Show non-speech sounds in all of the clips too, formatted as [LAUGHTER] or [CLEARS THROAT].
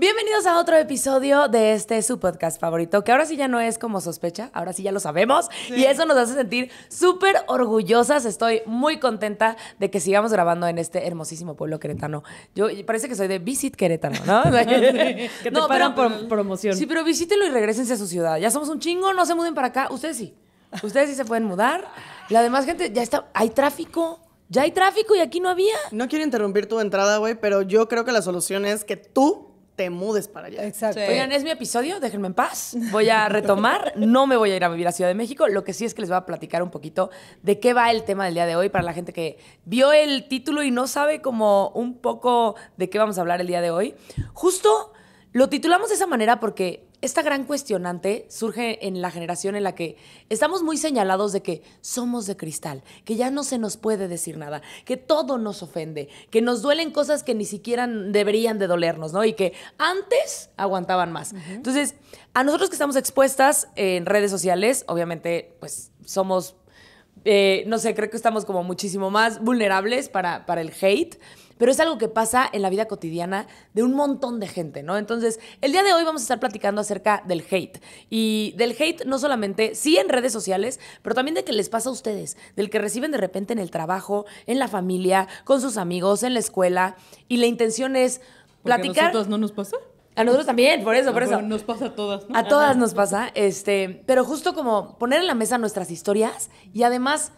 Bienvenidos a otro episodio de este su podcast favorito, que ahora sí ya no es como sospecha, ahora sí ya lo sabemos y eso nos hace sentir súper orgullosas. Estoy muy contenta de que sigamos grabando en este hermosísimo pueblo queretano. Yo parece que soy de Visit Querétaro, ¿no? [LAUGHS] que te [LAUGHS] no, por promoción. Sí, pero visítenlo y regresense a su ciudad. Ya somos un chingo, no se muden para acá. Ustedes sí. Ustedes sí se pueden mudar. La demás gente ya está, hay tráfico. Ya hay tráfico y aquí no había. No quiero interrumpir tu entrada, güey, pero yo creo que la solución es que tú te mudes para allá. Exacto. Oigan, es mi episodio, déjenme en paz. Voy a retomar, no me voy a ir a vivir a Ciudad de México. Lo que sí es que les voy a platicar un poquito de qué va el tema del día de hoy para la gente que vio el título y no sabe como un poco de qué vamos a hablar el día de hoy. Justo lo titulamos de esa manera porque esta gran cuestionante surge en la generación en la que estamos muy señalados de que somos de cristal, que ya no se nos puede decir nada, que todo nos ofende, que nos duelen cosas que ni siquiera deberían de dolernos, ¿no? Y que antes aguantaban más. Entonces, a nosotros que estamos expuestas en redes sociales, obviamente, pues somos, eh, no sé, creo que estamos como muchísimo más vulnerables para, para el hate pero es algo que pasa en la vida cotidiana de un montón de gente, ¿no? Entonces, el día de hoy vamos a estar platicando acerca del hate y del hate no solamente, sí en redes sociales, pero también de que les pasa a ustedes, del que reciben de repente en el trabajo, en la familia, con sus amigos, en la escuela y la intención es platicar. ¿A nosotros no nos pasa? A nosotros también, por eso, por eso. Nos pasa a todas. A todas nos pasa, este, pero justo como poner en la mesa nuestras historias y además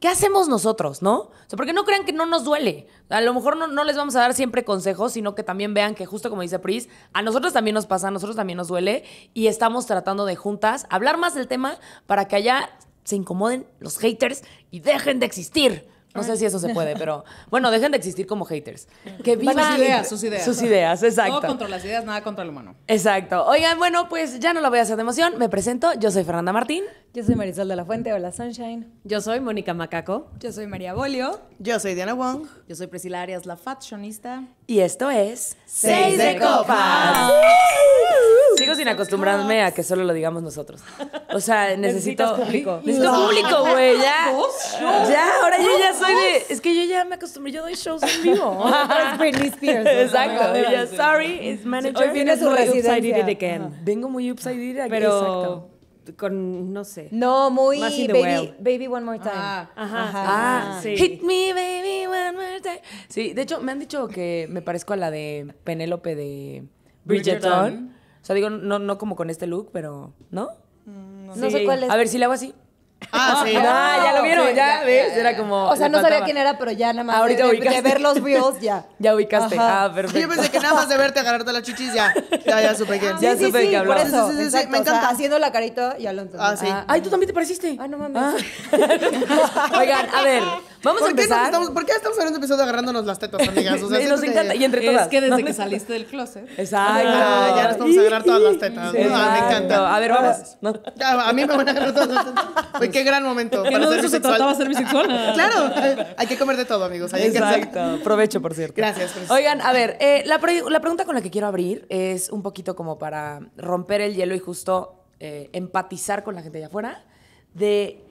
¿qué hacemos nosotros, no? O sea, porque no crean que no nos duele. A lo mejor no, no, les vamos a dar siempre consejos, sino que también vean que justo como dice Pris, a nosotros también nos pasa, a nosotros también nos duele y estamos tratando de juntas hablar más del tema para que allá se incomoden los haters y dejen de existir. No sé si eso se puede, pero bueno, dejen de existir como haters. Que vivan sus ideas, sus ideas. exacto. no contra las ideas, nada contra el humano. Exacto. Oigan, bueno, pues ya no lo voy a hacer de emoción. Me presento, yo soy Fernanda Martín. Yo soy Marisol de la Fuente, hola Sunshine. Yo soy Mónica Macaco. Yo soy María Bolio. Yo soy Diana Wong. Yo soy Priscila Arias, la fashionista. Y esto es... ¡Seis de copas! sin acostumbrarme a que solo lo digamos nosotros. O sea, [LAUGHS] necesito público. Necesito público, güey. Ya. [LAUGHS] Ya, ahora yo ya soy de. Es que yo ya me acostumbré, yo doy shows en vivo. [LAUGHS] Britney Spears. Exacto. sorry, it's manager. Hoy vienes muy upside it again. Vengo muy upside down again. Pero con, no sé. No, muy baby, baby, One More Time. Ah, ajá, ah, Hit me, baby, one more time. Sí, de hecho, me han dicho que me parezco a la de Penélope de Bridgeton. O sea, digo, no, no como con este look, pero. ¿No? Mm, no, sé cuál es. A ver, si le hago así. Ah, [LAUGHS] sí. Ah, ya lo vieron, ya, ¿ves? era como. O sea, no sabía quién era, pero ya nada más. Ah, ahorita de, ver los videos, ya. [LAUGHS] Ya ubicaste. Ah, perfecto. Sí, yo pensé que nada más de [LAUGHS] verte agarrarte las chichis, ya. Ya, ya supe quién. ya supe que hablaba. Por sí, sí, sí, me encanta. haciendo la carita, y hablando. Ah, sí. Ah, ay, tú también te pareciste. Ah, no mames. Ah. Oigan, a ver. Vamos a empezar. Estamos, ¿Por qué estamos hablando episodio agarrándonos las tetas, [LAUGHS] amigas? O sea, y nos encanta. Y entre todas. Es que desde que saliste del closet. Exacto. Ah, ya nos vamos a agarrar todas las tetas. Ah, me encanta. A ver, vamos. Ah, a, mí me van a agarrar todas las tetas. qué gran momento. Que no de eso se trataba de ser bisexual. [LAUGHS] claro. Hay que comer de todo, amigos. Exacto. Que por cierto. Gracias. Oigan, a ver, eh, la, pregunta con la que quiero abrir es un poquito como para romper el hielo y justo eh, empatizar con la gente allá afuera de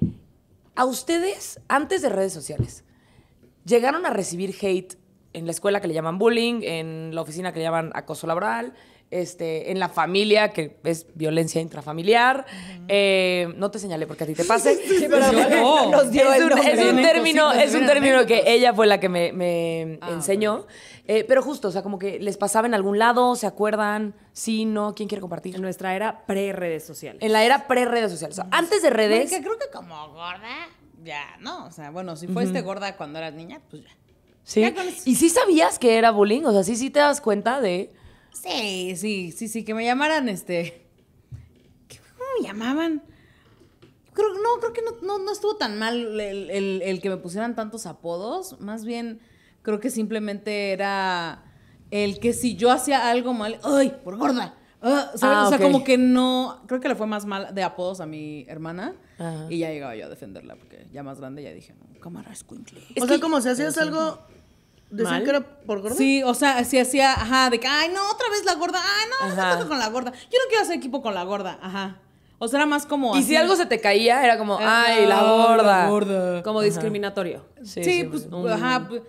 ¿A ustedes, antes de redes sociales, llegaron a recibir hate en la escuela que le llaman bullying, en la oficina que le llaman acoso laboral, este, en la familia, que es violencia intrafamiliar. Eh, no te señalé porque a ti te pase. [LAUGHS] sí, pero es, un, término, que ella fue la que me, ah, enseñó. Eh, pero justo, o sea, como que les pasaba en algún lado, se acuerdan, sí, no, ¿quién quiere compartir? En nuestra era pre-redes sociales. En la era pre-redes sociales. antes de redes. que creo que como gorda, ya, ¿no? O sea, bueno, si fuiste gorda cuando eras niña, pues ya. Sí. ¿Y sí sabías que era bullying? O sea, sí, sí te das cuenta de. Sí, sí, sí, sí, que me llamaran este. ¿Cómo me llamaban? Creo, no, creo que no, estuvo tan mal el, que me pusieran tantos apodos. Más bien, creo que simplemente era el que si yo hacía algo mal, ¡ay, por gorda! Ah, o sea, ah, como que no. Creo que le fue más mal de apodos a mi hermana. Y ya llegaba yo a defenderla, porque ya más grande ya dije, no, cámara, es Es o sea, como si hacías algo Decían que era por gorda. Sí, o sea, si hacía, ajá, de que, ay, no, otra vez la gorda, ay, no, se no con la gorda. Yo no quiero hacer equipo con la gorda, ajá. O sea, era más como. Y si algo se te caía, era como, ay, la gorda. Como discriminatorio. Sí, pues, pues, ajá. Pues,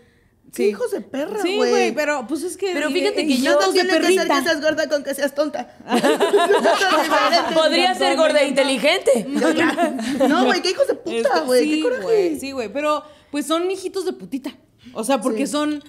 sí. ¿Qué hijos de perra, güey! Sí, güey, pero pues es que... Pero fíjate que yo... No tiene que ser que seas gorda con que seas [LAUGHS] [LAUGHS] tonta. Podría ser gorda e inteligente. No, güey, qué hijos de puta, güey, sí, qué coraje. sí, güey, pero pues son hijitos de putita. O sea, porque son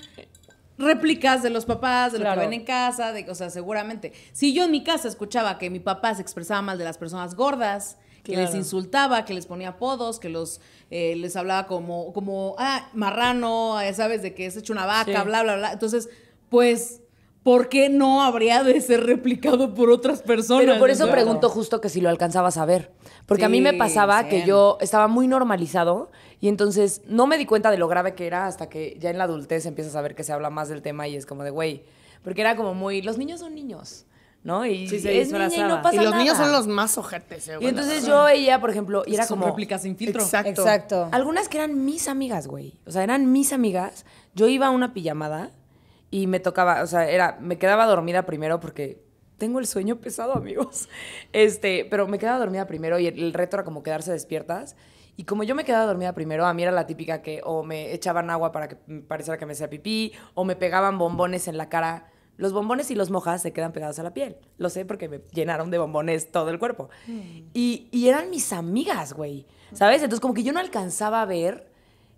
réplicas de los papás, de lo que ven en casa, de, o sea, seguramente. Si yo en mi casa escuchaba que mi papá se expresaba mal de las personas gordas, que les insultaba, que les ponía apodos, que los eh, les hablaba como, como, ah, marrano, eh, sabes, de que es hecho una vaca, bla, bla, bla. Entonces, pues, ¿por qué no habría de ser replicado por otras personas? Pero por eso pregunto justo que si lo alcanzaba a saber, Porque a mí me pasaba que yo estaba muy normalizado y entonces no me di cuenta de lo grave que era hasta que ya en la adultez empiezas a ver que se habla más del tema y es como de, güey, porque era como muy, los niños son niños. ¿no? Y es niña y los niños son los más ojetes. Eh, y entonces yo ella, por ejemplo, y era son como... réplicas sin filtro. Exacto. Algunas que eran mis amigas, güey. O sea, eran mis amigas. Yo iba a una pijamada y me tocaba, o sea, era, me quedaba dormida primero porque tengo el sueño pesado, amigos. [LAUGHS] Este, pero me quedaba dormida primero y el reto era como quedarse despiertas. Y como yo me quedaba dormida primero, a mí era la típica que o me echaban agua para que pareciera que me hacía pipí, o me pegaban bombones en la cara. Los bombones y los mojas se quedan pegados a la piel. Lo sé porque me llenaron de bombones todo el cuerpo. Mm. Y, eran mis amigas, güey. ¿Sabes? Entonces como que yo no alcanzaba a ver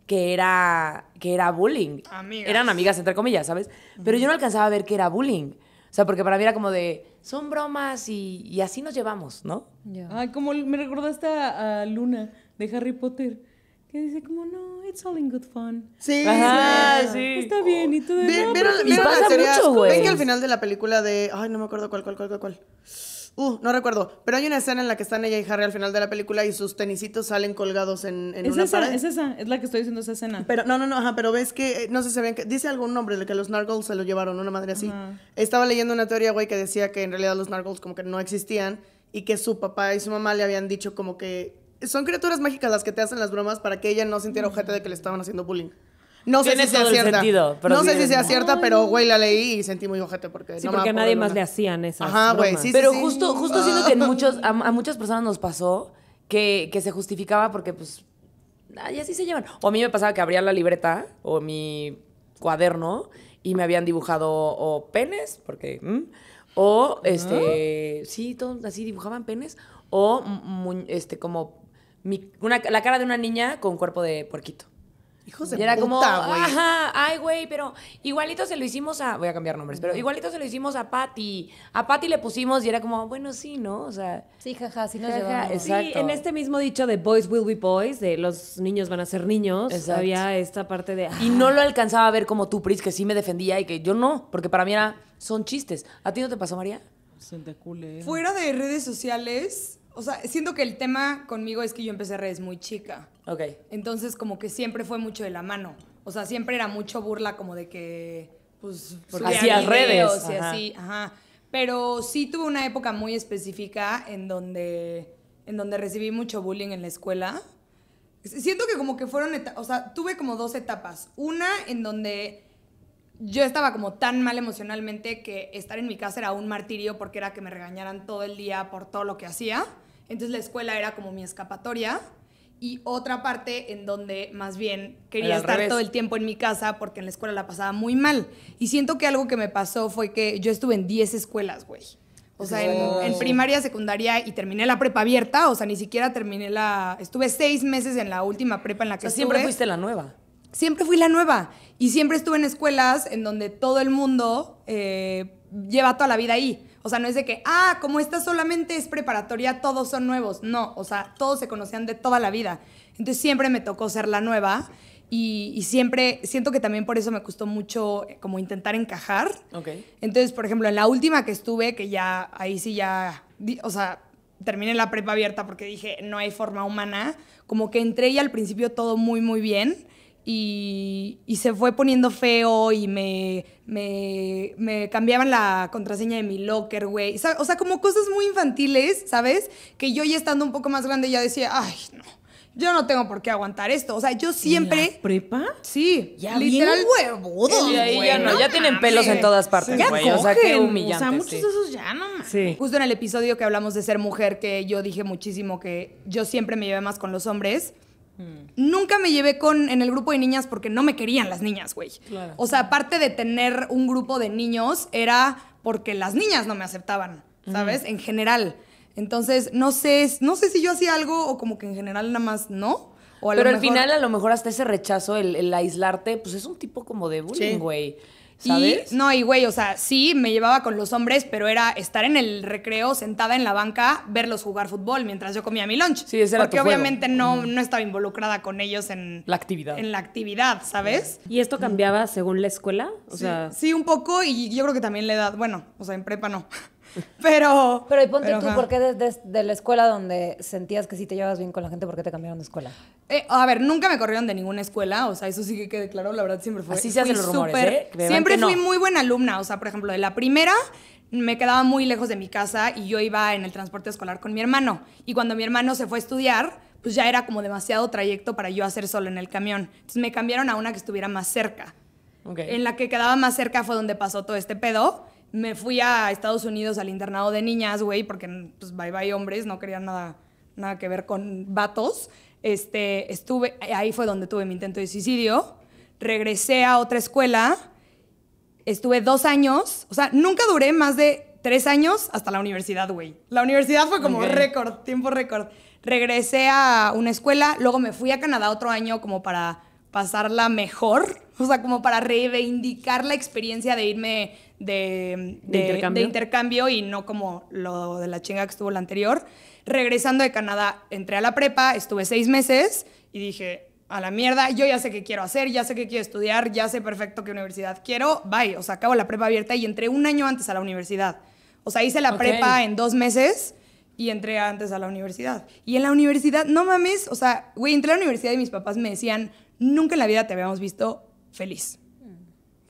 que era, que era bullying. Eran amigas, entre comillas, ¿sabes? Pero yo no alcanzaba a ver que era bullying. O sea, porque para mí era como de, son bromas y, así nos llevamos, ¿no? Ay, como me recordaste a Luna de Harry Potter que dice como no it's all in good fun sí está bien y todo eso. pasa mucho güey ven que al final de la película de ay no me acuerdo cuál cuál cuál cuál Uh, no recuerdo, pero hay una escena en la que están ella y Harry al final de la película y sus tenisitos salen colgados en, ¿Es una esa, Es esa, es la que estoy diciendo esa escena. Pero no, no, no, ajá, pero ves que eh, no sé si ven que dice algún nombre de que los Nargles se lo llevaron, una madre así. Estaba leyendo una teoría, güey, que decía que en realidad los Nargles como que no existían y que su papá y su mamá le habían dicho como que son criaturas mágicas las que te hacen las bromas para que ella no sintiera mm. objeto de que le estaban haciendo bullying. No sé si sea cierta. Sentido, no sé si sea cierta, pero güey, la leí y sentí muy ojete porque sí, no porque nadie más le hacían esas. Ajá, güey, sí, Pero sí, justo, justo ah. siento que muchos, a, muchas personas nos pasó que, se justificaba porque, pues, y así se llevan. O a mí me pasaba que abría la libreta o mi cuaderno y me habían dibujado o penes, porque. Mm, o, este. Sí, todos así dibujaban penes. O, este, como la cara de una niña con cuerpo de puerquito. de y era como, ajá, ay, güey, pero igualito se lo hicimos a, voy a cambiar nombres, pero igualito se lo hicimos a Patty. A Patty le pusimos y era como, bueno, sí, ¿no? O sea. Sí, jaja, sí nos jaja, Sí, en este mismo dicho de boys will be boys, de los niños van a ser niños, había esta parte de... Ah". Y no lo alcanzaba a ver como tú, Pris, que sí me defendía y que yo no, porque para mí era, son chistes. ¿A ti no te pasó, María? Fuera de redes sociales, o sea, siento que el tema conmigo es que yo empecé redes muy chica. Ok. Entonces, como que siempre fue mucho de la mano. O sea, siempre era mucho burla como de que, pues, hacías redes. Y así, ajá. Pero sí tuve una época muy específica en donde, en donde recibí mucho bullying en la escuela. Siento que como que fueron, o sea, tuve como dos etapas. Una en donde yo estaba como tan mal emocionalmente que estar en mi casa era un martirio porque era que me regañaran todo el día por todo lo que hacía. Entonces la escuela era como mi escapatoria y otra parte en donde más bien quería estar todo el tiempo en mi casa porque en la escuela la pasaba muy mal. Y siento que algo que me pasó fue que yo estuve en 10 escuelas, güey. O sea, en, primaria, secundaria y terminé la prepa abierta, o sea, ni siquiera terminé la... Estuve seis meses en la última prepa en la que estuve. siempre fuiste la nueva. Siempre fui la nueva. Y siempre estuve en escuelas en donde todo el mundo eh, lleva toda la vida ahí. O sea, no es de que, ah, como esta solamente es preparatoria, todos son nuevos. No, o sea, todos se conocían de toda la vida. Entonces siempre me tocó ser la nueva y, siempre siento que también por eso me costó mucho eh, como intentar encajar. Entonces, por ejemplo, en la última que estuve, que ya ahí sí ya, o sea, terminé la prepa abierta porque dije, no hay forma humana, como que entré y al principio todo muy, muy bien y, se fue poniendo feo y me, cambiaban la contraseña de mi locker, güey. O sea, como cosas muy infantiles, ¿sabes? Que yo ya estando un poco más grande ya decía, ay, no, yo no tengo por qué aguantar esto. O sea, yo siempre. prepa? Sí. Ya literal huevudo. ya, tienen pelos en todas partes, güey. o sea, qué humillante. O sea, muchos de esos ya no más Sí. Justo en el episodio que hablamos de ser mujer, que yo dije muchísimo que yo siempre me llevé más con los hombres Mm. Nunca me llevé con en el grupo de niñas porque no me querían las niñas, güey. O sea, aparte de tener un grupo de niños, era porque las niñas no me aceptaban, ¿sabes? En general. Entonces, no sé, no sé si yo hacía algo o como que en general nada más no. O Pero al final, a lo mejor hasta ese rechazo, el, el, aislarte, pues es un tipo como de bullying, güey. Y, no, y güey, o sea, sí, me llevaba con los hombres, pero era estar en el recreo, sentada en la banca, verlos jugar fútbol mientras yo comía mi lunch. Sí, es verdad Porque obviamente No, estaba involucrada con ellos en la actividad. En la actividad, ¿sabes? ¿Y esto cambiaba según la escuela? O sí, sea... sí, un poco, y yo creo que también la edad, bueno, o sea, en prepa no. [LAUGHS] Pero. Pero y ponte tú, ¿por qué desde la escuela donde sentías que sí te llevabas bien con la gente, por qué te cambiaron de escuela? Eh, a ver, nunca me corrieron de ninguna escuela, o sea, eso sí que quedé claro, la verdad siempre fue. Así se hacen los rumores, ¿eh? Siempre fui muy buena alumna, o sea, por ejemplo, de la primera me quedaba muy lejos de mi casa y yo iba en el transporte escolar con mi hermano. Y cuando mi hermano se fue a estudiar, pues ya era como demasiado trayecto para yo hacer solo en el camión. Entonces me cambiaron a una que estuviera más cerca. Okay. En la que quedaba más cerca fue donde pasó todo este pedo. Me fui a Estados Unidos al internado de niñas, güey, porque pues bye bye hombres, no querían nada, nada que ver con vatos. Este, estuve, ahí fue donde tuve mi intento de suicidio. Regresé a otra escuela. Estuve dos años. O sea, nunca duré más de tres años hasta la universidad, güey. La universidad fue como récord, tiempo récord. Regresé a una escuela, luego me fui a Canadá otro año como para pasarla mejor, o sea, como para reivindicar la experiencia de irme de, de, intercambio? de intercambio? y no como lo de la chinga que estuvo la anterior regresando de Canadá, entré a la prepa, estuve seis meses y dije, a la mierda, yo ya sé qué quiero hacer, ya sé qué quiero estudiar, ya sé perfecto qué universidad quiero, bye, o sea, acabo la prepa abierta y entré un año antes a la universidad. O sea, hice la prepa en dos meses y entré antes a la universidad. Y en la universidad, no mames, o sea, güey, entré a la universidad y mis papás me decían, nunca en la vida te habíamos visto feliz.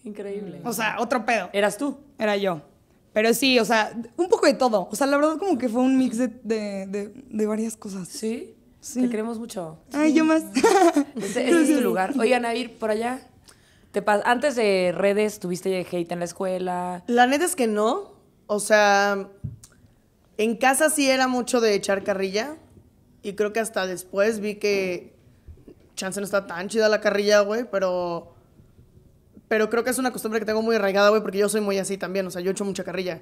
Increíble. O sea, otro pedo. ¿Eras tú? Era yo. Pero sí, o sea, un poco de todo. O sea, la verdad como que fue un mix de, de, de, varias cosas. ¿Sí? Sí. Te queremos mucho. Ay, yo más. Ese, este es tu lugar. Oigan, a ir por allá. Te Antes de redes, ¿tuviste hate en la escuela? La neta es que no. O sea, en casa sí era mucho de echar carrilla. Y creo que hasta después vi que chance no está tan chida la carrilla, güey, pero pero creo que es una costumbre que tengo muy arraigada, güey, porque yo soy muy así también, o sea, yo echo mucha carrilla.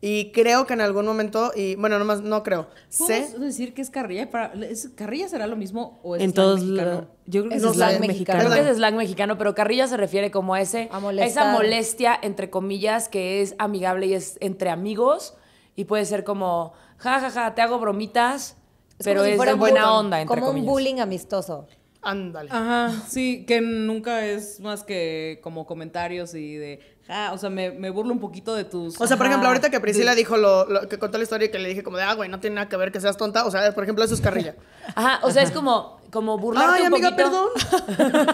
Y creo que en algún momento, y bueno, más, no creo. ¿Puedes sé, decir que es carrilla? ¿es, ¿Carrilla será lo mismo o es en todos mexicano? Yo creo que es, slang, mexicano. Creo que es slang mexicano, pero carrilla se refiere como a ese, esa molestia, entre comillas, que es amigable y es entre amigos. Y puede ser como, ja, ja, ja, te hago bromitas, pero es de buena onda, entre Como un bullying amistoso. Ándale. Ajá, sí, que nunca es más que como comentarios y de, ah, o sea, me, me burlo un poquito de tus... O sea, por ejemplo, ahorita que Priscila dijo lo, que contó la historia y que le dije como de, ah, güey, no tiene nada que ver que seas tonta, o sea, por ejemplo, eso es carrilla. Ajá, o sea, es como, como burlarte Ay, amiga, perdón. [LAUGHS]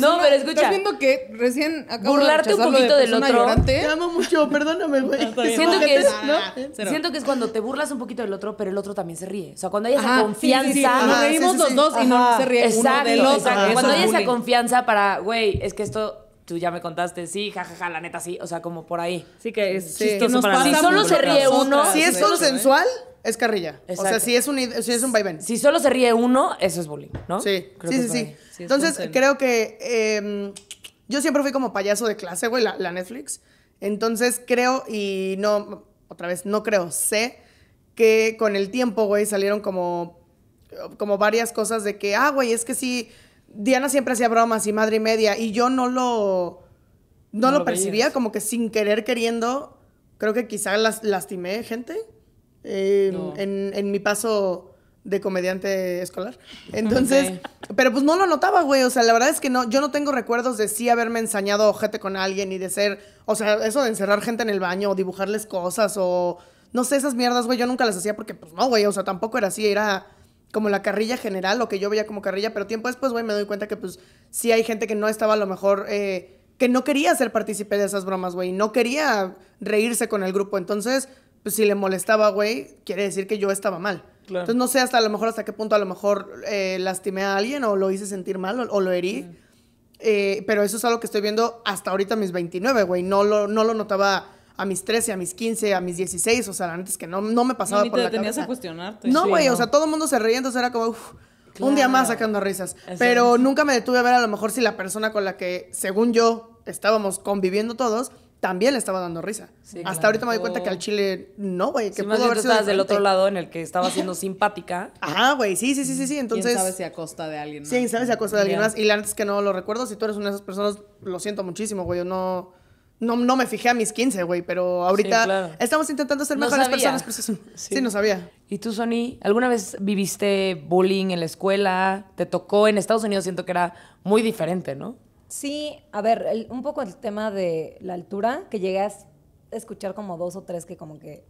no, pero escucha. Estás viendo que recién acabo Burlarte un poquito del otro. Te amo mucho, perdóname, güey. siento, que es, siento que es cuando te burlas un poquito del otro, pero el otro también se ríe. O sea, cuando hay esa confianza. Sí, sí, Nos reímos los dos y no se ríe exacto, uno otro. Exacto. Cuando hay esa confianza para, güey, es que esto tú ya me contaste, sí, jajaja, ja, ja, la neta sí, o sea, como por ahí. Sí que es nos Si solo se ríe uno, si es solo sensual, es carrilla. O sea, si es, un, si es un vaivén. Si solo se ríe uno, eso es bullying, ¿no? Sí, sí, sí, Entonces, creo que em, yo siempre fui como payaso de clase, güey, la, Netflix. Entonces, creo y no, otra vez, no creo, sé que con el tiempo, güey, salieron como, como varias cosas de que, ah, güey, es que sí, Diana siempre hacía bromas y madre y media, y yo no lo, no, lo, percibía, como que sin querer queriendo, creo que quizás las, lastimé gente. Eh, en, mi paso de comediante escolar. [LAUGHS] Entonces, pero pues no lo notaba, güey. O sea, la verdad es que no, yo no tengo recuerdos de sí haberme ensañado ojete con alguien y de ser, o sea, eso de encerrar gente en el baño o dibujarles cosas o no sé, esas mierdas, güey, yo nunca las hacía porque pues no, güey, o sea, tampoco era así, era como la carrilla general, lo que yo veía como carrilla, pero tiempo después, güey, me doy cuenta que pues sí hay gente que no estaba a lo mejor, eh, que no quería ser partícipe de esas bromas, güey, no quería reírse con el grupo. Entonces, pues si le molestaba, güey, quiere decir que yo estaba mal. Entonces no sé hasta a lo mejor hasta qué punto a lo mejor eh, lastimé a alguien o lo hice sentir mal o, lo herí. Eh, pero eso es algo que estoy viendo hasta ahorita mis 29, güey. No lo, no lo notaba a mis 13, a mis 15, a mis 16. O sea, antes que no, no me pasaba por la tenías cabeza. a No, güey. O sea, todo el mundo se reía, entonces era como... Uf, Un día más sacando risas. pero nunca me detuve a ver a lo mejor si la persona con la que, según yo, estábamos conviviendo todos, también le estaba dando risa. Hasta ahorita me doy cuenta que al oh. chile no, güey. Que pudo haber sido del otro lado en el que estaba siendo simpática. Ajá, güey. Sí, sí, sí, sí, sí. Entonces. ¿Quién sabe si a costa de alguien más? Sí, ¿sabes si a costa de alguien más? Y la antes que no lo recuerdo. Si tú eres una de esas personas, lo siento muchísimo, güey. Yo no. No, no me fijé a mis 15, güey, pero ahorita estamos intentando ser mejores personas. [LAUGHS] sí. sí, no sabía. ¿Y tú, Sony? ¿Alguna vez viviste bullying en la escuela? ¿Te tocó? En Estados Unidos siento que era muy diferente, ¿no? Sí, a ver, un poco el tema de la altura, que llegué a escuchar como dos o tres que como que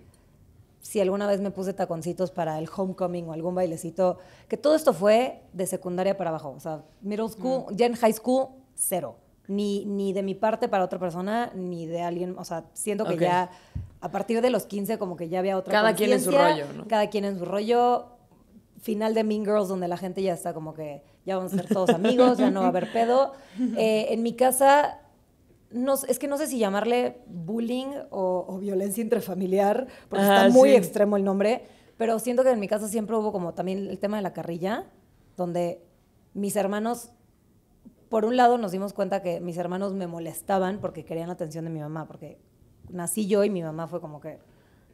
si alguna vez me puse taconcitos para el homecoming o algún bailecito, que todo esto fue de secundaria para abajo, o sea, middle school, mm. ya en high school, cero. Ni, ni de mi parte para otra persona, ni de alguien, o sea, siento que ya a partir de los 15 como que ya había otra Cada quien en su rollo, ¿no? Cada quien en su rollo, final de Mean Girls donde la gente ya está como que ya vamos a ser todos amigos, ya no va a haber pedo. [LAUGHS] Eh, en mi casa, es que no sé si llamarle bullying o, violencia intrafamiliar, porque está muy extremo el nombre, pero siento que en mi casa siempre hubo como también el tema de la carrilla, donde mis hermanos, por un lado nos dimos cuenta que mis hermanos me molestaban porque querían la atención de mi mamá, porque nací yo y mi mamá fue como que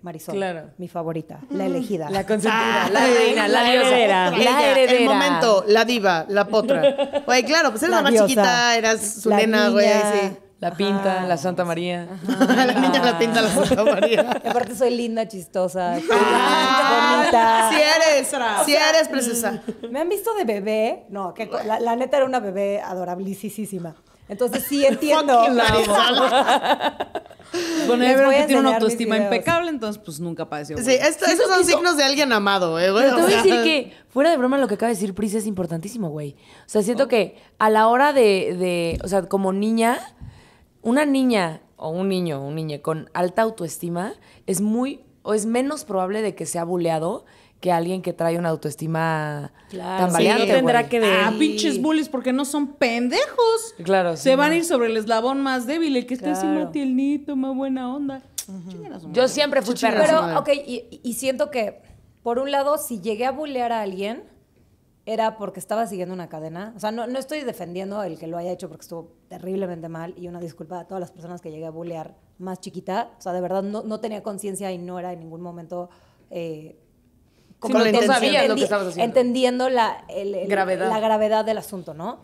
Marisol, claro. mi favorita, la elegida. La consentida, ah, la reina, la, heredera. La heredera. El momento, la diva, la potra. oye claro, pues eras la, más chiquita, eras su nena, güey, sí. La pinta, la Santa María. [LAUGHS] la niña la pinta, la Santa María. aparte soy linda, chistosa, ah, bonita. Si sí eres, si sí eres, princesa. Me han visto de bebé. No, que la, neta era una bebé adorabilísima. Entonces sí [LAUGHS] entiendo. [LAUGHS] Bueno, el porque que tiene una autoestima impecable, entonces pues nunca padeció. Sí, esos son signos de alguien amado, eh, güey. te voy a decir que, fuera de broma, lo que acaba de decir Pris es importantísimo, güey. O sea, siento que a la hora de, o sea, como niña, una niña o un niño, un niño con alta autoestima es muy, o es menos probable de que sea buleado que alguien que trae una autoestima tambaleante, tan valiente. tendrá que ver. Ah, pinches bullies, porque no son pendejos. Claro. Se van a ir sobre el eslabón más débil, el que esté está encima tiernito, más buena onda. Yo siempre fui perra. Pero, ok, y, siento que, por un lado, si llegué a bullear a alguien, era porque estaba siguiendo una cadena. O sea, no, estoy defendiendo el que lo haya hecho porque estuvo terriblemente mal. Y una disculpa a todas las personas que llegué a bullear más chiquita. O sea, de verdad, no, tenía conciencia y no era en ningún momento... Eh, como que no lo que estabas haciendo. Entendiendo la, gravedad. la gravedad del asunto, ¿no?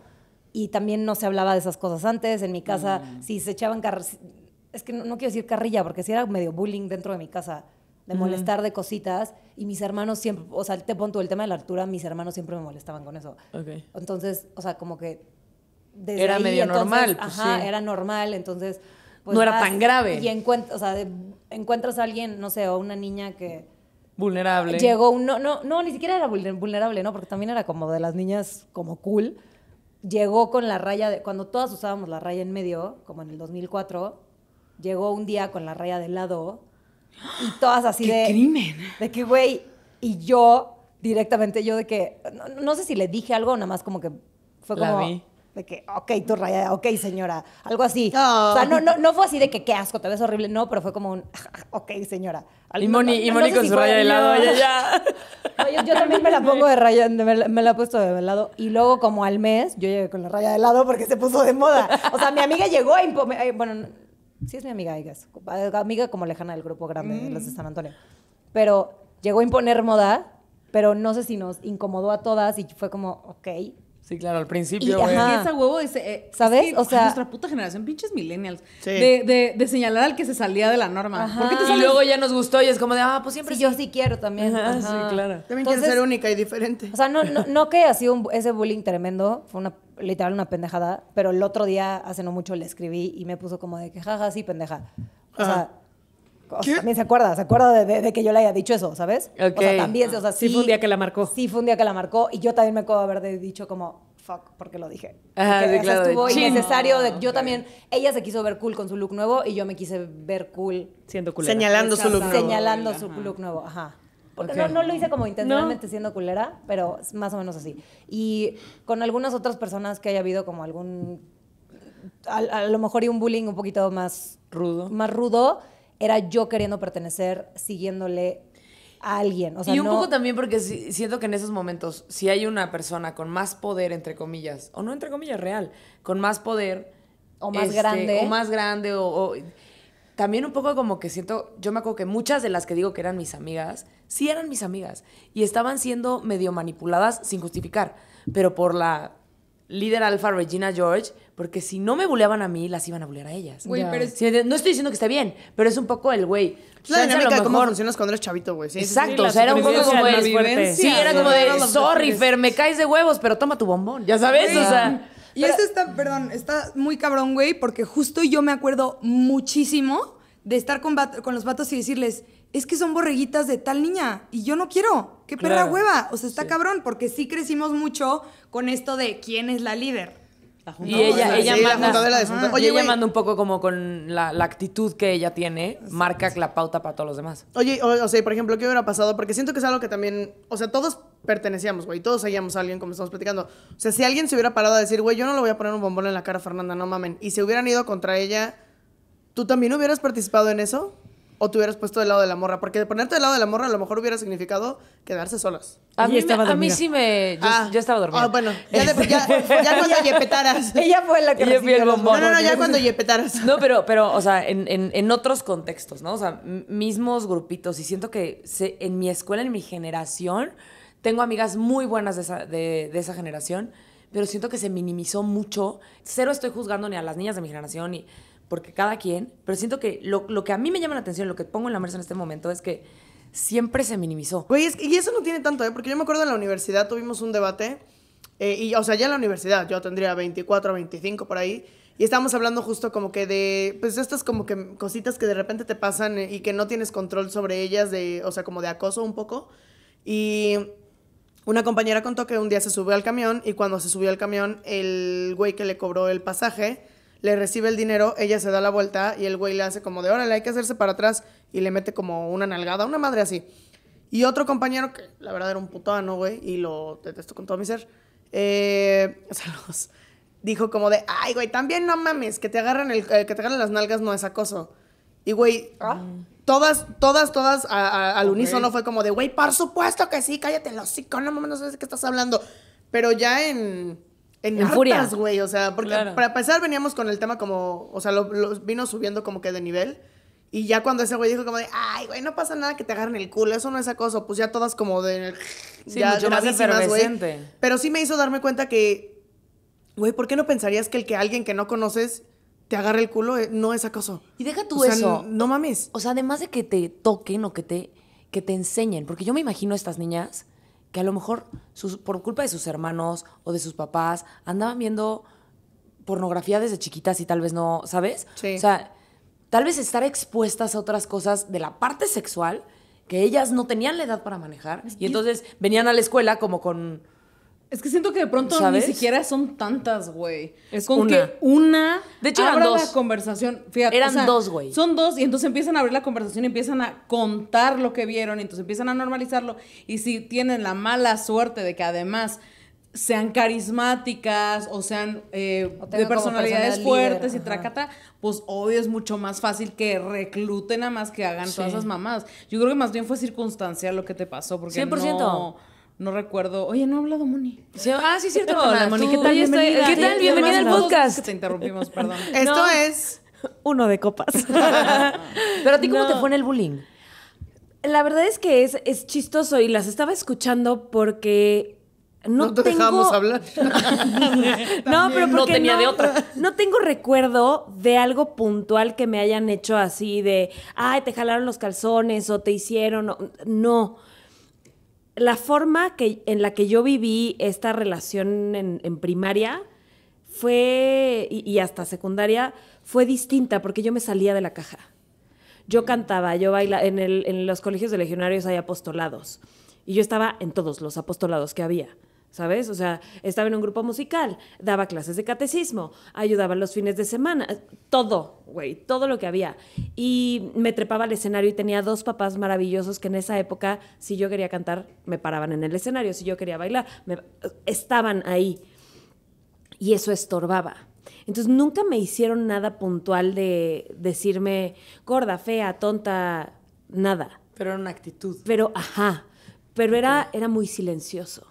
Y también no se hablaba de esas cosas antes. En mi casa, mm. si se echaban carrillas. Es que no, quiero decir carrilla, porque si era medio bullying dentro de mi casa, de molestar de cositas. Y mis hermanos siempre, o sea, te pongo el tema de la altura, mis hermanos siempre me molestaban con eso. Entonces, o sea, como que. era medio normal. Pues, ajá, era normal. Entonces. Pues, no era tan grave. Y encuentras a alguien, no sé, o una niña que Vulnerable. Llegó un, no, no, no, ni siquiera era vulnerable, ¿no? Porque también era como de las niñas como cool. Llegó con la raya, de, cuando todas usábamos la raya en medio, como en el 2004, llegó un día con la raya de lado y todas así ¡Qué de... crimen! De que, güey, y yo directamente, yo de que, no, sé si le dije algo, nada más como que fue como... La de que, ok, tu raya, ok, señora, algo así. O sea, no, fue así de que qué asco, te ves horrible, no, pero fue como un, ah, ah, ok, señora. y Moni, con su raya de lado, ya. [LAUGHS] yo, también me la pongo de raya, me la, he puesto de lado. Y luego, como al mes, yo llegué con la raya de lado porque se puso de moda. O sea, mi amiga llegó a bueno, sí es mi amiga, amiga como lejana del grupo grande de los de San Antonio. Pero llegó a imponer moda, pero no sé si nos incomodó a todas y fue como, ok, Sí, claro, al principio. Y, esa huevo dice, eh, ¿sabes? o sea, nuestra puta generación, pinches millennials. De, de, señalar al que se salía de la norma. Porque luego ya nos gustó y es como de, ah, pues siempre. Sí, yo sí quiero también. sí, claro. También Entonces, ser única y diferente. O sea, no, no, no que ha sido ese bullying tremendo, fue una literal una pendejada, pero el otro día, hace no mucho, le escribí y me puso como de que, jaja, sí, pendeja. O sea, también se acuerda, se acuerda de, que yo le haya dicho eso, ¿sabes? O sea, también, o sea, sí, fue un día que la marcó. Sí, fue un día que la marcó y yo también me acuerdo de haber dicho como, fuck, porque lo dije. Ajá, porque, sí, claro, estuvo innecesario. yo también, ella se quiso ver cool con su look nuevo y yo me quise ver cool. Siendo culera. Señalando su look nuevo. Señalando su look nuevo, ajá. Porque no, lo hice como intencionalmente siendo culera, pero más o menos así. Y con algunas otras personas que haya habido como algún, a, a lo mejor y un bullying un poquito más... Rudo. Más rudo era yo queriendo pertenecer, siguiéndole a alguien. y un poco también porque siento que en esos momentos, si hay una persona con más poder, entre comillas, o no entre comillas, real, con más poder... O más este, grande. O más grande, o... También un poco como que siento, yo me acuerdo que muchas de las que digo que eran mis amigas, sí eran mis amigas, y estaban siendo medio manipuladas sin justificar, pero por la líder alfa Regina George, porque si no me buleaban a mí, las iban a bulear a ellas. Güey, pero no estoy diciendo que esté bien, pero es un poco el güey. La dinámica de cómo funcionas cuando eres chavito, güey. Exacto, o sea, era un poco como de... Sí, era como de, sorry, Fer, me caes de huevos, pero toma tu bombón, ya sabes, o sea... Y esto está, perdón, está muy cabrón, güey, porque justo yo me acuerdo muchísimo de estar con, con los vatos y decirles es que son borreguitas de tal niña y yo no quiero. ¡Qué perra hueva! O sea, está cabrón, porque sí crecimos mucho con esto de quién es la líder. La y ella, ella, manda, ella manda un poco como con la, actitud que ella tiene, marca la pauta para todos los demás. Oye, o, o, sea, por ejemplo, ¿qué hubiera pasado? Porque siento que es algo que también, o sea, todos pertenecíamos, güey, todos seguíamos a alguien como estamos platicando. O sea, si alguien se hubiera parado a decir, güey, yo no le voy a poner un bombón en la cara a Fernanda, no mamen, y se hubieran ido contra ella, ¿tú también hubieras participado en eso? o te hubieras puesto del lado de la morra. Porque de ponerte del lado de la morra a lo mejor hubiera significado quedarse solas. A mí, sí me. Ah. Yo, estaba dormida. Ah, bueno, ya, [LAUGHS] cuando yepetaras. [LAUGHS] Ella fue la que No, no, no, ya cuando yepetaras. No, pero, [LAUGHS] pero o sea, en, otros contextos, ¿no? O sea, mismos grupitos. Y siento que en mi escuela, en mi generación, tengo amigas muy buenas de esa, esa generación, pero siento que se minimizó mucho. Cero estoy juzgando ni a las niñas de mi generación y porque cada quien, pero siento que lo, lo, que a mí me llama la atención, lo que pongo en la mesa en este momento es que siempre se minimizó. Güey, y eso no tiene tanto, ¿eh? porque yo me acuerdo en la universidad tuvimos un debate, eh, y, o sea, ya en la universidad, yo tendría 24, 25 por ahí, y estábamos hablando justo como que de, pues estas como que cositas que de repente te pasan eh, y que no tienes control sobre ellas, de, o sea, como de acoso un poco. Y una compañera contó que un día se subió al camión y cuando se subió al camión, el güey que le cobró el pasaje, le recibe el dinero, ella se da la vuelta y el güey le hace como de, órale, hay que hacerse para atrás y le mete como una nalgada, una madre así. Y otro compañero, que la verdad era un ano, güey, y lo detesto con todo mi ser, eh, [LAUGHS] dijo como de, ay, güey, también no mames, que te agarren, el, eh, que te las nalgas no es acoso. Y, güey, ah. todas, todas, todas al unísono fue como de, güey, por supuesto que sí, cállate los hocico, no mames, no sabes de qué estás hablando. Pero ya en en, en güey. O sea, porque para empezar veníamos con el tema como, o sea, vino subiendo como que de nivel. Y ya cuando ese güey dijo como de, ay, güey, no pasa nada que te agarren el culo, eso no es acoso, pues ya todas como de... Sí, ya mucho más efervescente. Pero sí me hizo darme cuenta que, güey, ¿por qué no pensarías que el que alguien que no conoces te agarre el culo eh, no es acoso? Y deja tú o eso. No, mames. O sea, además de que te toquen o que te, que te enseñen, porque yo me imagino a estas niñas que a lo mejor por culpa de sus hermanos o de sus papás andaban viendo pornografía desde chiquitas y tal vez no, ¿sabes? O sea, tal vez estar expuestas a otras cosas de la parte sexual que ellas no tenían la edad para manejar y entonces venían a la escuela como con es que siento que de pronto ni siquiera son tantas, güey. Es como que una de hecho, eran dos. la conversación. Fíjate, eran dos, güey. Son dos y entonces empiezan a abrir la conversación, y empiezan a contar lo que vieron, y entonces empiezan a normalizarlo. Y si tienen la mala suerte de que además sean carismáticas o sean eh, de personalidades fuertes y tracata, pues obvio es mucho más fácil que recluten a más que hagan todas esas mamadas. Yo creo que más bien fue circunstancial lo que te pasó, porque 100%. no no recuerdo. Oye, no ha hablado Moni. ah, sí, cierto. Hola, Moni. ¿Qué tal? Bienvenida, ¿Qué tal? Bienvenida al podcast. te interrumpimos, perdón. [LAUGHS] Esto es uno de copas. [LAUGHS] Pero a ti, ¿cómo te fue en el bullying? La verdad es que es, es chistoso y las estaba escuchando porque no, no te dejábamos dejamos hablar. [LAUGHS] no, pero porque no tenía de otra. No tengo recuerdo de algo puntual que me hayan hecho así de, ay, te jalaron los calzones o te hicieron. No, la forma en la que yo viví esta relación en, primaria fue, y, hasta secundaria, fue distinta porque yo me salía de la caja. Yo cantaba, yo bailaba, en los colegios de legionarios hay apostolados, y yo estaba en todos los apostolados que había. ¿sabes? O sea, estaba en un grupo musical, daba clases de catecismo, ayudaba los fines de semana, todo, güey, todo lo que había. Y me trepaba al escenario y tenía dos papás maravillosos que en esa época, si yo quería cantar, me paraban en el escenario, si yo quería bailar, me, estaban ahí. Y eso estorbaba. Entonces nunca me hicieron nada puntual de decirme gorda, fea, tonta, nada. Pero era una actitud. Pero, ajá, pero era, era muy silencioso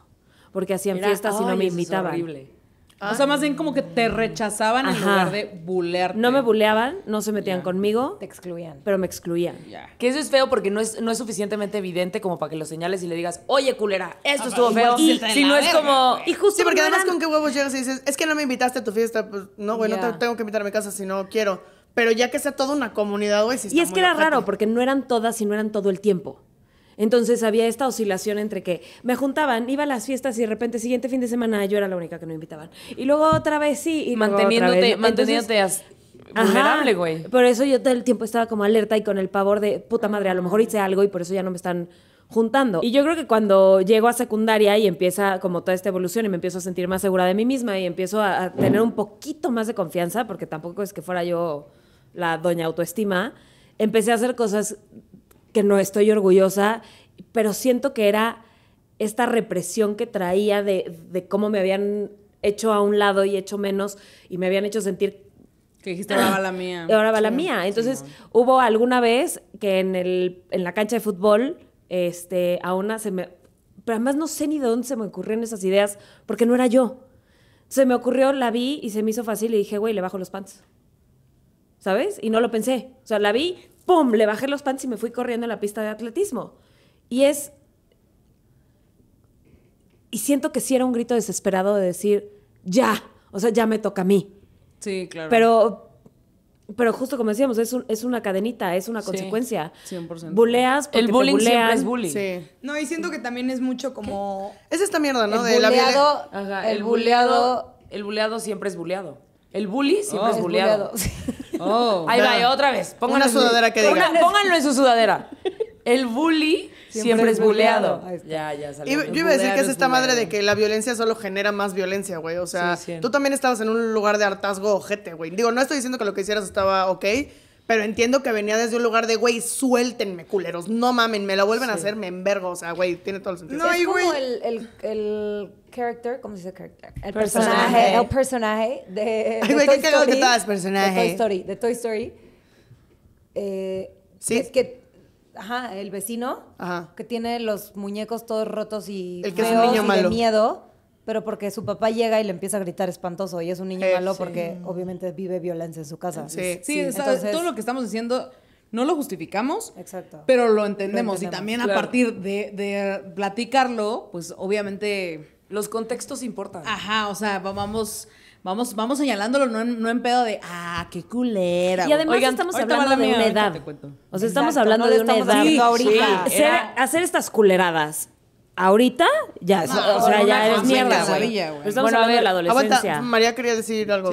porque hacían fiestas y no me invitaban. Horrible. O sea, más bien como que te rechazaban en lugar de bulearte. No me buleaban, no se metían conmigo. Te excluían. Pero me excluían. Que eso es feo porque no es, no es suficientemente evidente como para que lo señales y le digas, oye, culera, esto estuvo feo. Pues, si no es como. Y Sí, porque además con qué huevos llegas y dices, es que no me invitaste a tu fiesta. Pues no, güey, no tengo que invitar a mi casa si no quiero. Pero ya que sea toda una comunidad, güey, si Y es que era raro porque no eran todas y no eran todo el tiempo. Entonces había esta oscilación entre que me juntaban, iba a las fiestas y de repente siguiente fin de semana yo era la única que no invitaban. Y luego otra vez sí. Y manteniéndote, manteniéndote vulnerable, güey. Por eso yo todo el tiempo estaba como alerta y con el pavor de puta madre, a lo mejor hice algo y por eso ya no me están juntando. Y yo creo que cuando llego a secundaria y empieza como toda esta evolución y me empiezo a sentir más segura de mí misma y empiezo a tener un poquito más de confianza, porque tampoco es que fuera yo la doña autoestima, empecé a hacer cosas que no estoy orgullosa, pero siento que era esta represión que traía de, cómo me habían hecho a un lado y hecho menos y me habían hecho sentir que dijiste, ahora va la mía. [CLEARS THROAT] Ahora va la mía. Entonces, hubo alguna vez que en, el, en la cancha de fútbol, este, a una se me... Pero además no sé ni de dónde se me ocurrieron esas ideas, porque no era yo. Se me ocurrió, la vi y se me hizo fácil y dije, güey, le bajo los pants. ¿Sabes? Y no lo pensé. O sea, la vi, ¡pum!, le bajé los pants y me fui corriendo a la pista de atletismo. Y es... Y siento que sí era un grito desesperado de decir, ya, o sea, ya me toca a mí. Sí, claro. Pero, pero justo como decíamos, es, una cadenita, es una sí, consecuencia. 100%. Buleas porque El bullying siempre es bullying. Sí. No, y siento que también es mucho como... Es esta mierda, ¿no? El de el, El siempre es buleado. El bully siempre es oh. bulleado. Oh. Ahí va, otra vez. Pónganlo, Una sudadera que diga. pónganlo en su sudadera. El bully siempre, es buleado. Ya, ya yo iba a decir que es esta madre de que la violencia solo genera más violencia, güey. O sea, tú también estabas en un lugar de hartazgo ojete, güey. Digo, no estoy diciendo que lo que hicieras estaba ok, pero entiendo que venía desde un lugar de, güey, suéltenme, culeros. No mamen, me la vuelven a hacer, me envergo. O sea, güey, tiene todo el sentido. No, es como güey. El, el, el, character, ¿cómo se dice character? El personaje. el personaje de, Ay, güey, Toy Story. Que todas, personaje. De Toy Story. Eh, sí. Es que, ajá, el vecino. Ajá. Que tiene los muñecos todos rotos y... El que es un niño malo. miedo pero porque su papá llega y le empieza a gritar espantoso y es un niño eh, malo porque obviamente vive violencia en su casa. Sí, todo lo que estamos diciendo no lo justificamos, Exacto. pero lo entendemos. Y también a partir de, platicarlo, pues obviamente... Los contextos importan. Ajá, o sea, vamos... Vamos, vamos señalándolo, no en, pedo de, ah, qué culera. Y además estamos hablando de una edad. O sea, estamos hablando de una edad. Sí, hacer estas culeradas Ahorita ya, o sea, ya eres mierda, güey. bueno, a la adolescencia. María quería decir algo.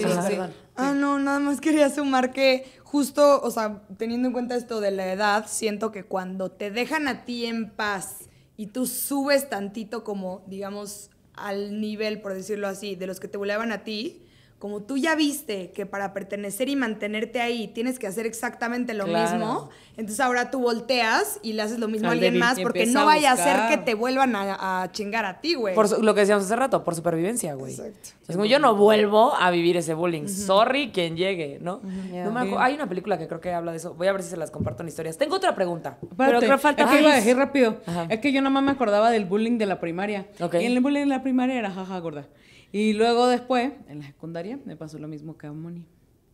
Ah, no, nada más quería sumar que justo, o sea, teniendo en cuenta esto de la edad, siento que cuando te dejan a ti en paz y tú subes tantito como, digamos, al nivel, por decirlo así, de los que te volaban a ti, como tú ya viste que para pertenecer y mantenerte ahí tienes que hacer exactamente lo mismo, entonces ahora tú volteas y le haces lo mismo a alguien más porque no vaya a, ser que te vuelvan a, chingar a ti, güey. Por lo que decíamos hace rato, por supervivencia, güey. Exacto. Es como yo no vuelvo a vivir ese bullying. Sorry quien llegue, ¿no? no me Hay una película que creo que habla de eso. Voy a ver si se las comparto en historias. Tengo otra pregunta. pero creo falta. Es que a decir rápido. Es que yo nada más me acordaba del bullying de la primaria. Y el bullying de la primaria era jaja gorda. Y luego después, en la secundaria, me pasó lo mismo que a Moni.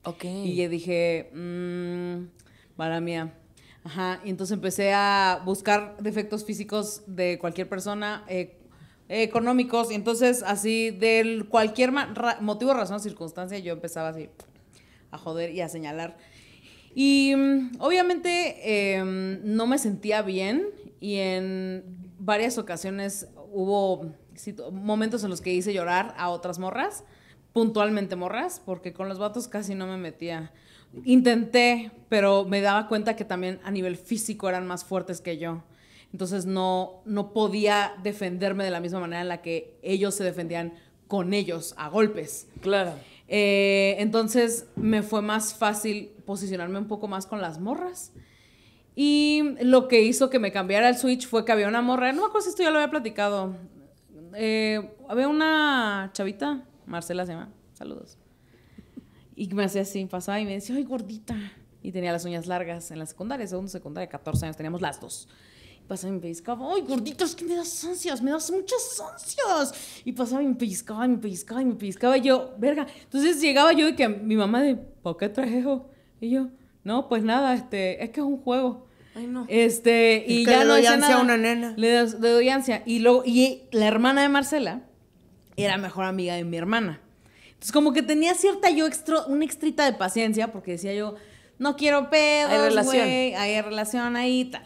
Ok. Y yo dije, mmm, para mía. Ajá, y entonces empecé a buscar defectos físicos de cualquier persona, eh, económicos, y entonces así, de cualquier motivo, razón, circunstancia, yo empezaba así a joder y a señalar. Y mm, obviamente em, no me sentía bien y en varias ocasiones hubo momentos en los que hice llorar a otras morras, puntualmente morras, porque con los vatos casi no me metía. Intenté, pero me daba cuenta que también a nivel físico eran más fuertes que yo. Entonces no, no podía defenderme de la misma manera en la que ellos se defendían con ellos, a golpes. Claro. Eh, entonces me fue más fácil posicionarme un poco más con las morras. Y lo que hizo que me cambiara el switch fue que había una morra, no me acuerdo si esto ya lo había platicado, eh, había una chavita, Marcela se llama, saludos. Y me hacía así, pasaba y me decía, ay, gordita. Y tenía las uñas largas en la secundaria, segundo secundaria, 14 años, teníamos las dos. Y pasaba y me pellizcaba, ay, gordita, es que me das ansias, me das muchas ansias. Y pasaba y me pellizcaba, y me pellizcaba, y me pellizcaba. Y yo, verga. Entonces llegaba yo y que mi mamá de, ¿por qué trajejo? Y yo, no, pues nada, este, es que es un juego. Este, y ya no una nena. Le, das Y y la hermana de Marcela era mejor amiga de mi hermana. Entonces, como que tenía cierta yo extra, una extrita de paciencia, porque decía yo, no quiero pedo, hay relación, wey, hay relación ahí tal.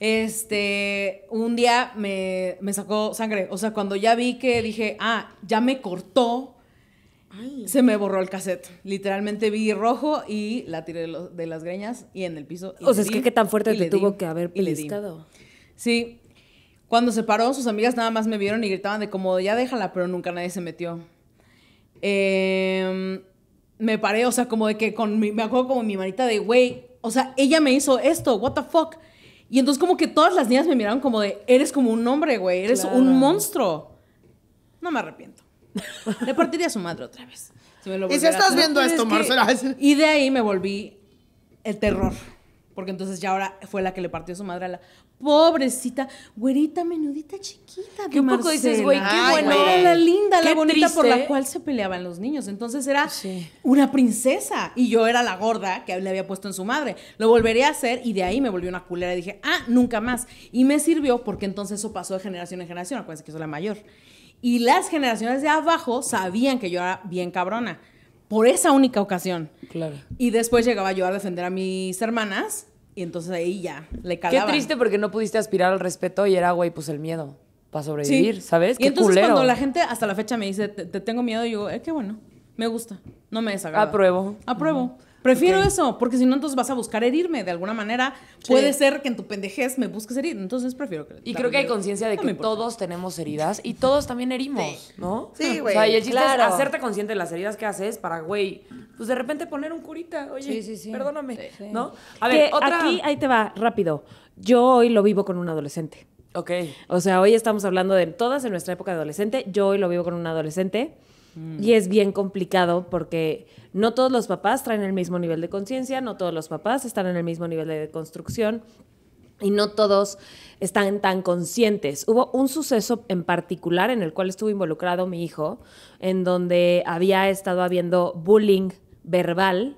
Este, un día me, me sacó sangre. O sea, cuando ya vi que dije, ah, ya me cortó se me borró el cassette. Literalmente vi rojo y la tiré de, las greñas y en el piso. O sea, es que qué tan fuerte te tuvo que haber pellizcado. Sí. Cuando se paró, sus amigas nada más me vieron y gritaban de como, ya déjala, pero nunca nadie se metió. Em, me paré, o sea, como de que con me acuerdo como mi manita de, güey, o sea, ella me hizo esto, what the fuck. Y entonces como que todas las niñas me miraron como de, eres como un hombre, güey, eres un monstruo. No me arrepiento. Le [LAUGHS] partiría a su madre otra vez. y si estás viendo esto, Marcela. Y de ahí me volví el terror. Porque entonces ya ahora fue la que le partió a su madre a la pobrecita, güerita, menudita, chiquita. ¿Qué poco dices, güey, qué bueno la linda, la bonita por la cual se peleaban los niños. Entonces era una princesa. Y yo era la gorda que le había puesto en su madre. Lo volvería a hacer y de ahí me volvió una culera. Y dije, ah, nunca más. Y me sirvió porque entonces eso pasó de generación en generación. Acuérdense que soy la mayor. Y las generaciones de abajo sabían que yo era bien cabrona. Por esa única ocasión. Claro. Y después llegaba yo a defender a mis hermanas. Y entonces ahí ya le cagaba. Qué triste porque no pudiste aspirar al respeto y era, güey, pues el miedo para sobrevivir, ¿sabes? Y entonces cuando la gente hasta la fecha me dice, te, tengo miedo, yo, eh, qué bueno, me gusta, no me desagrada. Apruebo. Apruebo. Prefiero eso, porque si no, entonces vas a buscar herirme de alguna manera. Puede ser que en tu pendejez me busques herir, entonces prefiero que. Y creo que hay conciencia de que todos tenemos heridas y todos también herimos, ¿no? Sí, güey. O sea, y el chiste es hacerte consciente de las heridas que haces para, güey, pues de repente poner un curita, oye, perdóname, ¿no? A ver, otra. Aquí, ahí te va, rápido. Yo hoy lo vivo con un adolescente. Ok. O sea, hoy estamos hablando de todas en nuestra época de adolescente. Yo hoy lo vivo con un adolescente y es bien complicado porque no todos los papás traen el mismo nivel de conciencia, no todos los papás están en el mismo nivel de construcción y no todos están tan conscientes. Hubo un suceso en particular en el cual estuvo involucrado mi hijo, en donde había estado habiendo bullying verbal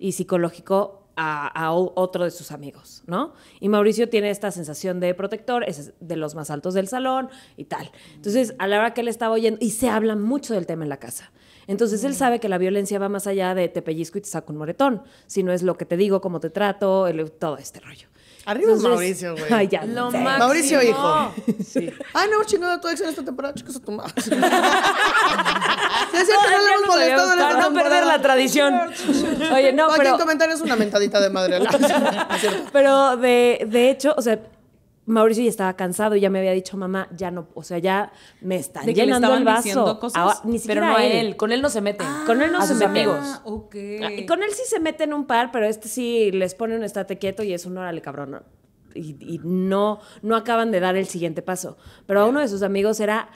y psicológico a, otro de sus amigos, ¿no? Y Mauricio tiene esta sensación de protector, es de los más altos del salón y tal. Entonces, a la hora que él estaba oyendo, y se habla mucho del tema en la casa. Entonces él mm. sabe que la violencia va más allá de te pellizco y te saco un moretón, sino es lo que te digo, cómo te trato, todo este rollo. Arriba es Mauricio, güey. [LAUGHS] Lo Mauricio, hijo. Sí. Ay, ah, no, chingada, tu ex en esta temporada, chicos, a tu madre. [LAUGHS] no, le ah, hemos molestado Para no perder la tradición. Oye, no, pero... Aquí comentario es una mentadita de madre. [LAUGHS] pero de, de hecho, o sea, Mauricio ya estaba cansado y ya me había dicho, mamá, ya no, o sea, ya me están ¿De llenando que le el vaso. Ah, cosas, ni siquiera pero no a él. con él no se meten. Ah, con él no se meten. amigos. Con él sí se meten un par, pero este sí les pone un estate quieto y es un órale cabrón. Y, y no, no acaban de dar el siguiente paso. Pero a uno de sus amigos era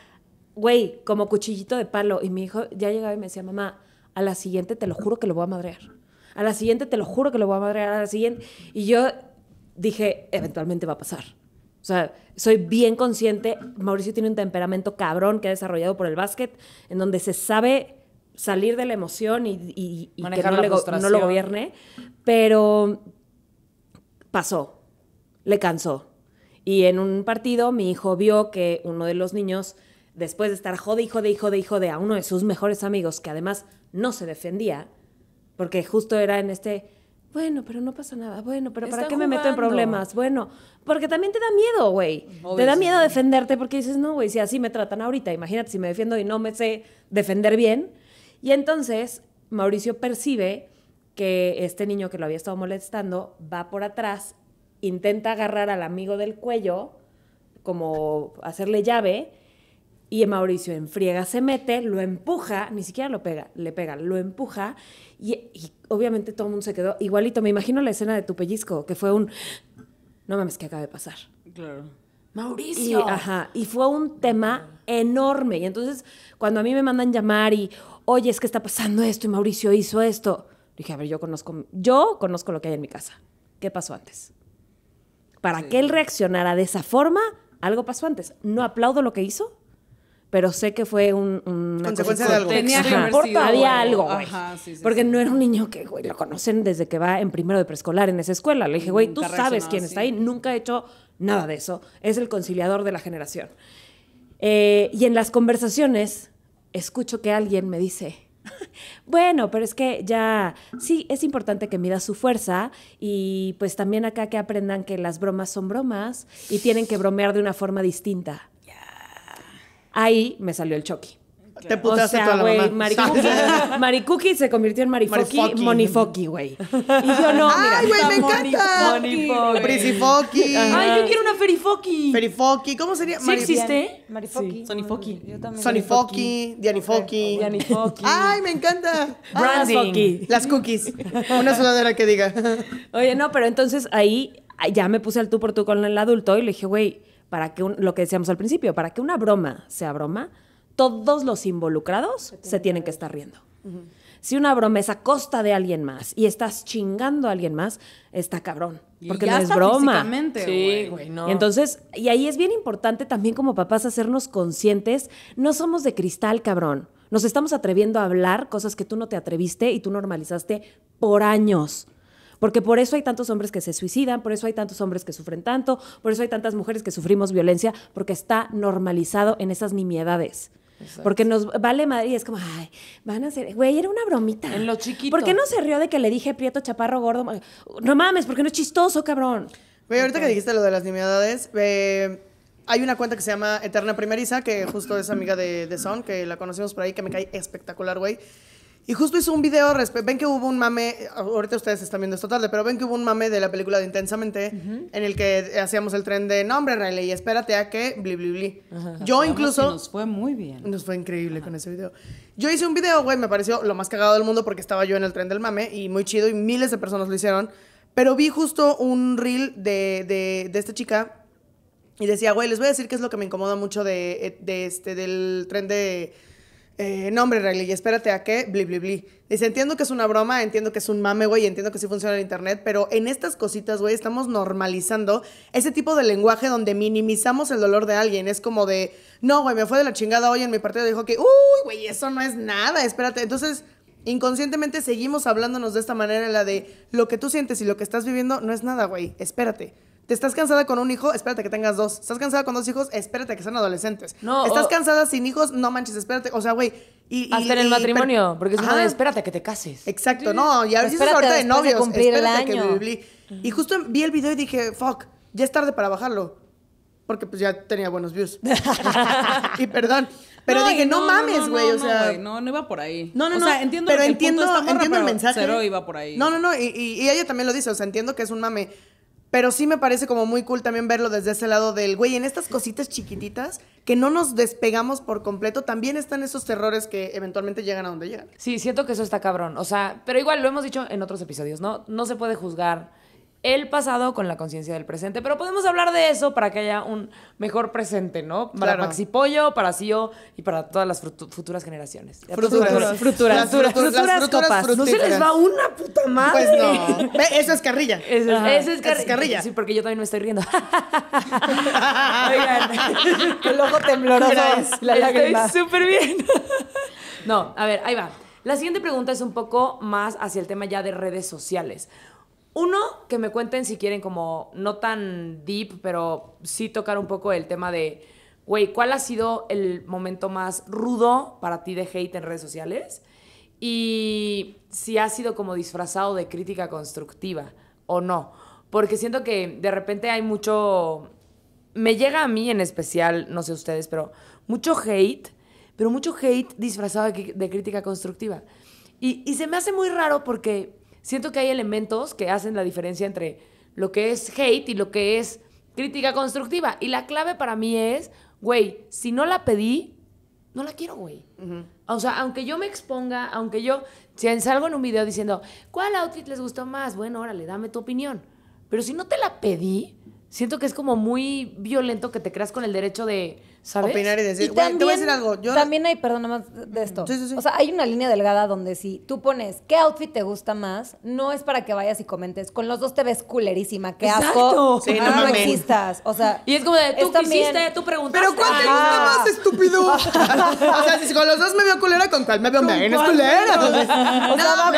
güey, como cuchillito de palo. Y mi hijo ya llegaba y me decía, mamá, a la siguiente te lo juro que lo voy a madrear. A la siguiente te lo juro que lo voy a madrear. A la siguiente. Y yo dije, eventualmente va a pasar. O sea, soy bien consciente. Mauricio tiene un temperamento cabrón que ha desarrollado por el básquet, en donde se sabe salir de la emoción y, que no, le, no lo gobierne. Pero pasó. Le cansó. Y en un partido, mi hijo vio que uno de los niños después de estar jode hijo de hijo de hijo de a uno de sus mejores amigos, que además no se defendía, porque justo era en este, bueno, pero no pasa nada, bueno, pero ¿para qué me meto en problemas? Bueno, porque también te da miedo, güey. Te da miedo defenderte porque dices, no, güey, si así me tratan ahorita, imagínate si me defiendo y no me sé defender bien. Y entonces Mauricio percibe que este niño que lo había estado molestando va por atrás, intenta agarrar al amigo del cuello, como hacerle llave, y Mauricio enfriega, se mete, lo empuja, ni siquiera lo pega, le pega, lo empuja y, obviamente todo el mundo se quedó igualito. Me imagino la escena de tu pellizco, que fue un, no mames, que acaba de pasar? Claro. Mauricio. Y, ajá, y fue un tema enorme. Y entonces, cuando a mí me mandan llamar y, oye, es que está pasando esto y Mauricio hizo esto, dije, a ver, yo conozco, yo conozco lo que hay en mi casa. ¿Qué pasó antes? Para que él reaccionara de esa forma, algo pasó antes. No aplaudo lo que hizo, pero sé que fue un, consecuencia de algo. Tenía que había algo, güey. porque no era un niño que, güey, lo conocen desde que va en primero de preescolar en esa escuela. Le dije, güey, mm, tú sabes quién está ahí, nunca ha hecho nada de eso. Es el conciliador de la generación. Eh, y en las conversaciones escucho que alguien me dice, [LAUGHS] bueno, pero es que ya sí, es importante que mida su fuerza y pues también acá que aprendan que las bromas son bromas y tienen que bromear de una forma distinta. Ahí me salió el choque. Te o sea, toda la Maricuki, [LAUGHS] se convirtió en Marifoki, Monifoki, güey. Y yo no, Ay, güey, me encanta. Prisifoki. Ay, yo quiero una Ferifoki. Ferifoki, ¿cómo sería? ¿Sí existe? Marifoki. Sonifoki. Yo también. Sonifoki, Dianifoki. Dianifoki. Ay, me encanta. Las cookies. Una sudadera que diga. Oye, no, pero entonces ahí ya me puse al tú por tú con el adulto y le dije, güey, para que lo que decíamos al principio, para que una broma sea broma, todos los involucrados se, tienen que, estar riendo. Si una broma es a costa de alguien más y estás chingando a alguien más, está cabrón. Porque no es broma. Sí, no. entonces, y ahí es bien importante también como papás hacernos conscientes, no somos de cristal, cabrón. Nos estamos atreviendo a hablar cosas que tú no te atreviste y tú normalizaste por años. Porque por eso hay tantos hombres que se suicidan, por eso hay tantos hombres que sufren tanto, por eso hay tantas mujeres que sufrimos violencia, porque está normalizado en esas nimiedades. Porque nos vale madre y es como, ay, van a ser, güey, era una bromita. En lo chiquito. ¿Por qué no se rió de que le dije prieto, chaparro, gordo? No mames, porque no es chistoso, cabrón. Güey, ahorita que dijiste lo de las nimiedades, eh, hay una cuenta que se llama Eterna Primeriza, que justo es amiga de, de Son, que la conocimos por ahí, que me cae espectacular, güey. Y justo hizo un video, ven que hubo un mame, ahorita ustedes están viendo esto tarde, pero ven que hubo un mame de la película de Intensamente en el que hacíamos el tren de, no hombre Riley, espérate a que bli bli bli. Yo incluso... Nos fue muy bien. Nos fue increíble con ese video. Yo hice un video, güey, me pareció lo más cagado del mundo porque estaba yo en el tren del mame y muy chido y miles de personas lo hicieron, pero vi justo un reel de, de, de esta chica y decía, güey, les voy a decir qué es lo que me incomoda mucho de eh, este, del tren de eh, no, hombre, Riley, espérate a qué, bli, bli, bli. Dice, entiendo que es una broma, entiendo que es un mame, güey, entiendo que sí funciona el internet, pero en estas cositas, güey, estamos normalizando ese tipo de lenguaje donde minimizamos el dolor de alguien. Es como de, no, güey, me fue de la chingada hoy en mi partido dijo que, uy, güey, eso no es nada, espérate. Entonces, inconscientemente seguimos hablándonos de esta manera, la de lo que tú sientes y lo que estás viviendo no es nada, güey, espérate. ¿Te estás cansada con un hijo? Espérate que tengas dos. ¿Estás cansada con dos hijos? Espérate que sean adolescentes. No. ¿Estás cansada sin hijos? No manches, espérate. O sea, güey. Y, Hasta en el matrimonio, porque es espérate que te cases. Exacto, no. Y a veces ahorita de novios. espérate el año. que Y justo vi el video y dije, fuck, ya es tarde para bajarlo. Porque pues ya tenía buenos views. [LAUGHS] y perdón. Pero dije, no, mames, güey. No, o sea. No, no, iba por ahí. No, no, o sea, no. entiendo pero el entiendo, punto entiendo el mensaje. Cero iba por ahí. No, no, no. y, ella también lo dice. O sea, entiendo que es un mame. Pero sí me parece como muy cool también verlo desde ese lado del, güey, en estas cositas chiquititas que no nos despegamos por completo, también están esos terrores que eventualmente llegan a donde llegan. Sí, siento que eso está cabrón. O sea, pero igual lo hemos dicho en otros episodios, ¿no? No se puede juzgar el pasado con la conciencia del presente. Pero podemos hablar de eso para que haya un mejor presente, ¿no? Para Maxi Pollo, para Sio e y para todas las futuras generaciones. futuras futuras futuras futuras ¿No se les va una puta madre? Pues no. Eso es carrilla. Eso, es, carrilla. Sí, porque yo también me estoy riendo. [LAUGHS] Oigan, [LAUGHS] el ojo tembloroso. Es, la estoy súper bien. [LAUGHS] no, a ver, ahí va. La siguiente pregunta es un poco más hacia el tema ya de redes sociales. Uno, que me cuenten si quieren como no tan deep, pero sí tocar un poco el tema de, güey, ¿cuál ha sido el momento más rudo para ti de hate en redes sociales? Y si ha sido como disfrazado de crítica constructiva o no. Porque siento que de repente hay mucho, me llega a mí en especial, no sé ustedes, pero mucho hate, pero mucho hate disfrazado de, crítica constructiva. y se me hace muy raro porque siento que hay elementos que hacen la diferencia entre lo que es hate y lo que es crítica constructiva. Y la clave para mí es, güey, si no la pedí, no la quiero, güey. O sea, aunque yo me exponga, aunque yo, si salgo en un video diciendo, ¿cuál outfit les gustó más? Bueno, órale, dame tu opinión. Pero si no te la pedí, siento que es como muy violento que te creas con el derecho de, Opinar y decir, güey, te voy a decir algo. Yo también hay, perdón, más de esto. Sí, sí, sí. O sea, hay una línea delgada donde si tú pones qué outfit te gusta más, no es para que vayas y comentes, con los dos te ves culerísima, qué asco. Sí, no, no existas. O sea, y es como de, tú quisiste, tú preguntaste. Pero ¿cuál te gusta más, estúpido? [LAUGHS] o sea, si con los dos me veo culera, ¿con cuál me veo menos culera? o va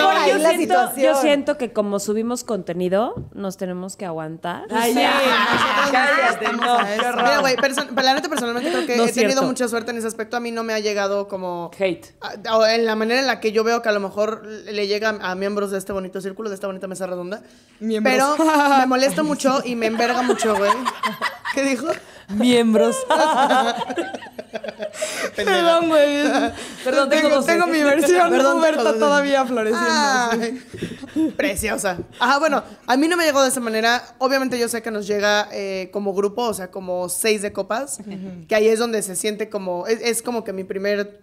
por Yo siento que como subimos contenido, nos tenemos que aguantar. Ay, ya. Cállate, no. Mira, güey, la neta personalmente he tenido mucha suerte en ese aspecto. A mí no me ha llegado como... Hate. en la manera en la que yo veo que a lo mejor le llega a, miembros de este bonito círculo, de esta bonita mesa redonda. Pero [LAUGHS] me molesta mucho y me enverga mucho, güey. ¿Qué dijo? miembros. [LAUGHS] Perdón, güey. Perdón, tengo, eh. mi versión Perdón, todavía floreciendo. preciosa. Ajá, bueno, a mí no me llegó de esa manera. Obviamente yo sé que nos llega eh, como grupo, o sea, como seis de copas, que ahí es donde se siente como, es como que mi primer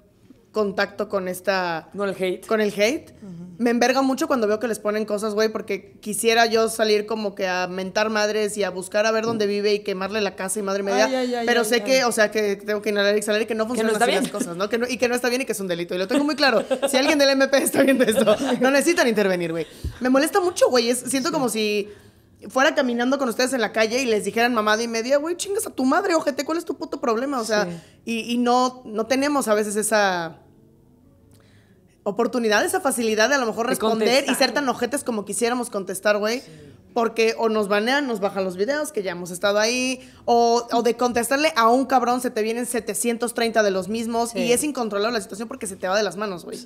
contacto con esta... Con el hate. Con el hate. Me enverga mucho cuando veo que les ponen cosas, güey, porque quisiera yo salir como que a mentar madres y a buscar a ver dónde vive y quemarle la casa y madre media. pero sé que, o sea, que tengo que inhalar y exhalar y que no funcionan las cosas, ¿no? Y que no está bien y que es un delito. Y lo tengo muy claro. si alguien del MP está viendo esto, [LAUGHS] no necesitan intervenir, güey. Me molesta mucho, güey. Siento como si fuera caminando con ustedes en la calle y les dijeran mamada y media, güey, chingas a tu madre, ojete, ¿cuál es tu puto problema? O sea, y, y, no, no tenemos a veces esa Oportunidad, esa facilidad de a lo mejor responder y ser tan ojetes como quisiéramos contestar, güey. Porque o nos banean, nos bajan los videos, que ya hemos estado ahí, o, de contestarle a un cabrón se te vienen 730 de los mismos y es incontrolable la situación porque se te va de las manos, güey.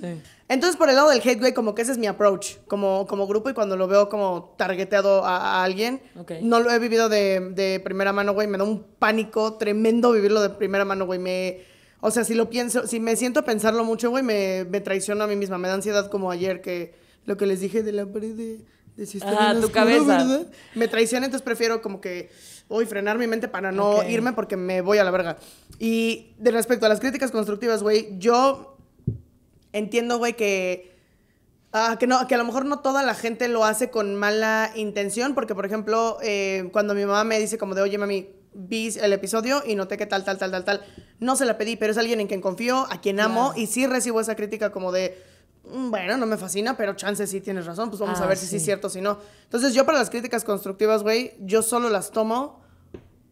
Entonces, por el lado del hate, güey, como que ese es mi approach como, como grupo y cuando lo veo como targeteado a, alguien, no lo he vivido de, de primera mano, güey, me da un pánico tremendo vivirlo de primera mano, güey, me o sea, si lo pienso, si me siento a pensarlo mucho, güey, me, traiciono a mí misma. Me da ansiedad como ayer que lo que les dije de la pared de, si ah, tu cabeza. ¿verdad? Me traiciona, entonces prefiero como que a frenar mi mente para no irme porque me voy a la verga. Y de respecto a las críticas constructivas, güey, yo entiendo, güey, que Ah, que, no, que a lo mejor no toda la gente lo hace con mala intención, porque por ejemplo, eh, cuando mi mamá me dice como de, oye mami, vi el episodio y noté que tal, tal, tal, tal, tal. No se la pedí, pero es alguien en quien confío, a quien amo, y sí recibo esa crítica como de, mm, bueno, no me fascina, pero chance sí tienes razón, pues vamos a ah, ver si es cierto, si no. Entonces yo para las críticas constructivas, güey, yo solo las tomo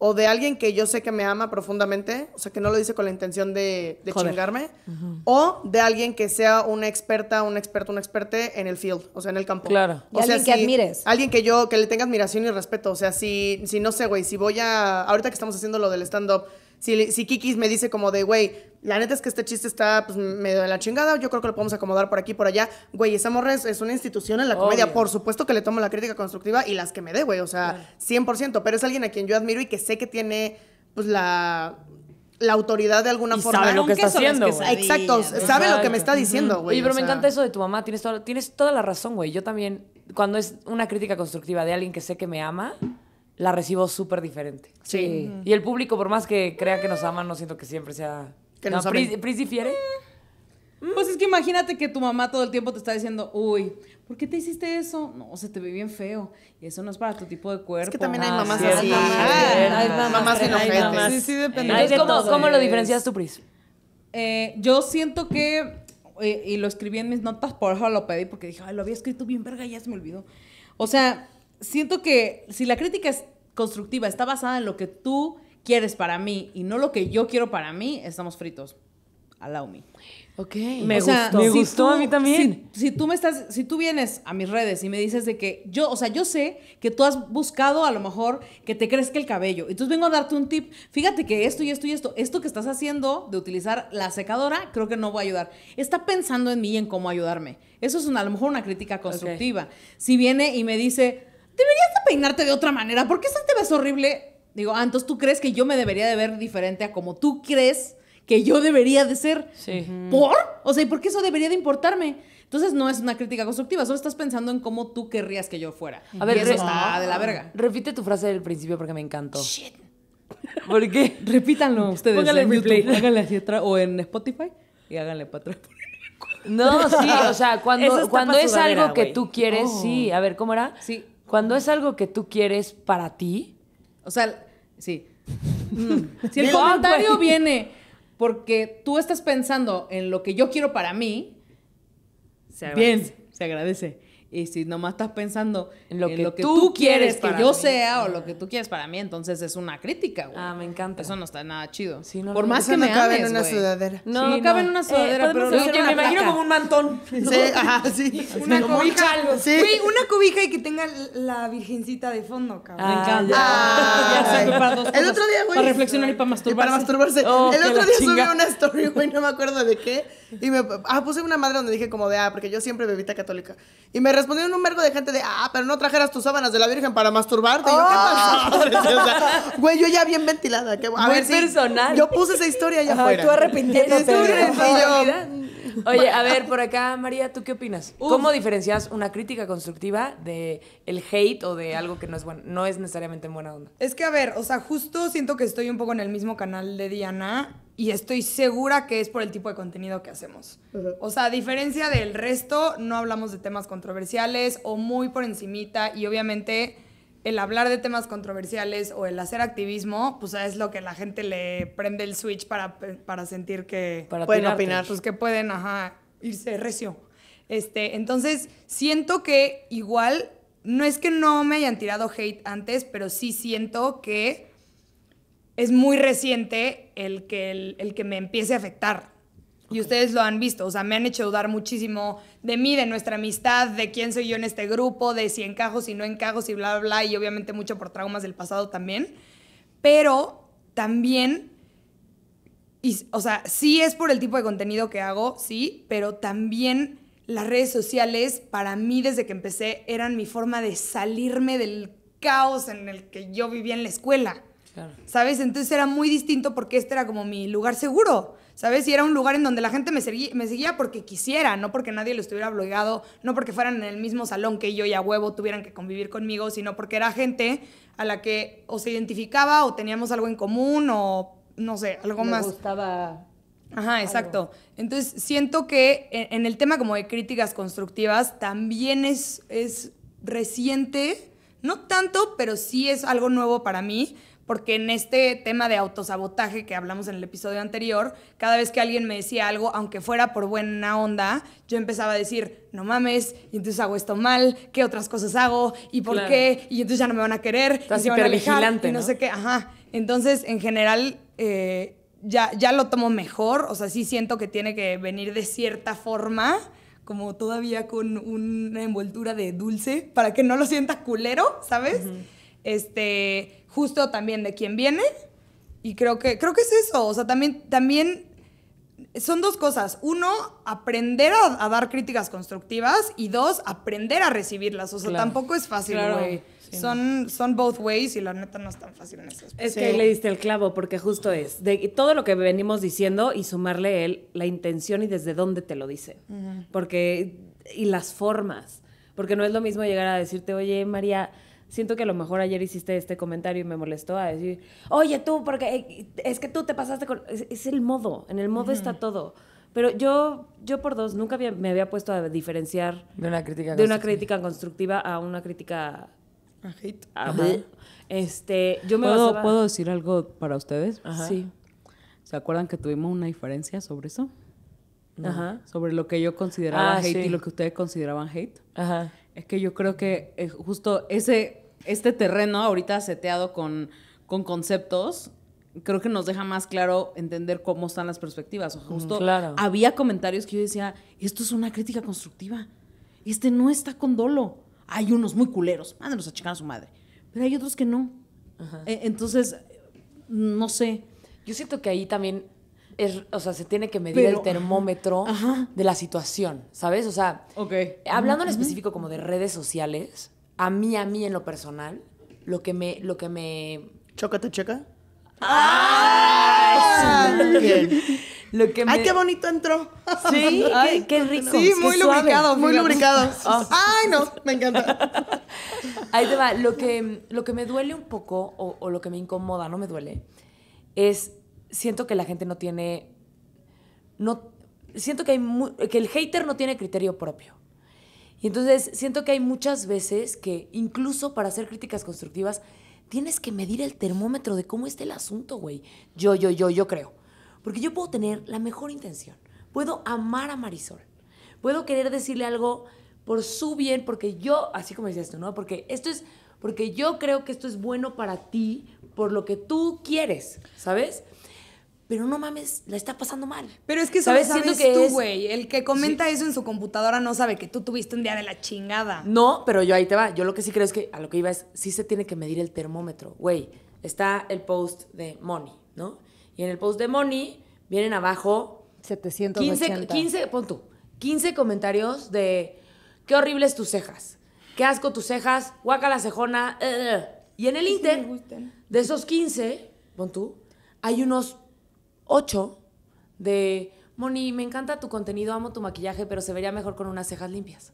o de alguien que yo sé que me ama profundamente, o sea, que no lo dice con la intención de, de chingarme, o de alguien que sea una experta, un experto, un experte en el field, o sea, en el campo. Claro. alguien que admires. Alguien que yo, que le tenga admiración y respeto, o sea, si, si no sé, güey, si voy a, ahorita que estamos haciendo lo del stand-up, si, si me dice como de, güey, la neta es que este chiste está pues, medio de la chingada, yo creo que lo podemos acomodar por aquí, por allá. Güey, esa morra es, una institución en la comedia. Por supuesto que le tomo la crítica constructiva y las que me dé, güey, o sea, 100%, pero es alguien a quien yo admiro y que sé que tiene, pues, la la autoridad de alguna forma. Sabe lo que está haciendo. Exacto, sabe lo que me está diciendo, güey. pero me encanta eso de tu mamá. Tienes toda, tienes toda la razón, güey. Yo también, cuando es una crítica constructiva de alguien que sé que me ama, la recibo súper diferente. Sí. Y el público, por más que crea que nos aman, no siento que siempre sea... Que nos Pris, Pris difiere. Mm. Pues es que imagínate que tu mamá todo el tiempo te está diciendo, uy, ¿por qué te hiciste eso? No, se te ve bien feo. Y eso no es para tu tipo de cuerpo. Es que también hay mamás así. hay mamás Sí, sí, depende. ¿cómo, lo diferencias tú, Pris? Eh, yo siento que, eh, y lo escribí en mis notas, por eso lo pedí, porque dije, ay, lo había escrito bien verga, y ya se me olvidó. O sea, siento que si la crítica es constructiva, está basada en lo que tú quieres para mí y no lo que yo quiero para mí, estamos fritos. Allow me. Ok. Me gustó. Me gustó a mí también. Si, tú me estás, si tú vienes a mis redes y me dices de que yo, o sea, yo sé que tú has buscado a lo mejor que te crezca el cabello. Entonces vengo a darte un tip. Fíjate que esto y esto y esto, esto que estás haciendo de utilizar la secadora, creo que no va a ayudar. Está pensando en mí y en cómo ayudarme. Eso es una, a lo mejor una crítica constructiva. Si viene y me dice, deberías peinarte de otra manera, porque esa te ves horrible. Digo, ah, entonces tú crees que yo me debería de ver diferente a como tú crees que yo debería de ser. Sí. ¿Por? O sea, ¿y por qué eso debería de importarme? Entonces no es una crítica constructiva, solo estás pensando en cómo tú querrías que yo fuera. A ver, y eso está de la verga. Repite tu frase del principio porque me encantó. Shit. ¿Por qué? Repítanlo ustedes en YouTube, háganle hacia atrás o en Spotify y háganle para atrás. No, sí, o sea, cuando, cuando es algo que tú quieres, oh. sí. A ver, ¿cómo era? Sí. Cuando es algo que tú quieres para ti. O sea, sí. Mm. si el [LAUGHS] comentario viene porque tú estás pensando en lo que yo quiero para mí, Bien, se agradece. Y si nomás estás pensando en lo, que, tú, quieres, que yo sea o lo que tú quieres para mí, entonces es una crítica, güey. Ah, me encanta. Eso no está nada chido. Por más que me cabe en una sudadera. No, no cabe en una sudadera, pero me imagino como un mantón. Sí, ajá, sí. [LAUGHS] Una cobija. sí. una cobija y que tenga la virgencita de fondo, cabrón. Ah, me encanta. para El otro día, güey. Para reflexionar y para masturbarse. Oh, el otro día subí una story, güey, no me acuerdo de qué y me ah, puse una madre donde dije como de, ah, porque yo siempre bebita católica. Y me respondieron un vergo de gente de, ah, pero no trajeras tus sábanas de la Virgen para masturbarte. Y yo, ¿qué pasó? Ah. güey, yo ya bien ventilada. Que, a ver, personal. yo puse esa historia allá afuera. Tú arrepintiéndote. Oye, a ver, por acá, María, ¿tú qué opinas? ¿Cómo diferencias una crítica constructiva de el hate o de algo que no es bueno, no es necesariamente buena onda? Es que, a ver, o sea, justo siento que estoy un poco en el mismo canal de Diana y estoy segura que es por el tipo de contenido que hacemos. O sea, a diferencia del resto, no hablamos de temas controversiales o muy por encimita y obviamente el hablar de temas controversiales o el hacer activismo, pues es lo que la gente le prende el switch para, para sentir que pueden opinar. Pues que pueden, ajá, irse recio. Este, entonces, siento que igual, no es que no me hayan tirado hate antes, pero sí siento que es muy reciente el que, el, que me empiece a afectar. Y ustedes lo han visto, o sea, me han hecho dudar muchísimo de mí, de nuestra amistad, de quién soy yo en este grupo, de si encajo, si no encajo, si bla, bla, bla, y obviamente mucho por traumas del pasado también. Pero también, y, o sea, sí es por el tipo de contenido que hago, sí, pero también las redes sociales para mí desde que empecé eran mi forma de salirme del caos en el que yo vivía en la escuela. ¿Sabes? Entonces era muy distinto porque este era como mi lugar seguro, ¿sabes? Y era un lugar en donde la gente me, seguía, porque quisiera, no porque nadie lo estuviera blogueado, no porque fueran en el mismo salón que yo y a huevo tuvieran que convivir conmigo, sino porque era gente a la que o se identificaba o teníamos algo en común o no sé, algo más. Me gustaba. Ajá, exacto. Entonces siento que en, el tema como de críticas constructivas también es, es reciente, no tanto, pero sí es algo nuevo para mí porque en este tema de autosabotaje que hablamos en el episodio anterior, cada vez que alguien me decía algo, aunque fuera por buena onda, yo empezaba a decir, no mames, y entonces hago esto mal, ¿qué otras cosas hago? ¿Y por qué? Y entonces ya no me van a querer, Estás y ¿no? sé qué, ajá. Entonces, en general, eh, ya, ya lo tomo mejor, o sea, sí siento que tiene que venir de cierta forma, como todavía con una envoltura de dulce, para que no lo sienta culero, ¿sabes? Este justo también de quién viene. Y creo que, creo que es eso. O sea, también, también son dos cosas. Uno, aprender a, dar críticas constructivas y dos, aprender a recibirlas. O sea, tampoco es fácil, son, son both ways y la neta no es tan fácil en Es que ahí le diste el clavo, porque justo es de todo lo que venimos diciendo y sumarle él la intención y desde dónde te lo dice. Porque, y las formas. Porque no es lo mismo llegar a decirte, oye, María, siento que a lo mejor ayer hiciste este comentario y me molestó a decir, oye tú, porque eh, es que tú te pasaste con... Es, el modo, en el modo está todo. Pero yo, yo por dos, nunca me había puesto a diferenciar de una crítica, de una crítica constructiva a una crítica... A hate. Ajá. Este, yo me ¿Puedo, basaba... ¿Puedo decir algo para ustedes? Sí. ¿Se acuerdan que tuvimos una diferencia sobre eso? Ajá. Sobre lo que yo consideraba ah, hate y lo que ustedes consideraban hate. Ajá. Es que yo creo que eh, justo ese este terreno ahorita seteado con, con conceptos, creo que nos deja más claro entender cómo están las perspectivas. Justo había comentarios que yo decía, esto es una crítica constructiva. Este no está con dolo. Hay unos muy culeros, mándenos a checar a su madre. Pero hay otros que no. E, entonces, no sé. Yo siento que ahí también o sea, se tiene que medir el termómetro de la situación, ¿sabes? O sea, hablando en específico como de redes sociales, a mí, a mí en lo personal, lo que me... Lo que me... ¿Choca te checa? Lo que ¡Ay, qué bonito entró! Sí, qué, rico. Sí, muy lubricado, muy lubricado. Ah. ¡Ay, no! Me encanta. Ahí te va. Lo que, lo que me duele un poco, o, lo que me incomoda, no me duele, es siento que la gente no tiene. No, siento que, hay que el hater no tiene criterio propio. Y entonces siento que hay muchas veces que incluso para hacer críticas constructivas tienes que medir el termómetro de cómo está el asunto, güey. Yo, yo, yo, yo creo. Porque yo puedo tener la mejor intención. Puedo amar a Marisol. Puedo querer decirle algo por su bien, porque yo, así como decías tú, ¿no? Porque esto es, porque yo creo que esto es bueno para ti, por lo que tú quieres, ¿sabes? pero no mames, la está pasando mal. Pero es que ¿sabes? que tú, güey. El que comenta eso en su computadora no sabe que tú tuviste un día de la chingada. No, pero yo ahí te va. Yo lo que sí creo es que a lo que iba es, sí se tiene que medir el termómetro. Güey, está el post de Money, ¿no? Y en el post de Money vienen abajo... 780. 15, 15 pon tú, 15 comentarios de qué horribles tus cejas, qué asco tus cejas, guaca la cejona. Eh, eh, eh". Y en el Inter, de esos 15, pon tú, hay unos 8 de, Moni, me encanta tu contenido, amo tu maquillaje, pero se vería mejor con unas cejas limpias.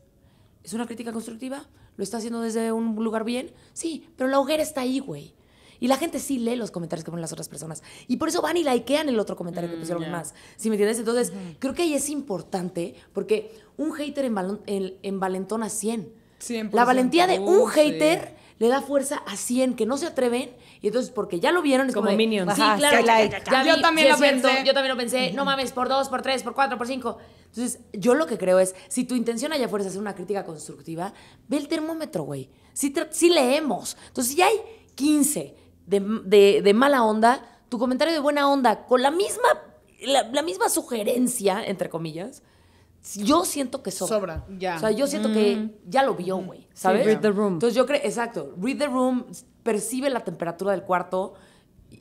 ¿Es una crítica constructiva? ¿Lo está haciendo desde un lugar bien? Sí, pero la hoguera está ahí, güey. Y la gente sí lee los comentarios que ponen las otras personas. Y por eso van y likean el otro comentario que mm, pusieron más. si me entiendes? Entonces, creo que ahí es importante porque un hater envalentona en, en a 100. La valentía de un hater le da fuerza a 100 que no se atreven y entonces, porque ya lo vieron, es como. Minions. Sí, claro. yo también lo pensé. yo también lo pensé. No mames, por dos, por tres, por cuatro, por cinco. Entonces, yo lo que creo es: si tu intención allá afuera es hacer una crítica constructiva, ve el termómetro, güey. Si, si leemos. Entonces, si hay 15 de, de, mala onda, tu comentario de buena onda con la misma la, misma sugerencia, entre comillas, yo siento que sobra. ya. O sea, yo siento que mm. ya lo vio, güey, ¿sabes? read the room. Entonces yo creo, exacto, read the room, percibe la temperatura del cuarto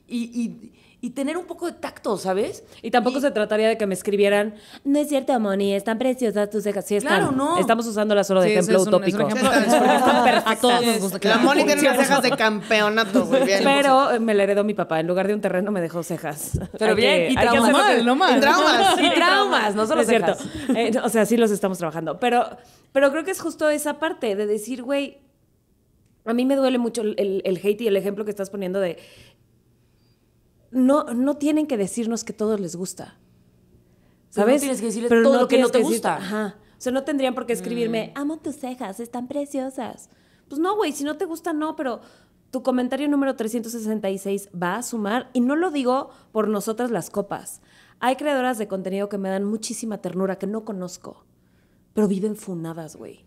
y y tener un poco de tacto, ¿sabes? Y tampoco se trataría de que me escribieran, no es cierto, Moni, están preciosas tus cejas. Claro, no. Estamos usándolas solo de ejemplo utópico. están La Moni tiene unas cejas de campeonato, Pero eh, me la heredó mi papá. En lugar de un terreno me dejó cejas. Pero bien, y traumas. no Y traumas. no solo es cierto. Eh, o sea, sí los estamos trabajando. Pero, pero creo que es justo esa parte de decir, güey, a mí me duele mucho el hate y el ejemplo que estás poniendo de no, no tienen que decirnos que todo les gusta. ¿Sabes? Pero no tienes que decirles todo lo que no te gusta. O sea, no tendrían por qué escribirme, mm. amo tus cejas, están preciosas. Pues no, güey, si no te gusta, no, pero tu comentario número 366 va a sumar, y no lo digo por nosotras las copas. Hay creadoras de contenido que me dan muchísima ternura, que no conozco, pero viven funadas, güey.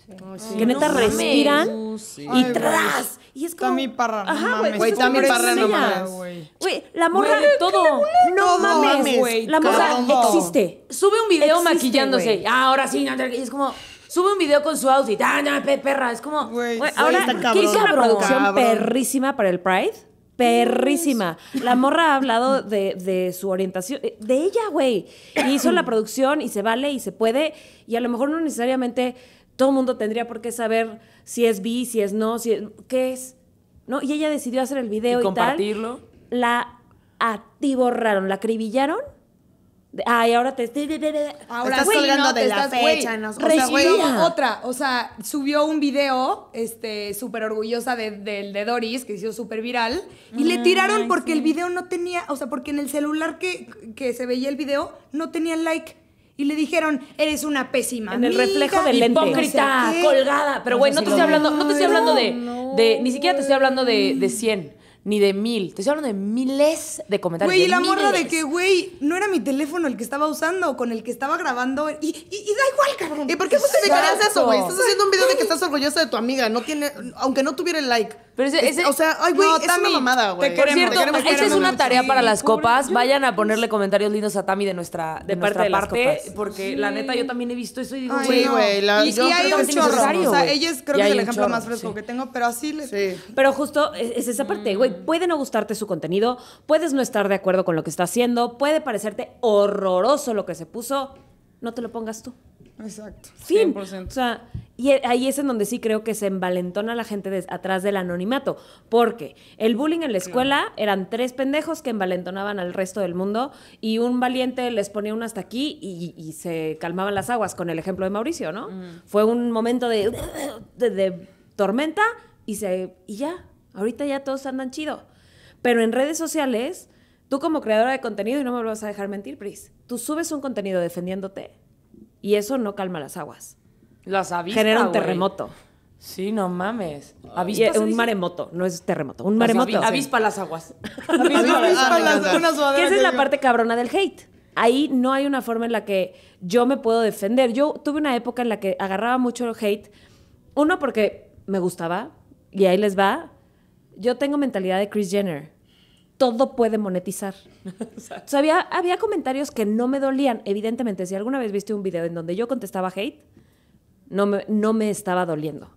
Que neta respiran y tras. Y es como. Parra, Ajá, güey. está mi Parra, no mames, pues güey. la morra. de todo. No mames, güey. La morra existe. Sube un video maquillándose. Ah, ahora sí. Y es como. Sube un video con su outfit. Ah, no, perra. Es como. Güey, ahora. ¿Qué hizo una producción perrísima para el Pride? perrísima. La morra ha hablado de, su orientación, eh, de ella, güey. Hizo la producción y se vale y se puede. Y a lo mejor no necesariamente todo el mundo tendría por qué saber si es vi si es no, si es, qué es. ¿No? Y ella decidió hacer el video y, compartirlo. La atiborraron, la acribillaron Ay, ahora te. estoy... Ahora estás colgando no, de la estás, fecha. o sea, otra. O sea, subió un video este, súper orgullosa de, de, Doris, que hizo súper viral. Y le ah, tiraron porque el video no tenía. O sea, porque en el celular que, se veía el video no tenía like. Y le dijeron, eres una pésima. En el reflejo del lente. Hipócrita, colgada. Pero, güey, no, te estoy hablando, no te estoy hablando de, Ni siquiera te estoy hablando de, de 100 ni de mil. Te estoy hablando de miles de comentarios. Güey, y la miles. morra de que, güey, no era mi teléfono el que estaba usando, con el que estaba grabando. Y, y, da igual, cabrón. ¿Y por qué justificarías eso, güey? Estás haciendo un video de que estás orgullosa de tu amiga. No tiene, aunque no tuviera el like. Pero ese, o sea, ay, güey, es una mamada, güey. cierto, esa es una tarea para las copas. Vayan a ponerle comentarios lindos a Tami de nuestra, de, parte, nuestra parte porque la neta yo también he visto eso y digo, güey, güey, la, y, hay un chorro, o sea, ella es creo que es el ejemplo más fresco que tengo, pero así le Pero justo e-, es esa parte, güey, mm. puede no gustarte su contenido, puedes no estar de acuerdo con lo que está haciendo, puede parecerte horroroso lo que se puso, no te lo pongas tú. Exacto. 100%. O sea, y e, ahí es en donde sí creo que se envalentona la gente atrás del anonimato, porque el bullying en la escuela eran tres pendejos que envalentonaban al resto del mundo y un valiente les ponía uno hasta aquí y, se calmaban las aguas, con el ejemplo de Mauricio, ¿no? Mm. Fue un momento de, de, tormenta y, se, y ya, ahorita ya todos andan chido. Pero en redes sociales, tú como creadora de contenido, y no me lo vas a dejar mentir, Pris, tú subes un contenido defendiéndote y eso no calma las aguas. Las Genera un terremoto. Sí, no mames. un maremoto, no es terremoto, un maremoto. avispa las aguas. [LAUGHS] Esa es la parte cabrona del hate. Ahí no hay una forma en la que yo me puedo defender. Yo tuve una época en la que agarraba mucho hate. Uno, porque me gustaba, y ahí les va. Yo tengo mentalidad de Chris Jenner. Todo puede monetizar. [LAUGHS] había, había comentarios que no me dolían. Evidentemente, si alguna vez viste un video en donde yo contestaba hate, no me, no me estaba doliendo.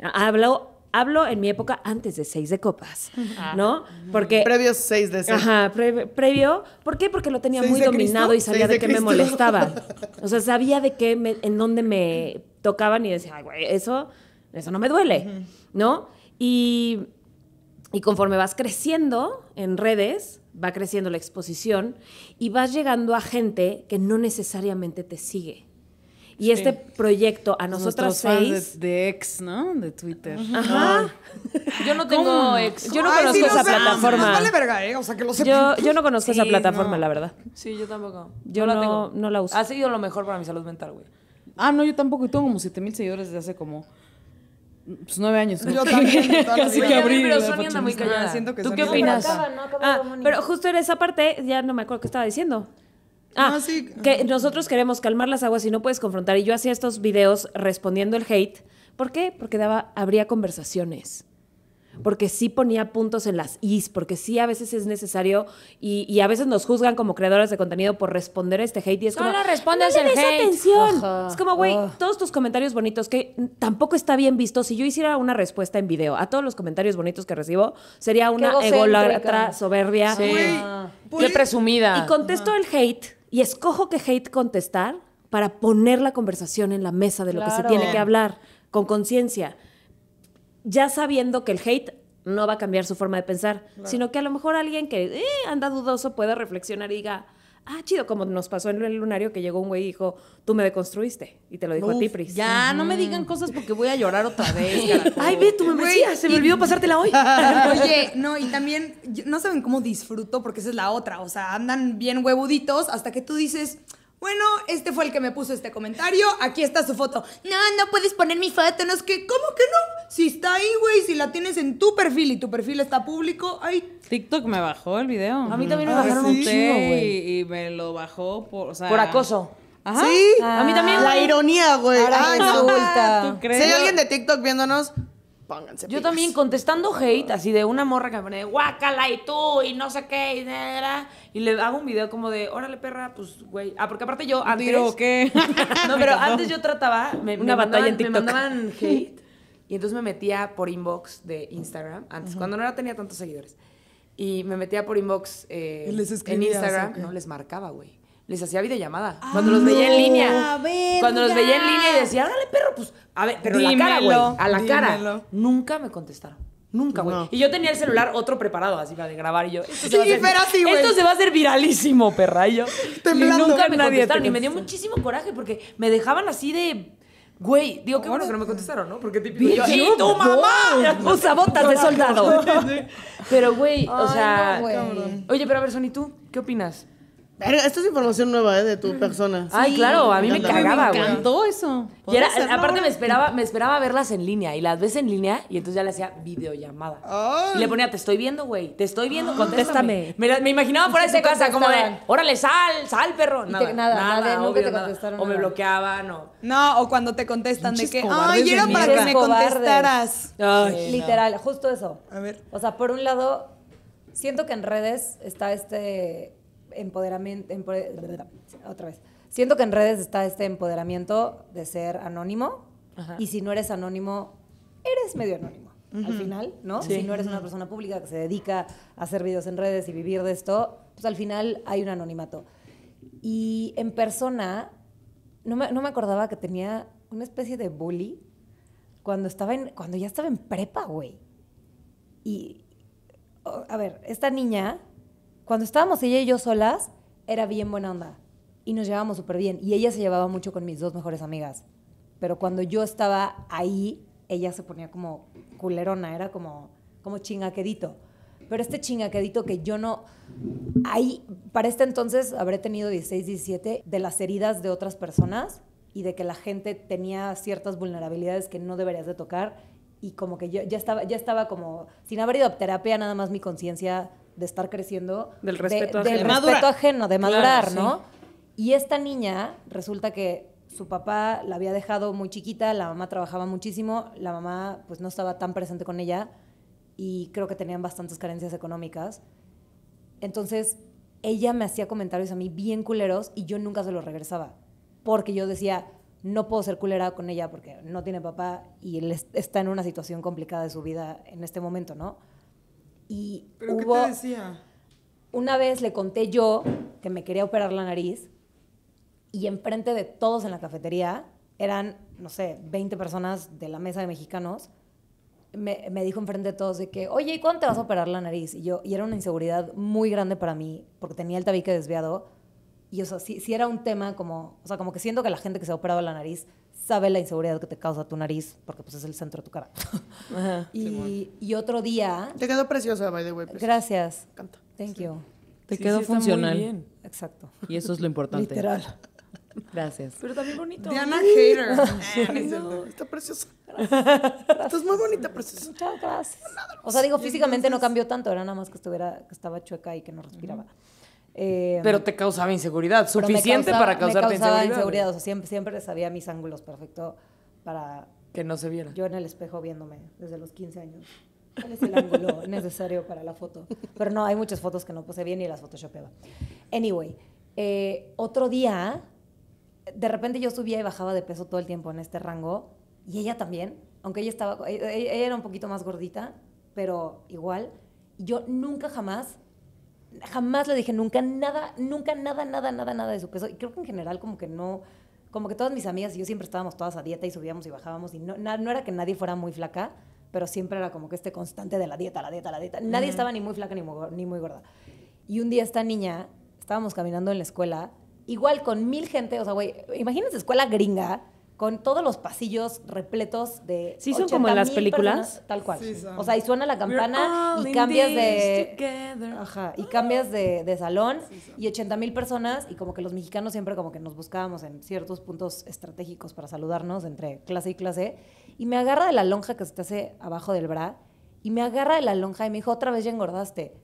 Hablo, hablo en mi época antes de seis de copas, ¿no? Porque... seis de seis. Ajá, previo. ¿Por qué? Porque lo tenía muy dominado y sabía de, qué me molestaba. [LAUGHS] O sea, sabía de qué, en dónde me tocaban y decía, ay, güey, eso, eso no me duele, ¿no? Y, y conforme vas creciendo en redes, va creciendo la exposición y vas llegando a gente que no necesariamente te sigue y este proyecto a nosotros seis. De, de, ex, ¿no? De Twitter. Ajá. Yo no tengo ex. Yo no conozco esa plataforma. verga, ¿eh? O sea, que lo yo, yo, no conozco esa plataforma, la verdad. Sí, yo tampoco. Yo no, la, tengo. no la uso. Ha sido lo mejor para mi salud mental, güey. Ah, no, yo tampoco. Y tengo como 7000 seguidores desde hace como pues nueve años. Yo también. [LAUGHS] Casi que abrí. Pero Sonia muy ah, ¿Tú qué opinas? Ah, pero justo en esa parte, ya no me acuerdo qué estaba diciendo. Ah, sí. que nosotros queremos calmar las aguas y no puedes confrontar. Y yo hacía estos videos respondiendo el hate. ¿Por qué? Porque daba, habría conversaciones. Porque sí ponía puntos en las is, porque sí a veces es necesario y, y a veces nos juzgan como creadores de contenido por responder a este hate y es como. respondes no el hate. atención. es como, güey, todos tus comentarios bonitos que tampoco está bien visto. Si yo hiciera una respuesta en video a todos los comentarios bonitos que recibo, sería una egolatra soberbia. Sí. presumida. Y contesto el hate y escojo que hate contestar para poner la conversación en la mesa de lo que se tiene que hablar con conciencia, ya sabiendo que el hate no va a cambiar su forma de pensar, sino que a lo mejor alguien que eh, anda dudoso pueda reflexionar y diga, ah, chido, como nos pasó en el lunario que llegó un güey y dijo, tú me deconstruiste. Y te lo dijo a ti, Ya, no me digan cosas porque voy a llorar otra vez. Ay, ve me decías. se me olvidó pasártela hoy. [LAUGHS] Oye, [LAUGHS] no, y también, no saben cómo disfruto porque esa es la otra. O sea, andan bien huevuditos hasta que tú dices bueno, este fue el que me puso este comentario. Aquí está su foto. No, no puedes poner mi foto. No es que, ¿cómo que no? Si está ahí, güey, si la tienes en tu perfil y tu perfil está público, ay. TikTok me bajó el video. A mí también me mm. bajaron ah, un chingo, güey. Y me lo bajó por, o sea, por acoso. Ajá. Sí. Ah. a mí también. La ironía, güey. Ah, no. Si hay alguien de TikTok viéndonos, yo también contestando hate, así de una morra que me pone de guácala y tú y no sé qué y, y le hago un video como de órale perra, pues güey. Ah, porque aparte yo antes. Tiro, ¿qué? [LAUGHS] no, pero [LAUGHS] antes yo trataba. Me, una batalla en TikTok. Me [LAUGHS] hate y entonces me metía por inbox de Instagram, antes, cuando no tenía tantos seguidores. Y me metía por inbox eh, en Instagram. No les marcaba, güey les hacía videollamada. Ah, cuando los veía en línea. Cuando los veía en línea y decía, dale perro, pues, a ver, pero a la cara, güey. A la cara. Nunca me contestaron. Nunca, güey. Y yo tenía el celular otro preparado, así para grabar. Y yo, esto, sí, se, va esto se va a hacer viralísimo, perra. Y yo, y nunca me contestaron. Y me dio muchísimo coraje porque me dejaban así de. Güey, digo, que bueno que no me contestaron, ¿no? Porque típico. y tu mamá! [LAUGHS] Usa botas de soldado. [LAUGHS] pero, güey, o sea. oye, pero a ver, Sony, ¿tú qué opinas? Verga, esta es información nueva, ¿eh? De tu mm. persona. Ay, claro, a mí me, cagaba, güey. Me encantó eso. Y era, aparte me esperaba, me esperaba verlas en línea y las ves en línea y entonces ya le hacía videollamada. Y le ponía, te estoy viendo, güey, te estoy viendo, ah, contéstame. Me, me, imaginaba por esa casa como de, órale, sal, sal, perro. Nada, nada, nunca te contestaron. O me bloqueaban o... No, o cuando te contestan de que, ay, era para que me contestaras. Ay, Literal, justo eso. A ver. O sea, por un lado, siento que en redes está este empoderamiento, otra vez. Siento que en redes está este empoderamiento de ser anónimo y si no eres anónimo, eres medio anónimo. Al final, ¿no? Si no eres una persona pública que se dedica a hacer videos en redes y vivir de esto, pues al final hay un anonimato. Y en persona, no me, no me acordaba que tenía una especie de bully cuando, estaba en, cuando ya estaba en prepa, güey. Y, a ver, esta niña cuando estábamos ella y yo solas, era bien buena onda y nos llevábamos súper bien. Y ella se llevaba mucho con mis dos mejores amigas. Pero cuando yo estaba ahí, ella se ponía como culerona, era como, como chingaquedito. Pero este chingaquedito que yo no... Ahí, para este entonces habré tenido 16, 17 de las heridas de otras personas y de que la gente tenía ciertas vulnerabilidades que no deberías de tocar y como que yo ya estaba, ya estaba como, sin haber ido a terapia, nada más mi conciencia de estar creciendo. Del respeto, ajeno. Del respeto ajeno. de madurar, ¿no? Y esta niña resulta que su papá la había dejado muy chiquita, la mamá trabajaba muchísimo, la mamá pues no estaba tan presente con ella y creo que tenían bastantes carencias económicas. Entonces, ella me hacía comentarios a mí bien culeros y yo nunca se los regresaba, porque yo decía, no puedo ser culera con ella porque no tiene papá y él está en una situación complicada de su vida en este momento, ¿no? Y ¿Pero qué te decía? Una vez le conté yo que me quería operar la nariz y enfrente de todos en la cafetería eran, no sé, 20 personas de la mesa de mexicanos. Me, me, dijo enfrente de todos de que, oye, ¿y cuándo te vas a operar la nariz? Y yo, y era una inseguridad muy grande para mí, porque tenía el tabique desviado. Y, o sea, sí, era un tema como, o sea, como que siento que la gente que se ha operado la nariz sabe la inseguridad que te causa tu nariz, porque pues es el centro de tu cara. [LAUGHS] [LAUGHS] Y, otro día... Te quedó preciosa, by the way. Pues. Gracias. Canta. Thank you. Te quedó funcional. Exacto. Y eso es lo importante. Literal. [LAUGHS] Gracias. Pero también bonito. Diana Hater. Está preciosa. Estás muy bonita, preciosa. Muchas gracias. O sea, digo, pues, físicamente no cambió tanto, era nada más que estuviera, que estaba chueca y que no respiraba. Eh, pero te causaba inseguridad, suficiente para causarte inseguridad. O siempre, siempre sabía mis ángulos perfecto para... Que no se viera. Yo en el espejo viéndome desde los 15 años. ¿Cuál es el ángulo [LAUGHS] necesario para la foto? Pero no, hay muchas fotos que no puse bien y las photoshopeaba. Anyway, eh, otro día, de repente yo subía y bajaba de peso todo el tiempo en este rango y ella también, aunque ella estaba, ella era un poquito más gordita, pero igual. Yo nunca jamás jamás le dije nunca nada, nunca nada, nada, nada, nada de su peso. Y creo que en general como que no, como que todas mis amigas y yo siempre estábamos todas a dieta y subíamos y bajábamos y no, no era que nadie fuera muy flaca, pero siempre era como que este constante de la dieta, la dieta, la dieta. Nadie estaba ni muy flaca ni muy, ni muy gorda. Y un día esta niña, estábamos caminando en la escuela, igual con mil gente, o sea, güey, imagínense escuela gringa, con todos los pasillos repletos de. Sí, son como en las películas. tal cual. o sea, y suena la campana y cambias de. Ajá, y cambias de, salón y 80 mil personas, y como que los mexicanos siempre como que nos buscábamos en ciertos puntos estratégicos para saludarnos entre clase y clase. Y me agarra de la lonja que se te hace abajo del bra, y me agarra de la lonja y me dijo, otra vez ya engordaste.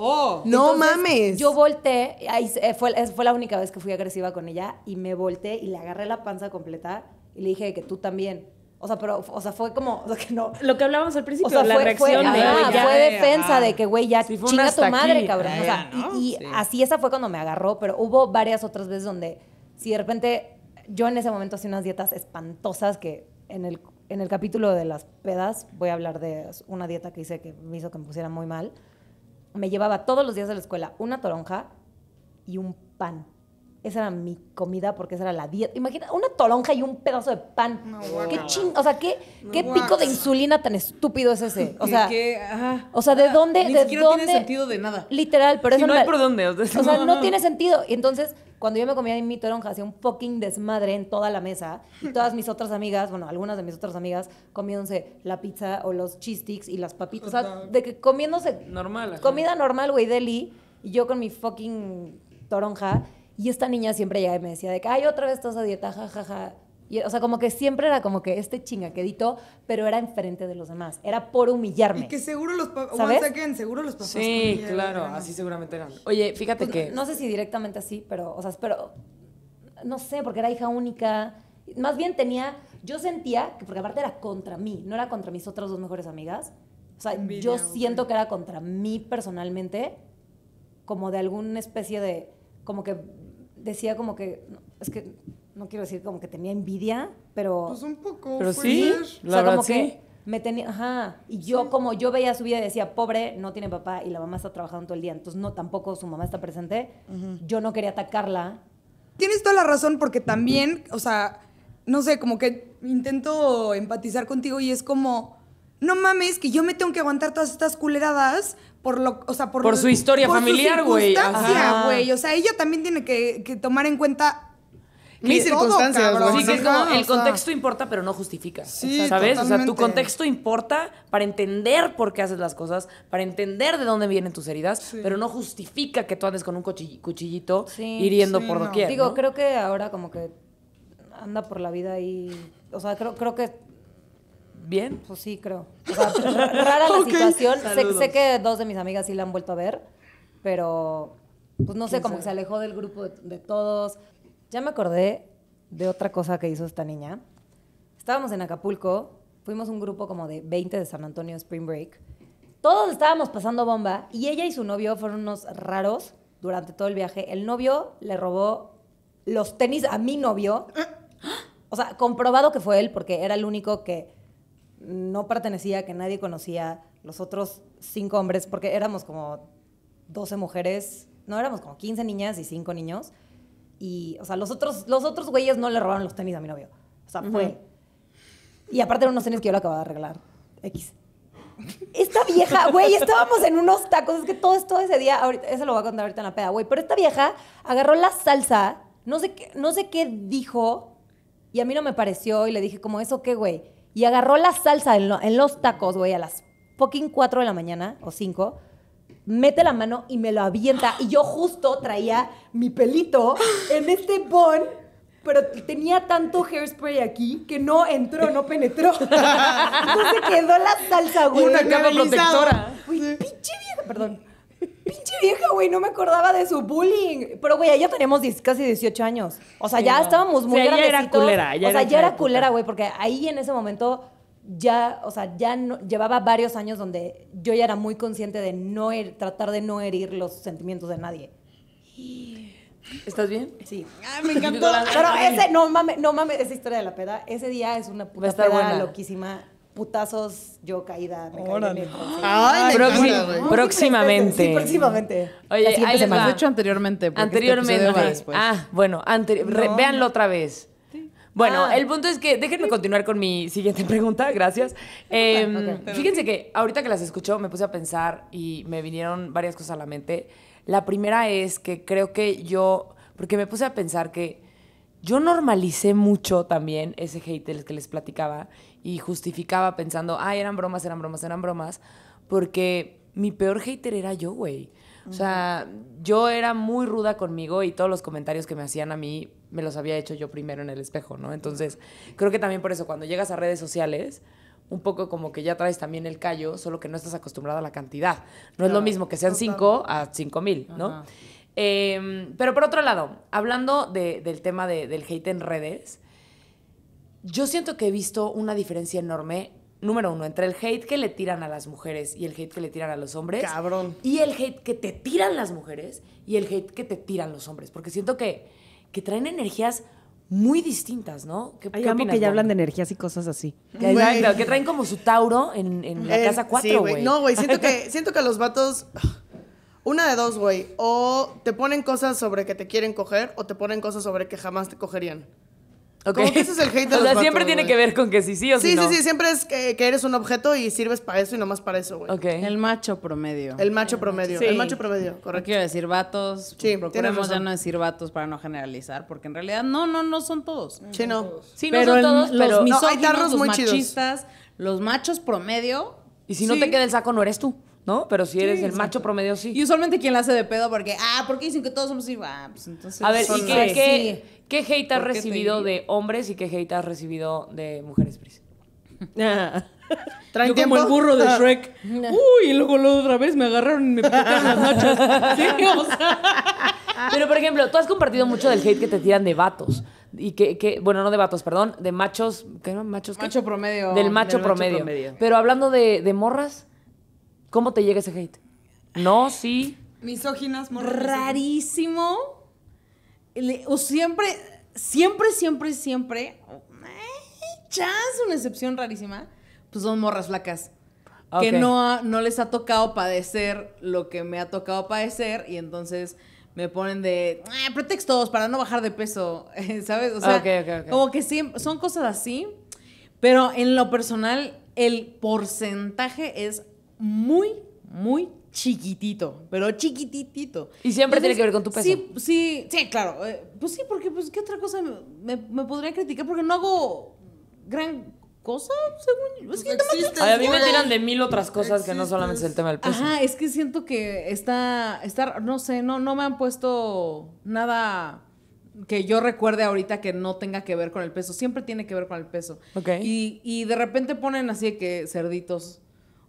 Oh. No mames. Yo volteé, eh, fue, la única vez que fui agresiva con ella y me volteé y le agarré la panza completa y le dije que tú también. O sea, pero, o sea, fue como, [LAUGHS] que no. Lo que hablábamos al principio, o la fue, reacción fue, fue defensa de que, güey, ya chinga tu madre, cabrón. y, así esa fue cuando me agarró, pero hubo varias otras veces donde, si de repente, yo en ese momento hacía unas dietas espantosas que en el, en el capítulo de las pedas voy a hablar de una dieta que hice que me hizo que me pusiera muy mal me llevaba todos los días a la escuela una toronja y un pan esa era mi comida porque esa era la dieta. Imagina, una toronja y un pedazo de pan. qué ching, o sea, qué, qué pico de insulina tan estúpido es ese. O sea, o sea, ¿de dónde? de tiene sentido de nada. Literal, pero si no hay por dónde. O sea, no, tiene sentido. Y entonces, cuando yo me comía mi toronja, hacía un fucking desmadre en toda la mesa. Y [LAUGHS] todas mis otras amigas, bueno, algunas de mis otras amigas, comiéndose la pizza o los cheese sticks y las papitas. O sea, de que comiéndose. Normal. Comida normal, güey, deli. Y yo con mi fucking toronja y esta niña siempre ya me decía de que, ay, otra vez estás a dieta, jajaja. Y, o sea, como que siempre era como que este chingaquedito, pero era enfrente de los demás. Era por humillarme. Y que seguro los papás. seguro los papás. Sí, claro, así seguramente eran. Oye, fíjate pues, que. No, sé si directamente así, pero, o sea, pero. No sé, porque era hija única. Más bien tenía. Yo sentía que, porque aparte era contra mí, no era contra mis otras dos mejores amigas. O sea, yo siento que era contra mí personalmente, como de alguna especie de. Como que decía como que, es que no quiero decir como que tenía envidia, pero... Pues un poco. Pero sí, o como que me tenía, ajá, y yo como yo veía su vida y decía, pobre, no tiene papá y la mamá está trabajando todo el día, entonces no, tampoco su mamá está presente, yo no quería atacarla. Tienes toda la razón porque también, o sea, no sé, como que intento empatizar contigo y es como, no mames, que yo me tengo que aguantar todas estas culeradas por lo, o por, por su historia familiar, güey. güey. O sea, ella también tiene que, tomar en cuenta mis circunstancias, Sí, que es como el contexto importa, pero no justifica. Sí, ¿Sabes? O sea, tu contexto importa para entender por qué haces las cosas, para entender de dónde vienen tus heridas, pero no justifica que tú andes con un cuchillito hiriendo por doquier. Digo, creo que ahora como que anda por la vida y. O sea, creo, creo que bien. Pues sí, creo. rara la [LAUGHS] situación. Sé, que dos de mis amigas sí la han vuelto a ver, pero pues no sé, como que se alejó del grupo de, de todos. Ya me acordé de otra cosa que hizo esta niña. Estábamos en Acapulco, fuimos un grupo como de 20 de San Antonio Spring Break. Todos estábamos pasando bomba y ella y su novio fueron unos raros durante todo el viaje. El novio le robó los tenis a mi novio. [GASPS] O sea, comprobado que fue él porque era el único que no pertenecía, que nadie conocía, los otros cinco hombres, porque éramos como 12 mujeres, no, éramos como 15 niñas y cinco niños. Y, o sea, los otros, los otros güeyes no le robaron los tenis a mi novio. O sea, fue. Y aparte eran unos tenis que yo le acababa de arreglar. X. Esta vieja, güey, estábamos en unos tacos. Es que todo, todo ese día, ahorita, eso lo voy a contar ahorita en la peda, güey. Pero esta vieja agarró la salsa, no sé, qué, no sé qué dijo, y a mí no me pareció, y le dije, como, ¿eso qué, güey? y agarró la salsa en, los tacos, güey, a las fucking 4 de la mañana o 5 mete la mano y me lo avienta. Y yo justo traía mi pelito en este bon, pero tenía tanto hairspray aquí que no entró, no penetró. [LAUGHS] Entonces quedó la salsa, güey. Una cama protectora. Güey, pinche vieja, perdón. Pinche vieja, güey, no me acordaba de su bullying. Pero, güey, ya teníamos casi 18 años. O sea, ya estábamos muy o o sea, ya era culera, güey, porque ahí en ese momento ya, o sea, ya no, llevaba varios años donde yo ya era muy consciente de no er, tratar de no herir los sentimientos de nadie. ¿Estás bien? Sí. ¡Ay, ah, me encantó. Pero ese, no mames, no mames, esa historia de la peda, ese día es una puta peda buena. loquísima putazos, yo caída, me caí próximamente. Sí, próximamente. Oye, ahí les va. hecho anteriormente. Anteriormente. ah, bueno, ...veanlo véanlo otra vez. Bueno, ah. el punto es que déjenme continuar con mi siguiente [LAUGHS] pregunta, gracias. Em, fíjense que ahorita que las escucho me puse a pensar y me vinieron varias cosas a la mente. La primera es que creo que yo, porque me puse a pensar que yo normalicé mucho también ese hate que les platicaba y justificaba pensando, Ah eran bromas, eran bromas, eran bromas, porque mi peor hater era yo, güey. O sea, yo era muy ruda conmigo y todos los comentarios que me hacían a mí me los había hecho yo primero en el espejo, ¿no? Entonces, creo que también por eso, cuando llegas a redes sociales, un poco como que ya traes también el callo, solo que no estás acostumbrada a la cantidad. No es lo mismo que sean cinco a cinco mil, ¿no? Em, pero por otro lado, hablando del tema del hate en redes, yo siento que he visto una diferencia enorme número uno, entre el hate que le tiran a las mujeres y el hate que le tiran a los hombres. Cabrón. Y el hate que te tiran las mujeres y el hate que te tiran los hombres. Porque siento que, que traen energías muy distintas, ¿no? que Hay que ya hablan de energías y cosas así. Que, traen como su Tauro en, la eh, casa cuatro, güey. no, güey, siento que, [LAUGHS] siento que los vatos... Una de dos, güey. O te ponen cosas sobre que te quieren coger o te ponen cosas sobre que jamás te cogerían que ese es el hate [LAUGHS] o sea, siempre tiene que ver con que sí, sí o sí. Sí, sí, sí. Siempre es que, eres un objeto y sirves para eso y nomás para eso, güey. El macho promedio. El macho promedio. El macho promedio, correcto. quiero decir vatos. Sí, procuremos ya no decir vatos para no generalizar, porque en realidad no, no, no son todos. Sí, no. Sí, no son todos, pero los misóginos, los machistas, los machos promedio. Y si no te queda el saco, no eres tú. ¿no? Pero si eres el macho promedio, sí. Y usualmente quien la hace de pedo porque, ah, ¿por dicen que todos somos así? Ah, pues entonces... A ver, qué, qué, hate has recibido de hombres y qué hate has recibido de mujeres, Pris? Yo como el burro de ah. Shrek. Uy, y luego otra vez me agarraron y me picaron las machas. [LAUGHS] Pero, por ejemplo, tú has compartido mucho del hate que te tiran de vatos y que, bueno, no de vatos, perdón, de machos, ¿qué no machos? Macho promedio. Del macho, promedio. macho Pero hablando de, de morras, ¿Cómo te llega ese hate? No, sí. Misóginas, morras. Rarísimo. o siempre, siempre, siempre, siempre. Eh, una excepción rarísima. Pues son morras flacas. Que no, no les ha tocado padecer lo que me ha tocado padecer. Y entonces me ponen de ah, pretextos para no bajar de peso, [LAUGHS] ¿sabes? O sea, como que sí. son cosas así, pero en lo personal el porcentaje es muy, muy chiquitito, pero chiquititito. Y siempre tiene que ver con tu peso. Sí, sí, sí, claro. Eh, pues sí, porque pues qué otra cosa me, podría criticar porque no hago gran cosa, según es que pues a mí me tiran de mil otras cosas que no solamente es el tema del peso. Ajá, es que siento que está, no sé, no, me han puesto nada que yo recuerde ahorita que no tenga que ver con el peso. Siempre tiene que ver con el peso. Y, y de repente ponen así que cerditos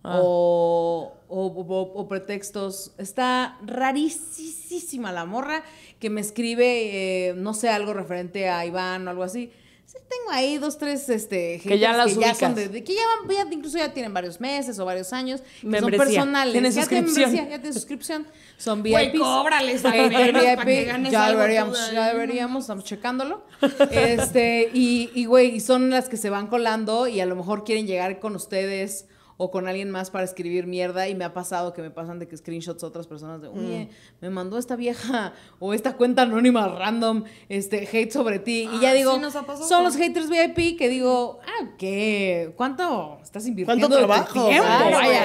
Ah. O, o, pretextos. Está rarísima la morra que me escribe, eh, no sé, algo referente a Iván o algo así. Sí, tengo ahí dos, tres, este, que ya las que ya que ya, incluso ya tienen varios meses o varios años, son personales. Tienen ya suscripción. ya tienen suscripción. Son VIPs. Güey, VIP. ya ya deberíamos, estamos checándolo. Este, y, y güey, y son las que se van colando y a lo mejor quieren llegar con ustedes o con alguien más para escribir mierda y me ha pasado que me pasan de que screenshots otras personas de, mm. oye, me mandó esta vieja [LAUGHS] o esta cuenta anónima random, este, hate sobre ti. y ya ah, digo, son los haters VIP que digo, ah, ¿qué? ¿Cuánto estás invirtiendo? ¿Cuánto trabajo?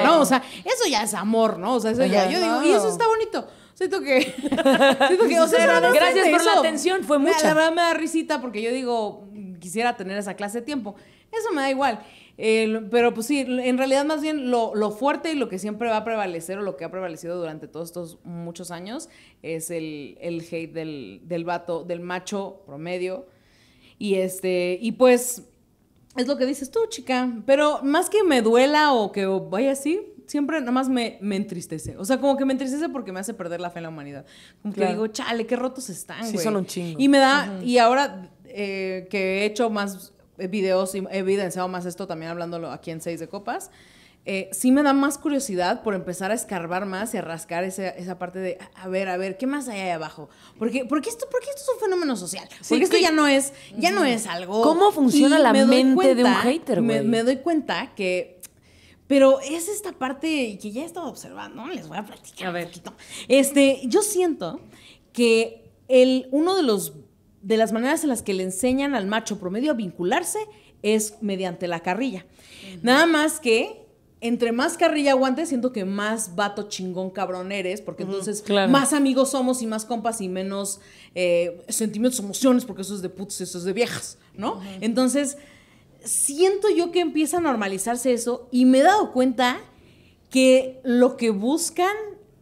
¿no? O sea, eso ya es amor, ¿no? O sea, eso ya, yo digo, y eso está bonito. Siento que. [LAUGHS] que o sea, [LAUGHS] gracias por la atención, fue mucha. La me da risita porque yo digo, quisiera tener esa clase de tiempo. Eso me da igual. Eh, pero pues sí, en realidad más bien lo, fuerte y lo que siempre va a prevalecer o lo que ha prevalecido durante todos estos muchos años es el, hate del, del vato, del macho promedio. Y este, y pues es lo que dices tú, chica. Pero más que me duela o que vaya así, siempre nada más me, me, entristece. O sea, como que me entristece porque me hace perder la fe en la humanidad. Como que digo, chale, qué rotos están, Sí, son un chingo. Y me da, y ahora eh, que he hecho más videos he evidenciado más esto también hablándolo aquí en Seis de Copas. Eh, sí me da más curiosidad por empezar a escarbar más y a rascar esa, parte de, a ver, a ver, ¿qué más hay ahí abajo? Porque, porque, esto, porque esto es un fenómeno social. porque esto ya no es, ya no es algo... ¿Cómo funciona la mente de un hater, güey? Me, doy cuenta que... Pero es esta parte que ya he estado observando, les voy a platicar a ver. un Este, yo siento que el, uno de los de las maneras en las que le enseñan al macho promedio a vincularse es mediante la carrilla. Nada más que entre más carrilla aguantes, siento que más vato chingón cabrón eres, porque entonces más amigos somos y más compas y menos eh, sentimientos, emociones, porque eso es de putos, eso es de viejas, ¿no? Entonces, siento yo que empieza a normalizarse eso y me he dado cuenta que lo que buscan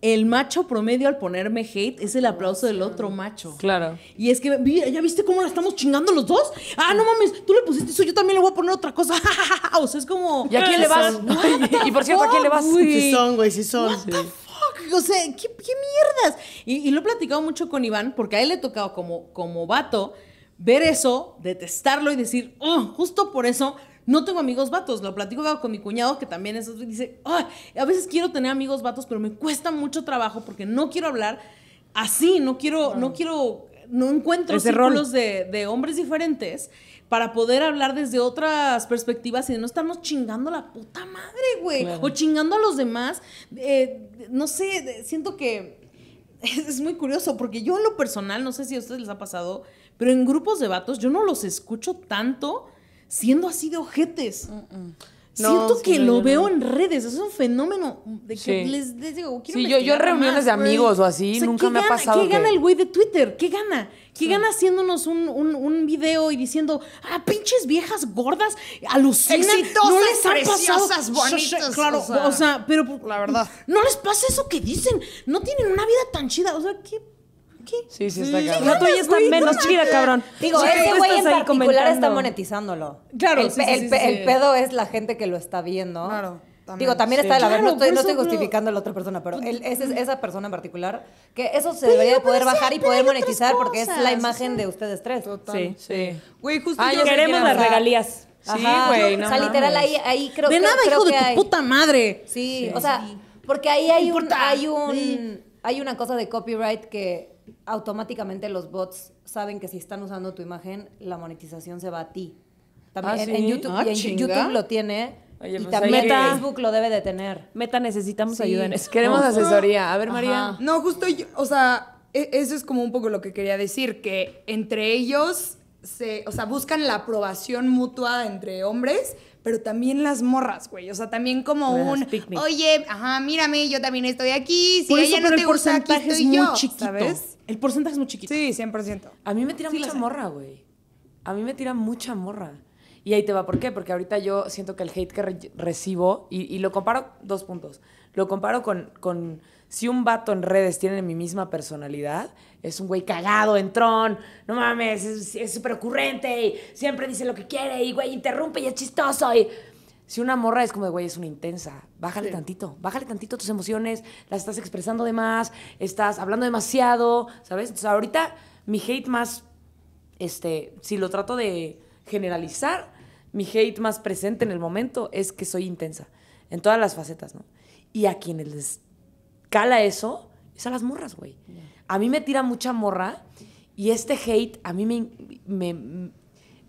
el macho promedio al ponerme hate es el aplauso del otro macho. Claro. Y es que, ¿ya viste cómo la estamos chingando los dos? Ah, no mames, tú le pusiste eso, yo también le voy a poner otra cosa. [LAUGHS] o sea, es como... ¿Y a quién le vas? [LAUGHS] [LAUGHS] y por cierto, ¿a quién le vas? Sí son, güey, sí son. O sea, ¿qué, mierdas? Y, lo he platicado mucho con Iván, porque a él le he tocado como, como vato ver eso, detestarlo y decir, oh, justo por eso no tengo amigos vatos. Lo platico con mi cuñado que también es, dice, a veces quiero tener amigos vatos, pero me cuesta mucho trabajo porque no quiero hablar así, no quiero, no quiero, no encuentro círculos de, hombres diferentes para poder hablar desde otras perspectivas y de no estarnos chingando la puta madre, güey, o chingando a los demás. Eh, no sé, siento que [LAUGHS] es, muy curioso porque yo en lo personal, no sé si a ustedes les ha pasado, pero en grupos de vatos yo no los escucho tanto siendo así de ojetes. Siento que lo veo en redes, es un fenómeno de sí. yo, yo reuniones de amigos o así, nunca me ha pasado. ¿Qué gana el güey de Twitter? ¿Qué gana? ¿Qué gana haciéndonos un, un, un, video y diciendo, ah, pinches viejas gordas, alucinan, Exitosas, no les han preciosas, pasado? bonitas. Claro, o sea, pero la verdad. No les pasa eso que dicen, no tienen una vida tan chida, o sea, ¿qué Sí, sí está cabrón. La tuya está menos chida, cabrón. Digo, ese güey en particular está monetizándolo. Claro, el, sí, el, pedo es la gente que lo está viendo. Claro. Digo, también está de la No estoy, justificando a la otra persona, pero pues esa persona en particular, que eso se debería poder bajar y poder monetizar porque es la imagen de ustedes tres. Total. Sí, sí. Güey, justo Ay, queremos las regalías. Sí, güey, no. O sea, literal, ahí, creo que. De nada, hijo de tu puta madre. Sí, o sea, porque ahí hay un. Hay un. Hay una cosa de copyright que automáticamente los bots saben que si están usando tu imagen, la monetización se va a ti. También ah, en, ah, YouTube, lo tiene. y pues también Meta, Facebook lo debe de tener. Meta, necesitamos ayuda en eso. Queremos asesoría. A ver, María. No, justo o sea, e, eso es como un poco lo que quería decir, que entre ellos se, o buscan la aprobación mutua entre hombres pero también las morras, güey. O sea, también como un, oye, ajá, mírame, yo también estoy aquí. Si ella no te el gusta, aquí muy chiquito. ¿sabes? El porcentaje es muy chiquito. Sí, 100%. A mí me tira mucha morra, güey. A mí me tira mucha morra. Y ahí te va, ¿por qué? Porque ahorita yo siento que el hate que recibo, y, lo comparo, dos puntos, lo comparo con, con si un vato en redes tiene mi misma personalidad, es un güey cagado, entrón, no mames, es súper ocurrente y siempre dice lo que quiere y güey interrumpe y es chistoso y... Si una morra es como de, güey, es una intensa, bájale tantito, bájale tantito tus emociones, las estás expresando de más, estás hablando demasiado, ¿sabes? Entonces ahorita mi hate más, este, si lo trato de generalizar, mi hate más presente en el momento es que soy intensa, en todas las facetas, ¿no? Y a quienes les cala eso, es a las morras, güey a mí me tira mucha morra y este hate a mí me,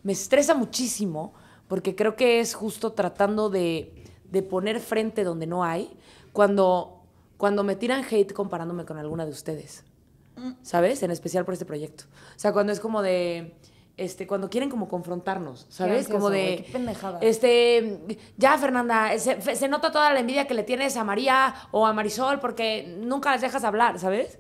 me, estresa muchísimo porque creo que es justo tratando de, poner frente donde no hay cuando, cuando me tiran hate comparándome con alguna de ustedes. Mm. ¿Sabes? En especial por este proyecto. O sea, cuando es como de este, cuando quieren como confrontarnos, ¿sabes? como de, qué pendejada. este, ya Fernanda, se, se, nota toda la envidia que le tienes a María o a Marisol porque nunca las dejas hablar, ¿sabes?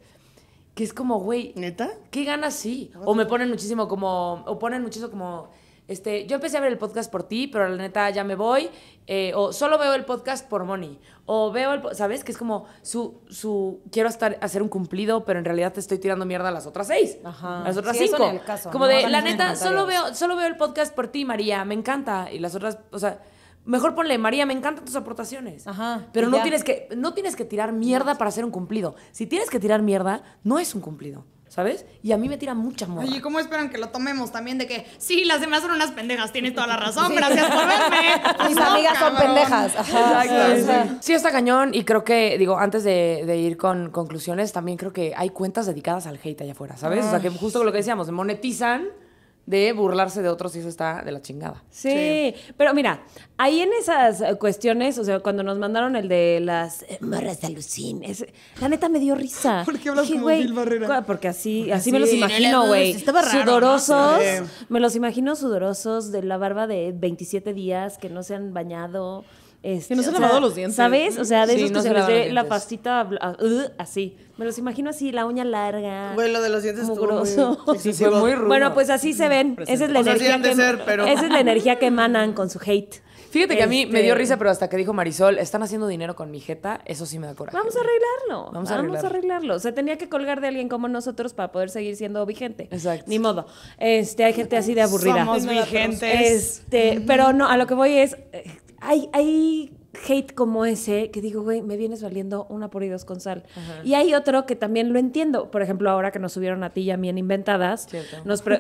que es como, güey. ¿Neta? ¿Qué ganas sí? Ah, o me ponen muchísimo como. O ponen muchísimo como. Este, yo empecé a ver el podcast por ti, pero la neta ya me voy. Eh, o solo veo el podcast por money. O veo el. ¿Sabes? Que es como su. su quiero estar, hacer un cumplido, pero en realidad te estoy tirando mierda a las otras seis. Ajá. las otras sí, cinco. como de, la neta, solo veo, solo veo el podcast por ti, María. Me encanta. Y las otras. O sea Mejor ponle, María, me encantan tus aportaciones. Ajá. Pero no tienes, que, no tienes que tirar mierda para hacer un cumplido. Si tienes que tirar mierda, no es un cumplido. ¿Sabes? Y a mí me tira mucha morra Oye, ¿cómo esperan que lo tomemos también? De que, sí, las demás son unas pendejas, tienes toda la razón, gracias por verme. [LAUGHS] Mis amigas son pendejas. Ajá, Sí, está cañón. Y creo que, digo, antes de, ir con conclusiones, también creo que hay cuentas dedicadas al hate allá afuera, ¿sabes? O sea, que justo con lo que decíamos, monetizan de burlarse de otros y eso está de la chingada. Sí, pero mira, ahí en esas eh, cuestiones, o sea, cuando nos mandaron el de las eh, Morras marras de alucín, la neta me dio risa. [LAUGHS] ¿Por qué hablas como Porque así, así me los imagino, güey. Sudorosos, me los imagino sudorosos de la barba de 27 días que no se han bañado. Este, que no se han lavado los dientes. ¿Sabes? O sea, de esos que se, les ve la pastita ah, así. Me los imagino así, la uña larga. Bueno, lo de los dientes estuvo Muy, sí, fue muy rudo. Bueno, pues así se ven. Esa es la energía que pero... es la energía que emanan con su hate. Fíjate que a mí me dio este, risa, pero hasta que dijo Marisol, están haciendo dinero con mi jeta, eso sí me da coraje. Vamos a arreglarlo. Vamos a arreglarlo. O Se tenía que colgar de alguien como nosotros para poder seguir siendo vigente. Exacto. Ni modo. Este, hay gente así de aburrida. Somos vigentes. Este, pero no, a lo que voy es eh, hay, hate como ese que digo, güey, me vienes valiendo una por y dos con sal. Y hay otro que también lo entiendo. Por ejemplo, ahora que nos subieron a ti y a mí en Inventadas.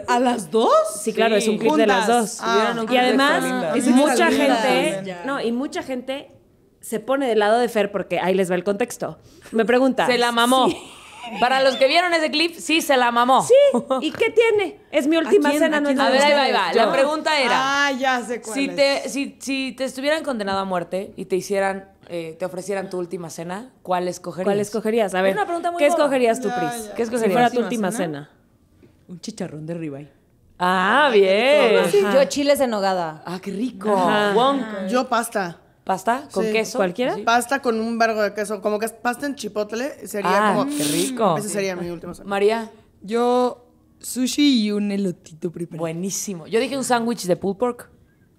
¿A las dos? Sí, claro, es un clip de las dos. Ah, y además, mucha gente, no, y mucha gente se pone del lado de Fer porque ahí les va el contexto. Me pregunta. Se la mamó. [LAUGHS] Para los que vieron ese clip, sí se la mamó. Sí. ¿Y qué tiene? Es mi última cena. ¿A, no A ver, ahí va, ahí va. La pregunta era. Ah, ya sé cuál si Te, estuvieran condenado a muerte y te hicieran eh, te ofrecieran tu última cena, ¿cuál escogerías? ¿Cuál escogerías? A ver, una pregunta muy ¿qué escogerías tú, Pris? ¿Qué escogerías? Si fuera tu última cena? Un chicharrón de ribeye. Ah, bien. Yo chiles en nogada. Ah, qué rico. Yo pasta. ¿Pasta con queso? ¿Cualquiera? Pasta con un vergo de queso. Como que pasta en chipotle sería ah, como. ¡Qué rico! Ese sería mi último sándwich. María. Yo, sushi y un elotito preparado. Buenísimo. Yo dije un sándwich de pulled pork.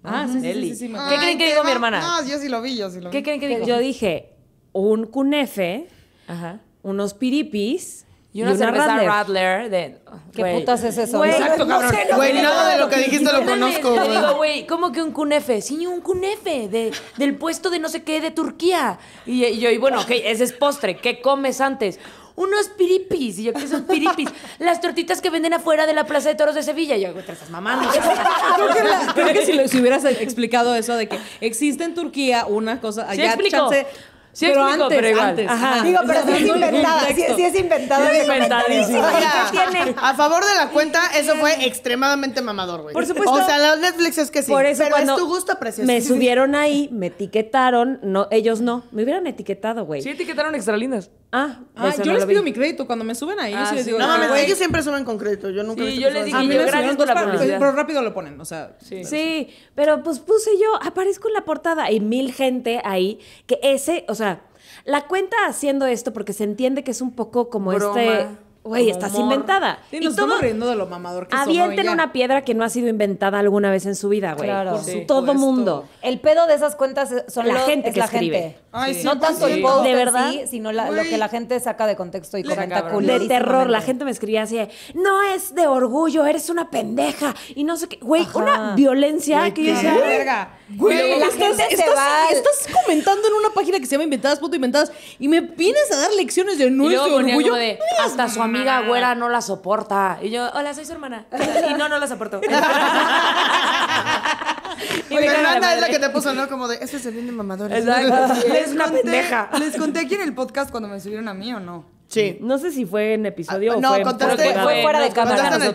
Ah, ah sí, sí, ¿Qué creen que dijo mi hermana? No, yo sí lo vi, yo sí lo vi. ¿Qué creen que dijo? Yo dije un cunefe, Ajá. unos piripis y una, cerveza Rattler, de... ¿Qué putas es eso? Exacto, cabrón. Güey, nada de lo que dijiste lo conozco. Yo digo, güey, ¿cómo que un cunefe? Sí, un cunefe de, del puesto de no sé qué de Turquía. Y, yo, y bueno, ok, ese es postre. ¿Qué comes antes? unos piripis. Y yo, ¿qué son piripis? Las tortitas que venden afuera de la Plaza de Toros de Sevilla. Y yo, te estás mamando. [LAUGHS] creo, que si, hubieras explicado eso de que existe en Turquía una cosa... Allá, sí, chance, Sí pero antes, pero Antes. Digo, pero si es inventada, si, sí, es inventada. inventadísima. A favor de la cuenta, eso fue extremadamente mamador, güey. Por supuesto. O sea, la Netflix es que sí. pero es tu gusto precioso. Me [LAUGHS] subieron ahí, me etiquetaron, no, ellos no. Me hubieran etiquetado, güey. Sí, etiquetaron extra lindas. Ah, ah yo les pido mi crédito cuando me suben ahí. Ah, digo, no, mames, ellos siempre suben con crédito. Yo nunca sí, yo les digo a mí yo, gracias por la Pero rápido lo ponen, o sea. Sí. Pero, sí, pero pues puse yo, aparezco en la portada y mil gente ahí que ese, o sea, la cuenta haciendo esto porque se entiende que es un poco como este Güey, estás inventada. y estamos riendo de lo mamador que Avienten una piedra que no ha sido inventada alguna vez en su vida, güey. Por todo pues, mundo. El pedo de esas cuentas son la gente que escribe. No tanto el post de verdad, sino lo que la gente saca de contexto y De terror. La gente me escribía así, no es de orgullo, eres una pendeja. Y no sé qué. Güey, una violencia que yo decía... Güey, la gente estás, se comentando en una página que se llama Inventadas, punto Inventadas, y me vienes a dar lecciones de no de orgullo. hasta su mm, amiga güera no la soporta. Y yo, hola, soy su hermana. [LAUGHS] Y no, no la soporto. [LAUGHS] Y Fernanda es la que te puso, ¿no? Como de, ese se viene mamadora. Exacto. les conté, pendeja. Les conté aquí en el podcast cuando me subieron a mí o no. Sí. No sé si fue en episodio ah, o no, fue, contaste, fue, fuera de cámara. En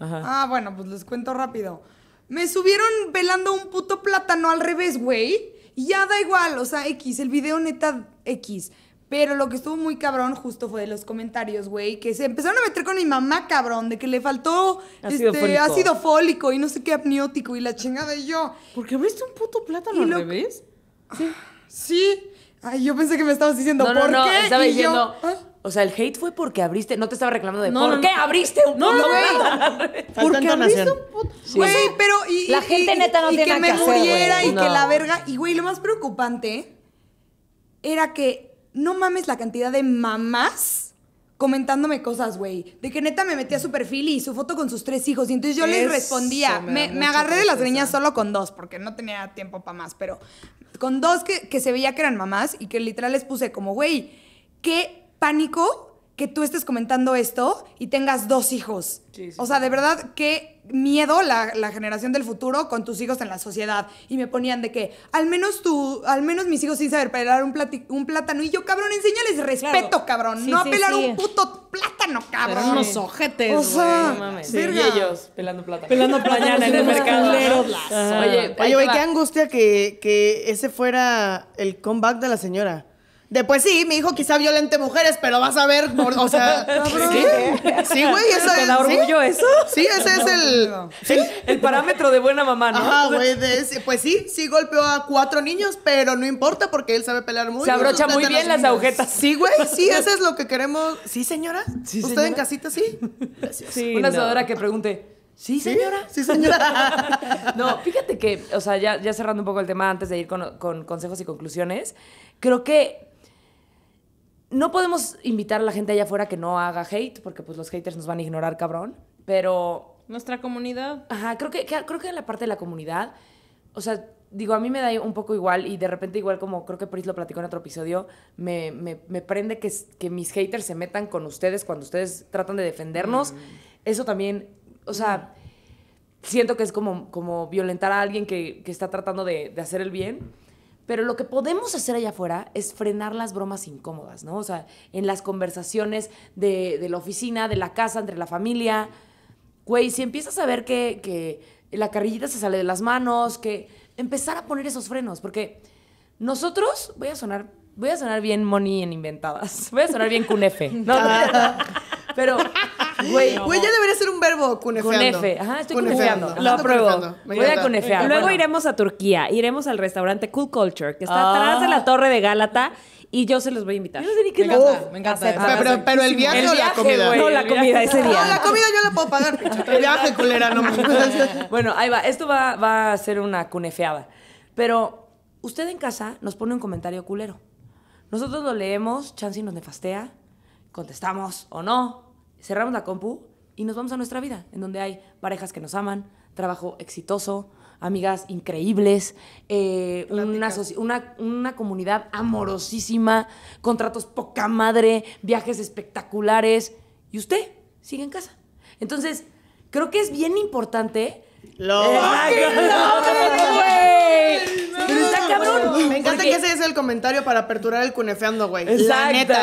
Ah, bueno, pues les cuento rápido. Me subieron velando un puto plátano al revés, güey. Y ya da igual, o sea, X, el video neta X. Pero lo que estuvo muy cabrón justo fue de los comentarios, güey, que se empezaron a meter con mi mamá, cabrón, de que le faltó ácido, este, fólico. y no sé qué apniótico y la chingada y yo. porque qué abriste un puto plátano y al Sí. sí. Ay, yo pensé que me estabas diciendo ¿por no, qué? Estaba y diciendo, ¿ah? O sea, el hate fue porque abriste, no te estaba reclamando de ¿por qué abriste un puto no, no. Porque abriste un puto. Güey, pero la gente neta no que me muriera y que la verga y güey, lo más preocupante era que no mames la cantidad de mamás comentándome cosas, güey. De que neta me metía a su perfil y su foto con sus tres hijos. Y entonces yo les respondía. Me, agarré de las niñas solo con dos, porque no tenía tiempo para más. Pero con dos que, que se veía que eran mamás y que literal les puse como, güey, qué pánico que tú estés comentando esto y tengas dos hijos. O sea, de verdad, qué miedo la, generación del futuro con tus hijos en la sociedad. Y me ponían de que, al menos tú, al menos mis hijos sin saber pelar un, un plátano. Y yo, cabrón, enséñales respeto, cabrón. no a pelar un puto plátano, cabrón. unos ojetes, O sea, no mames. Y ellos pelando plátano. Pelando [LAUGHS] plátano en el mercado. Oye, oye, qué angustia que, que ese fuera el comeback de la señora. Pues sí, mi hijo quizá violente mujeres, pero vas a ver, o sea, [LAUGHS] sí, güey, eso es. orgullo ¿sí? eso? Sí, ese es el, el, parámetro de buena mamá, ¿no? Ajá, güey, pues sí, sí golpeó a cuatro niños, pero no importa porque él sabe pelear muy. Se abrocha muy bien las agujetas. Sí, güey, sí, [LAUGHS] eso es lo que queremos. Sí, señora. ¿Sí, ¿Usted en casita sí? Una señora que pregunte. ¿Sí, señora? Sí, señora. [LAUGHS] no, fíjate que, o sea, ya, cerrando un poco el tema antes de ir con, con consejos y conclusiones, creo que no podemos invitar a la gente allá afuera que no haga hate, porque pues los haters nos van a ignorar, cabrón. Pero. Nuestra comunidad. Ajá, creo que, creo que en la parte de la comunidad. O sea, digo, a mí me da un poco igual y de repente igual como creo que Pris lo platicó en otro episodio, me, me, me prende que, que, mis haters se metan con ustedes cuando ustedes tratan de defendernos. Mm. Eso también, o sea, siento que es como, como violentar a alguien que, está tratando de, de, hacer el bien. Pero lo que podemos hacer allá afuera es frenar las bromas incómodas, ¿no? O sea, en las conversaciones de, la oficina, de la casa, entre la familia. Güey, si empiezas a ver que, la carrillita se sale de las manos, que empezar a poner esos frenos, porque nosotros, voy a sonar, voy a sonar bien money en inventadas, [LAUGHS] voy a sonar bien cunefe. ¿no? [LAUGHS] Pero, güey. Güey, ya debería ser un verbo cunefeando. Cunefe. Ajá, estoy cunefeando. Lo apruebo. Voy a cunefear. Luego iremos a Turquía. Iremos al restaurante Cool Culture, que está ah. atrás de la Torre de Gálata. Y yo se los voy a invitar. me, encanta, pero, el viaje, o la comida. no, la comida ese día. No, la comida yo la puedo pagar, El viaje, culera, no [LAUGHS] Bueno, ahí va. Esto va, a ser una cunefeada. Pero usted en casa nos pone un comentario culero. Nosotros lo leemos, Chansi nos nefastea, contestamos o no, cerramos la compu y nos vamos a nuestra vida, en donde hay parejas que nos aman, trabajo exitoso, amigas increíbles, eh, una, una, comunidad amorosísima, contratos poca madre, viajes espectaculares, y usted sigue en casa. Entonces, creo que es bien importante... [LAUGHS] ese es el comentario para aperturar el cunefeando, güey. exacto.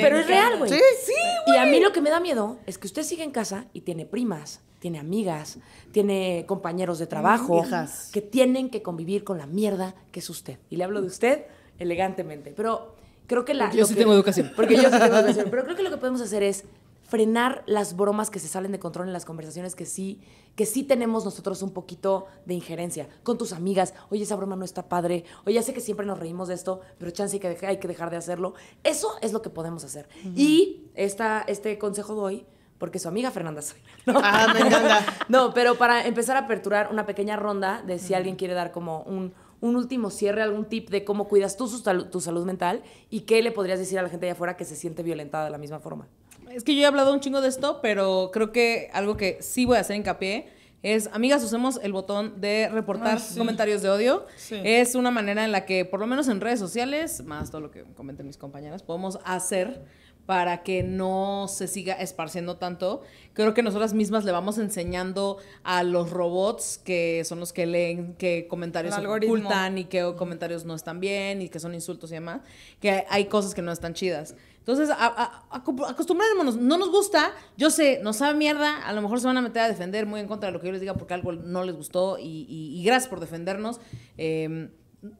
Pero es real, güey. Sí, sí, güey. Y a mí lo que me da miedo es que usted sigue en casa y tiene primas, tiene amigas, tiene compañeros de trabajo Hijas. que tienen que convivir con la mierda que es usted. Y le hablo de usted elegantemente, pero creo que la... Yo sí tengo educación. Porque yo sí tengo educación. [LAUGHS] Pero creo que lo que podemos hacer es frenar las bromas que se salen de control en las conversaciones que sí, que sí tenemos nosotros un poquito de injerencia con tus amigas. Oye, esa broma no está padre. Oye, ya sé que siempre nos reímos de esto, pero chance que, hay que dejar de hacerlo. Eso es lo que podemos hacer. Y esta, este consejo doy porque su amiga Fernanda soy. [LAUGHS] ¿no? Ah, [LAUGHS] no, pero para empezar a aperturar una pequeña ronda de si alguien quiere dar como un último cierre, algún tip de cómo cuidas tú tu salud mental y qué le podrías decir a la gente allá afuera que se siente violentada de la misma forma. Es que yo he hablado un chingo de esto, pero creo que algo que sí voy a hacer hincapié es, amigas, usemos el botón de reportar ah, comentarios de odio. Es una manera en la que, por lo menos en redes sociales, más todo lo que comenten mis compañeras, podemos hacer para que no se siga esparciendo tanto. Creo que nosotras mismas le vamos enseñando a los robots que son los que leen que comentarios ocultan y que comentarios no están bien y que son insultos y demás, que hay cosas que no están chidas. Entonces, a, acostumbrémonos. No nos gusta, yo sé, nos sabe mierda. A lo mejor se van a meter a defender muy en contra de lo que yo les diga porque algo no les gustó. Y, gracias por defendernos. Em,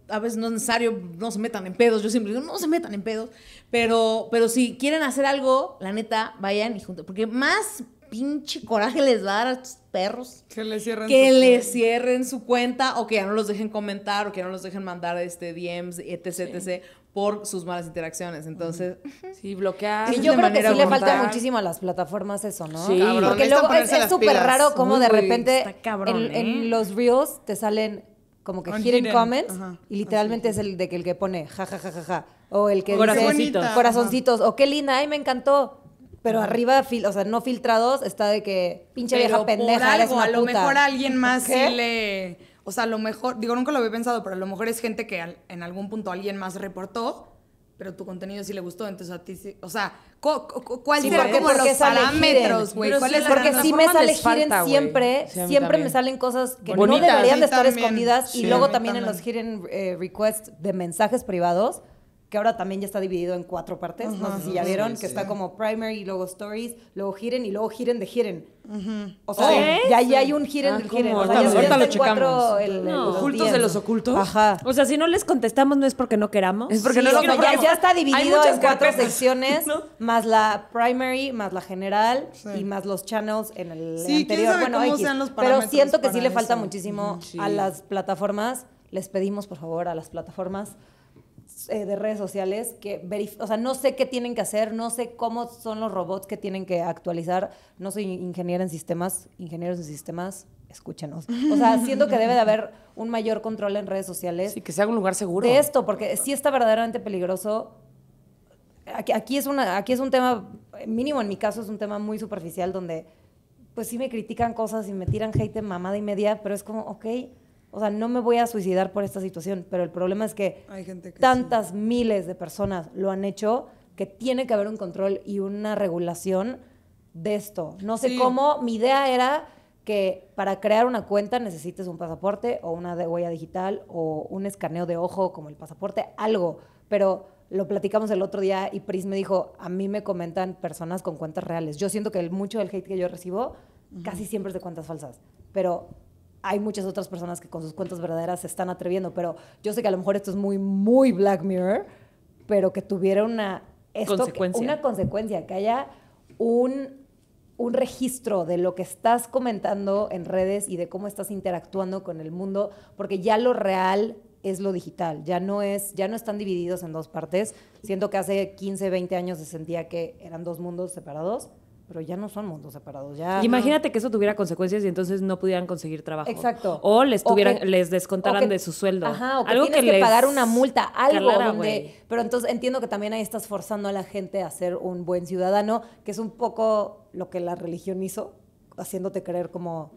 a veces no es necesario, no se metan en pedos. Yo siempre digo, no se metan en pedos. Pero, pero si quieren hacer algo, la neta, vayan y junten. Porque más pinche coraje les va a dar a estos perros. Que les cierren, que les le cierren su cuenta o que ya no los dejen comentar o que ya no los dejen mandar este DMs, etc, etc por sus malas interacciones. Entonces, sí, bloquear. Y yo creo que sí le falta muchísimo a las plataformas eso, ¿no? Sí, porque luego es súper raro como de repente en, ¿eh? los reels te salen como que hidden, comments y literalmente ah, es el de que el que pone ja ja ja ja o el que dice corazoncitos, corazoncitos o qué linda, ay, me encantó. Pero arriba, o sea, no filtrados, está de que pinche vieja pendeja, a lo mejor alguien más le o sea, a lo mejor, digo, nunca lo había pensado, pero a lo mejor es gente que en algún punto alguien más reportó, pero tu contenido sí le gustó, entonces a ti sí. O sea, ¿cuál sí, como los parámetros, güey? Porque sí me sale siempre, siempre me salen cosas que no deberían de estar escondidas y luego también, en los Hiren eh, requests de mensajes privados que ahora también ya está dividido en cuatro partes. No sé si ya vieron, que está como primary, luego stories, luego hiren y luego hiren de hiren. Oh. Ah, o sea, ya, hay un hiren del hiren. O sea, ahorita lo ocultos de los ocultos. O sea, si no les contestamos no es porque no queramos. Es porque no Ya, está dividido en cuatro secciones, más la primary, más la general y más los channels en el anterior. bueno, Pero siento que sí le falta muchísimo mm, a las plataformas. Les pedimos, por favor, a las plataformas eh, de redes sociales que, o sea, no sé qué tienen que hacer, no sé cómo son los robots que tienen que actualizar. No soy ingeniera en sistemas, ingenieros en sistemas, escúchenos. O sea, [LAUGHS] siento que debe de haber un mayor control en redes sociales. Sí, que sea un lugar seguro. De esto, porque si está verdaderamente peligroso. Aquí, aquí es, una, aquí es un tema, mínimo en mi caso, es un tema muy superficial donde pues sí me critican cosas y me tiran hate mamada y media, pero es como, ok o sea, no me voy a suicidar por esta situación, pero el problema es que, tantas miles de personas lo han hecho que tiene que haber un control y una regulación de esto. No sé cómo, mi idea era que para crear una cuenta necesites un pasaporte o una huella digital o un escaneo de ojo como el pasaporte, algo. Pero lo platicamos el otro día y Pris me dijo, a mí me comentan personas con cuentas reales. Yo siento que mucho del hate que yo recibo casi siempre es de cuentas falsas. Pero hay muchas otras personas que con sus cuentas verdaderas se están atreviendo, pero yo sé que a lo mejor esto es muy, muy Black Mirror, pero que tuviera una, consecuencia. una consecuencia, que haya un, un registro de lo que estás comentando en redes y de cómo estás interactuando con el mundo, porque ya lo real es lo digital, ya no es ya no están divididos en dos partes. Siento que hace 15, 20 años se sentía que eran dos mundos separados pero ya no son mundos separados. Ya Imagínate que eso tuviera consecuencias y entonces no pudieran conseguir trabajo. Exacto. O les tuvieran, les descontaran de su sueldo. Ajá, o que algo tienes que, pagar una multa, algo Pero entonces entiendo que también ahí estás forzando a la gente a ser un buen ciudadano, que es un poco lo que la religión hizo, haciéndote creer como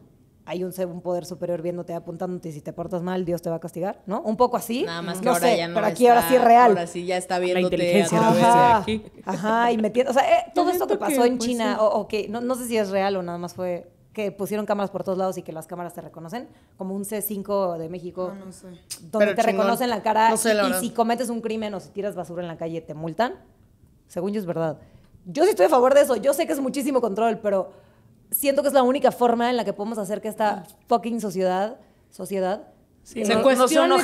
hay un, poder superior viéndote, apuntándote y si te portas mal, Dios te va a castigar, ¿no? Un poco así. Nada más no sé, Pero aquí ahora sí es real. Ahora sí ya está viéndote. La inteligencia ajá, y metiendo. O sea, eh, todo esto que pasó en pues, China, o, que no, sé si es real o nada más fue que pusieron cámaras por todos lados y que las cámaras te reconocen, como un C5 de México, ah, no, sé. donde te reconocen la cara y si cometes un crimen o si tiras basura en la calle te multan. Según yo es verdad. Yo sí estoy a favor de eso, yo sé que es muchísimo control, pero siento que es la única forma en la que podemos hacer que esta mm. fucking sociedad, sociedad, se, cuestione,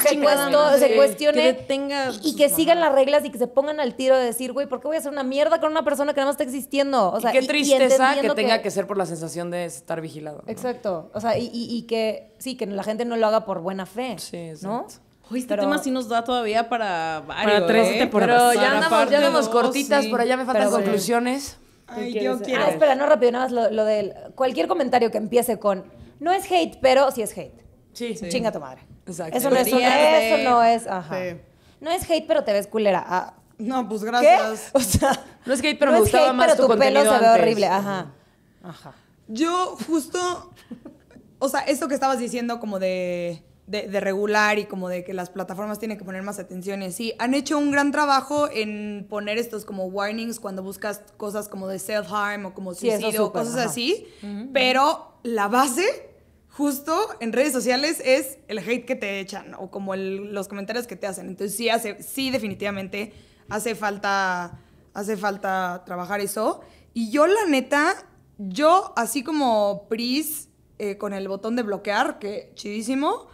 y, que sigan las reglas y que se pongan al tiro de decir, güey, ¿por qué voy a hacer una mierda con una persona que nada más está existiendo? O sea, y qué tristeza que tenga que... ser por la sensación de estar vigilado. Exacto. O sea, y, que sí, que la gente no lo haga por buena fe. Sí, ¿no? Uy, este tema sí nos da todavía para varios. tres ¿eh? Pero ya andamos, ya andamos cortitas, por allá me faltan conclusiones. Ay, yo quiero. Ah, espera, no rápido, nada más lo, lo del. Cualquier comentario que empiece con. No es hate, pero sí es hate. Sí. sí. Chinga tu madre. Exacto. Eso no es, eso no es, ajá. No es hate, pero te ves culera. Ah. no, pues gracias. [LAUGHS] O sea, no es hate, pero no me es hate, pero tu, pelo se ve horrible, ajá. Ajá. Yo justo o sea, esto que estabas diciendo como de de, regular y como de que las plataformas tienen que poner más atención y Han hecho un gran trabajo en poner estos como warnings cuando buscas cosas como de self-harm o como suicidio o cosas así. Pero la base, justo en redes sociales, es el hate que te echan o como los comentarios que te hacen. Entonces sí, hace, sí definitivamente hace falta, hace falta trabajar eso. Y yo la neta, yo así como Pris eh, con el botón de bloquear, que chidísimo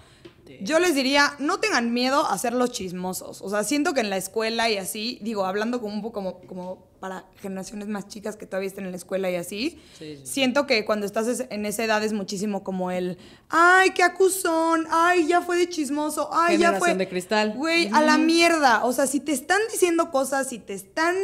este, Yo les diría, no tengan miedo a ser los chismosos. O sea, siento que en la escuela y así, digo, hablando como un poco como, para generaciones más chicas que todavía estén en la escuela y así, siento que cuando estás en esa edad es muchísimo como el, ay, qué acusón, ay, ya fue de chismoso, ay, ya fue... de cristal. Güey, a la mierda. O sea, si te están diciendo cosas, si te están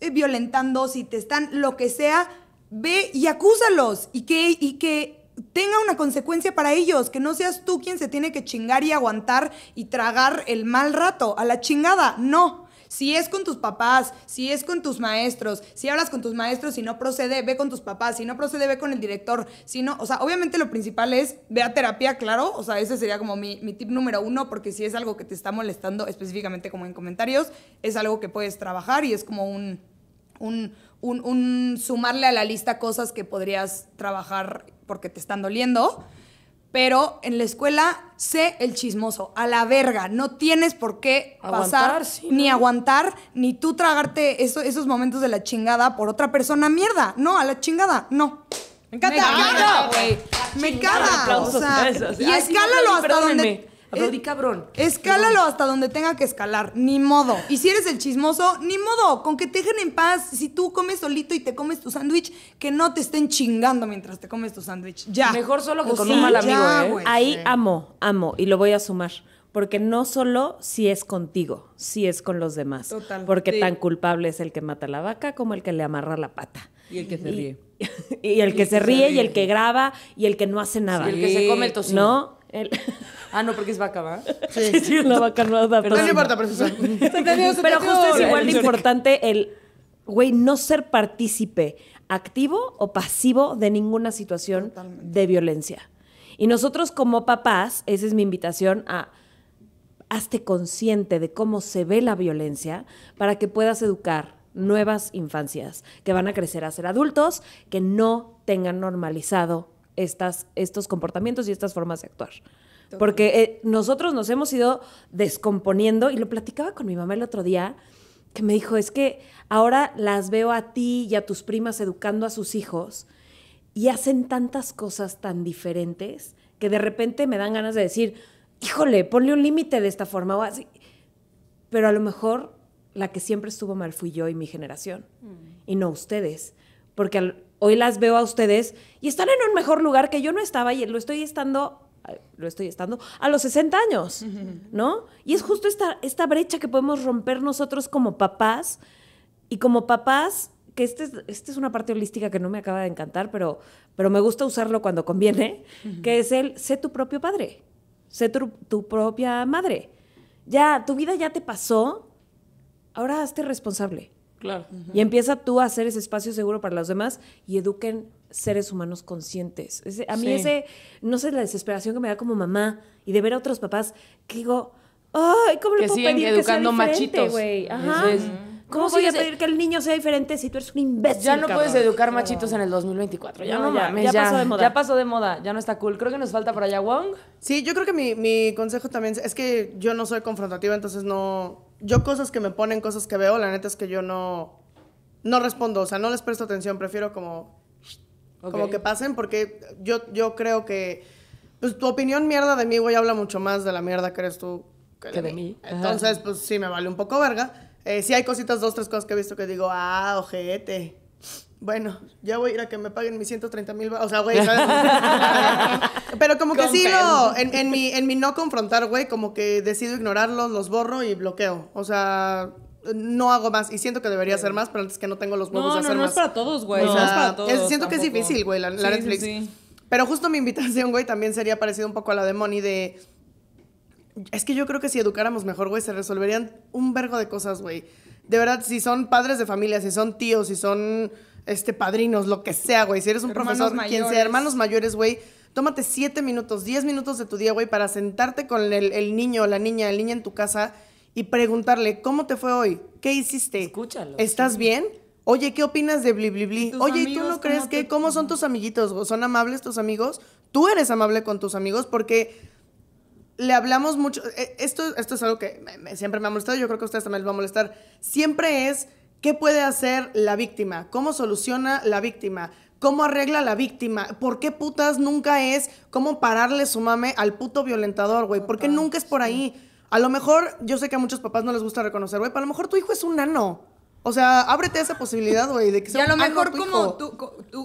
eh, violentando, si te están lo que sea, ve y acúsalos y que, y que tenga una consecuencia para ellos, que no seas tú quien se tiene que chingar y aguantar y tragar el mal rato, a la chingada, no. Si es con tus papás, si es con tus maestros, si hablas con tus maestros y no procede, ve con tus papás, si no procede, ve con el director, si o sea, obviamente lo principal es ve a terapia, claro, o sea, ese sería como mi, tip número uno, porque si es algo que te está molestando específicamente como en comentarios, es algo que puedes trabajar y es como un, un sumarle a la lista cosas que podrías trabajar porque te están doliendo. Pero en la escuela, sé el chismoso, a la verga. No tienes por qué pasar, ni aguantar, ni tú tragarte esos momentos de la chingada por otra persona. Mierda, no, a la chingada, no. Me encanta, güey. Me y escálalo hasta donde eh, di cabrón. Escálalo hasta donde tenga que escalar, ni modo. Y si eres el chismoso, ni modo, con que te dejen en paz. Si tú comes solito y te comes tu sándwich, que no te estén chingando mientras te comes tu sándwich. Ya. Mejor solo que con un mal amigo, ¿eh? Ahí amo, amo, y lo voy a sumar. Porque no solo si es contigo, si es con los demás. porque tan culpable es el que mata la vaca como el que le amarra la pata. Y el que se ríe. [LAUGHS] y el que, se, ríe, y el que graba, y el que no hace nada. y el que se come el tocino. ¿No? [LAUGHS] Ah, no, porque es vaca, ¿va? Sí, [LAUGHS] sí, la vaca no da Pero no importa, profesor. [LAUGHS] Pero justo es igual de importante el, güey, no ser partícipe activo o pasivo de ninguna situación de violencia. Y nosotros como papás, esa es mi invitación a hazte consciente de cómo se ve la violencia para que puedas educar nuevas infancias que van a crecer a ser adultos que no tengan normalizado estos comportamientos y estas formas de actuar. Porque eh, nosotros nos hemos ido descomponiendo y lo platicaba con mi mamá el otro día, que me dijo, es que ahora las veo a ti y a tus primas educando a sus hijos y hacen tantas cosas tan diferentes que de repente me dan ganas de decir, híjole, ponle un límite de esta forma o así. Pero a lo mejor la que siempre estuvo mal fui yo y mi generación, mm. y no ustedes, porque al, hoy las veo a ustedes y están en un mejor lugar que yo no estaba y lo estoy estando lo estoy estando a los 60 años, ¿no? Y es justo esta, esta brecha que podemos romper nosotros como papás y como papás, que este esta es, este es una parte holística que no me acaba de encantar, pero, pero me gusta usarlo cuando conviene, que es el sé tu propio padre, sé tu, tu propia madre. Ya, tu vida ya te pasó, ahora hazte responsable. Y empieza tú a hacer ese espacio seguro para los demás y eduquen seres humanos conscientes. a mí ese, no sé, la desesperación que me da como mamá y de ver a otros papás que digo, ay, ¿cómo le puedo pedir educando que sea machitos. ¿Cómo, voy a pedir que el niño sea diferente si tú eres un imbécil? Ya no puedes educar machitos en el 2024. Ya no, mames. Ya, pasó de moda. Ya pasó de moda. Ya no está cool. Creo que nos falta por allá Wong. Sí, yo creo que mi, mi consejo también es que yo no soy confrontativa, entonces no yo cosas que me ponen, cosas que veo, la neta es que yo no, no respondo, o sea, no les presto atención, prefiero como, como que pasen, porque yo, yo creo que pues, tu opinión mierda de mí, güey, habla mucho más de la mierda que eres tú que, de, mí. Entonces, pues sí, me vale un poco verga. Eh, sí hay cositas, dos, tres cosas que he visto que digo, ah, ojete bueno, ya voy a ir a que me paguen mis 130 mil. O sea, güey, ¿sabes? [LAUGHS] Pero como que sí, no, en, mi, no confrontar, güey, como que decido ignorarlos, los borro y bloqueo. O sea, no hago más y siento que debería hacer más, pero antes que no tengo los huevos no, de hacer no No, para todos, güey. es para todos. Siento que es difícil, güey, la, Netflix. Pero justo mi invitación, güey, también sería parecido un poco a la de Moni de... Es que yo creo que si educáramos mejor, güey, se resolverían un vergo de cosas, güey. De verdad, si son padres de familia, si son tíos, si son este, padrinos, lo que sea, güey. Si eres un profesor, quien sea, hermanos mayores, güey, tómate siete minutos, diez minutos de tu día, güey, para sentarte con el, niño, la niña, el niño en tu casa y preguntarle, ¿cómo te fue hoy? ¿Qué hiciste? Escúchalo. ¿Estás bien? Oye, ¿qué opinas de bli Oye, ¿y tú no crees que cómo son tus amiguitos? ¿Son amables tus amigos? Tú eres amable con tus amigos porque le hablamos mucho. Eh, esto, esto es algo que siempre me ha molestado. Yo creo que a ustedes también les va a molestar. Siempre es ¿Qué puede hacer la víctima? ¿Cómo soluciona la víctima? ¿Cómo arregla la víctima? ¿Por qué putas nunca es cómo pararle su mame al puto violentador, güey? ¿Por qué nunca es por ahí? A lo mejor, yo sé que a muchos papás no les gusta reconocer, güey, pero a lo mejor tu hijo es un nano. O sea, ábrete esa posibilidad, güey, de que sea Y a lo mejor como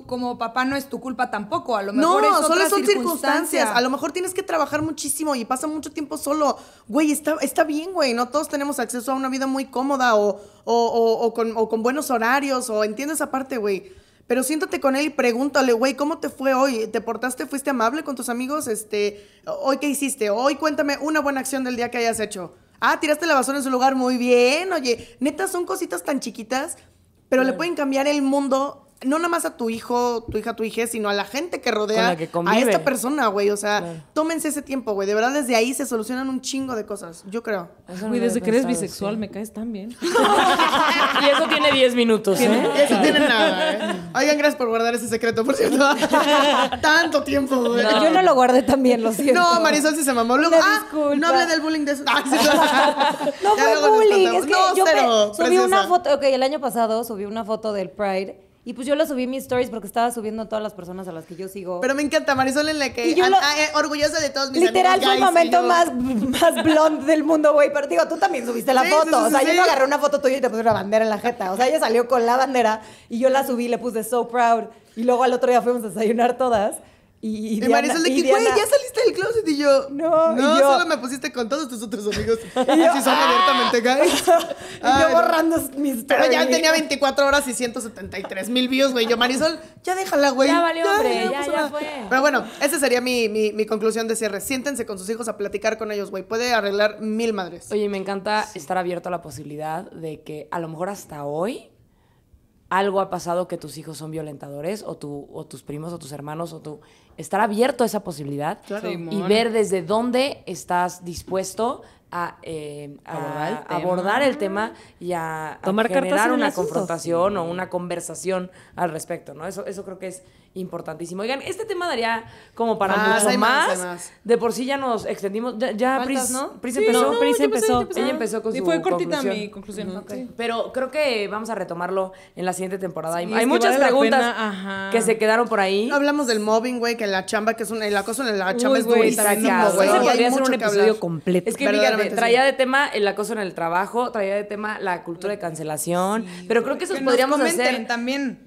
como papá no es tu culpa tampoco, a lo mejor no, solo son circunstancias. A lo mejor tienes que trabajar muchísimo y pasa mucho tiempo solo. Güey, está, está bien, güey, no todos tenemos acceso a una vida muy cómoda o, con, buenos horarios o entiendes esa parte, güey. Pero siéntate con él y pregúntale, güey, ¿cómo te fue hoy? ¿Te portaste? ¿Fuiste amable con tus amigos? Este, ¿Hoy qué hiciste? Hoy cuéntame una buena acción del día que hayas hecho. Ah, tiraste la basura en su lugar, muy bien. Oye, neta, son cositas tan chiquitas, pero le pueden cambiar el mundo, no nada más a tu hijo, tu hija, tu hija, sino a la gente que rodea a esta persona, güey. O sea, tómense ese tiempo, güey. De verdad, desde ahí se solucionan un chingo de cosas, yo creo. Uy, desde que eres bisexual me caes tan bien. [LAUGHS] 10 minutos. ¿eh? Eso tiene [LAUGHS] nada, ¿eh? Oigan, gracias por guardar ese secreto, por cierto. [LAUGHS] Tanto tiempo, ¿eh? Yo no lo guardé también, lo siento. No, Marisol sí se mamó. Luego, ah, no hable del bullying de eso. [LAUGHS] no, fue bullying. Es que no, yo subí una foto, ok, el año pasado subí una foto del Pride y pues yo lo subí en mis stories porque estaba subiendo todas las personas a las que yo sigo. Pero me encanta Marisol en la que yo ah, eh, orgullosa de todos mis Literal fue el momento más, más blond del mundo, güey. Pero digo, tú también subiste la foto. o sea, yo no agarré una foto tuya y te puse una bandera en la jeta. O sea, ella salió con la bandera y yo la subí, le puse so proud. Y luego al otro día fuimos a desayunar todas. Y, Marisol de que, güey, ya saliste del closet. Y yo, no, no solo me pusiste con todos tus otros amigos. [LAUGHS] Y si son ah". abiertamente [LAUGHS] gays. y yo borrando mis Pero ya tenía 24 horas y 173 mil views, güey. Yo, Marisol, ya déjala, güey. Ya valió, hombre, ya, fue. Pero bueno, esa sería mi, conclusión de cierre. Siéntense con sus hijos a platicar con ellos, güey. Puede arreglar mil madres. Oye, me encanta estar abierto a la posibilidad de que a lo mejor hasta hoy algo ha pasado que tus hijos son violentadores o, o tus primos o tus hermanos o tú. Tu, estar abierto a esa posibilidad y ver desde dónde estás dispuesto a, eh, abordar, el tema y a, Tomar generar una confrontación o una conversación al respecto, ¿no? Eso, eso creo que es importantísimo. Oigan, este tema daría como para más, más, De por sí ya nos extendimos. Ya, ya Pris, Pris empezó. empezó. Ella empezó con y su Y fue cortita mi conclusión. Pero creo que vamos a retomarlo en la siguiente temporada. Hay muchas preguntas que se quedaron por ahí. No hablamos del mobbing, güey, que la chamba, que es un, el acoso en la chamba es durísimo, güey. Ese podría ser un episodio completo. Es que traía de tema el acoso en el trabajo, traía de tema la cultura de cancelación. Pero creo que esos podríamos hacer... también.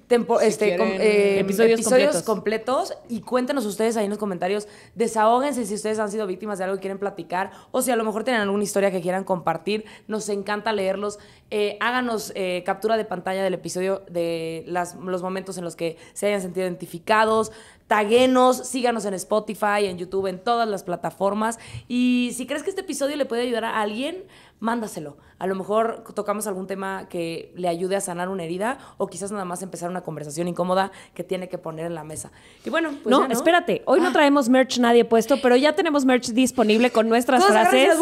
Este, eh, Episodios episodios completos. y cuéntenos ustedes ahí en los comentarios, desahóguense si ustedes han sido víctimas de algo y quieren platicar o si a lo mejor tienen alguna historia que quieran compartir, nos encanta leerlos, eh, háganos eh, captura de pantalla del episodio de los momentos en los que se hayan sentido identificados, taguenos, síganos en Spotify, en YouTube, en todas las plataformas. Y si crees que este episodio le puede ayudar a alguien, mándaselo a lo mejor tocamos algún tema que le ayude a sanar una herida o quizás nada más empezar una conversación incómoda que tiene que poner en la mesa. Y bueno, pues no, espérate, hoy no ah. traemos merch nadie puesto, pero ya tenemos merch disponible con nuestras frases.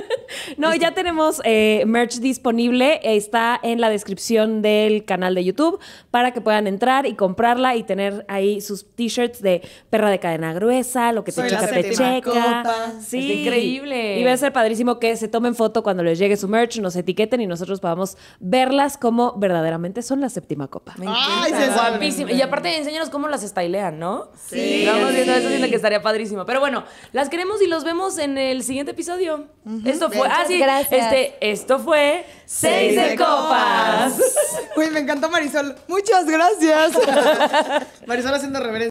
[LAUGHS] no, ya tenemos eh, merch disponible, está en la descripción del canal de YouTube para que puedan entrar y comprarla y tener ahí sus t-shirts de perra de cadena gruesa, lo que te te checa. es increíble. Y va a ser padrísimo que se tomen foto cuando les llegue su merch nos etiqueten y nosotros podamos verlas como verdaderamente son la séptima copa. ¡Ay, Y aparte, enséñanos cómo las stylean, ¿no? Sí. Vamos viendo eso, que estaría padrísimo. Pero bueno, las queremos y los vemos en el siguiente episodio. Esto fue. ah, sí. Este, esto fue. Seis de copas. Uy, me encantó Marisol. Muchas gracias. [LAUGHS] Marisol haciendo reverencia.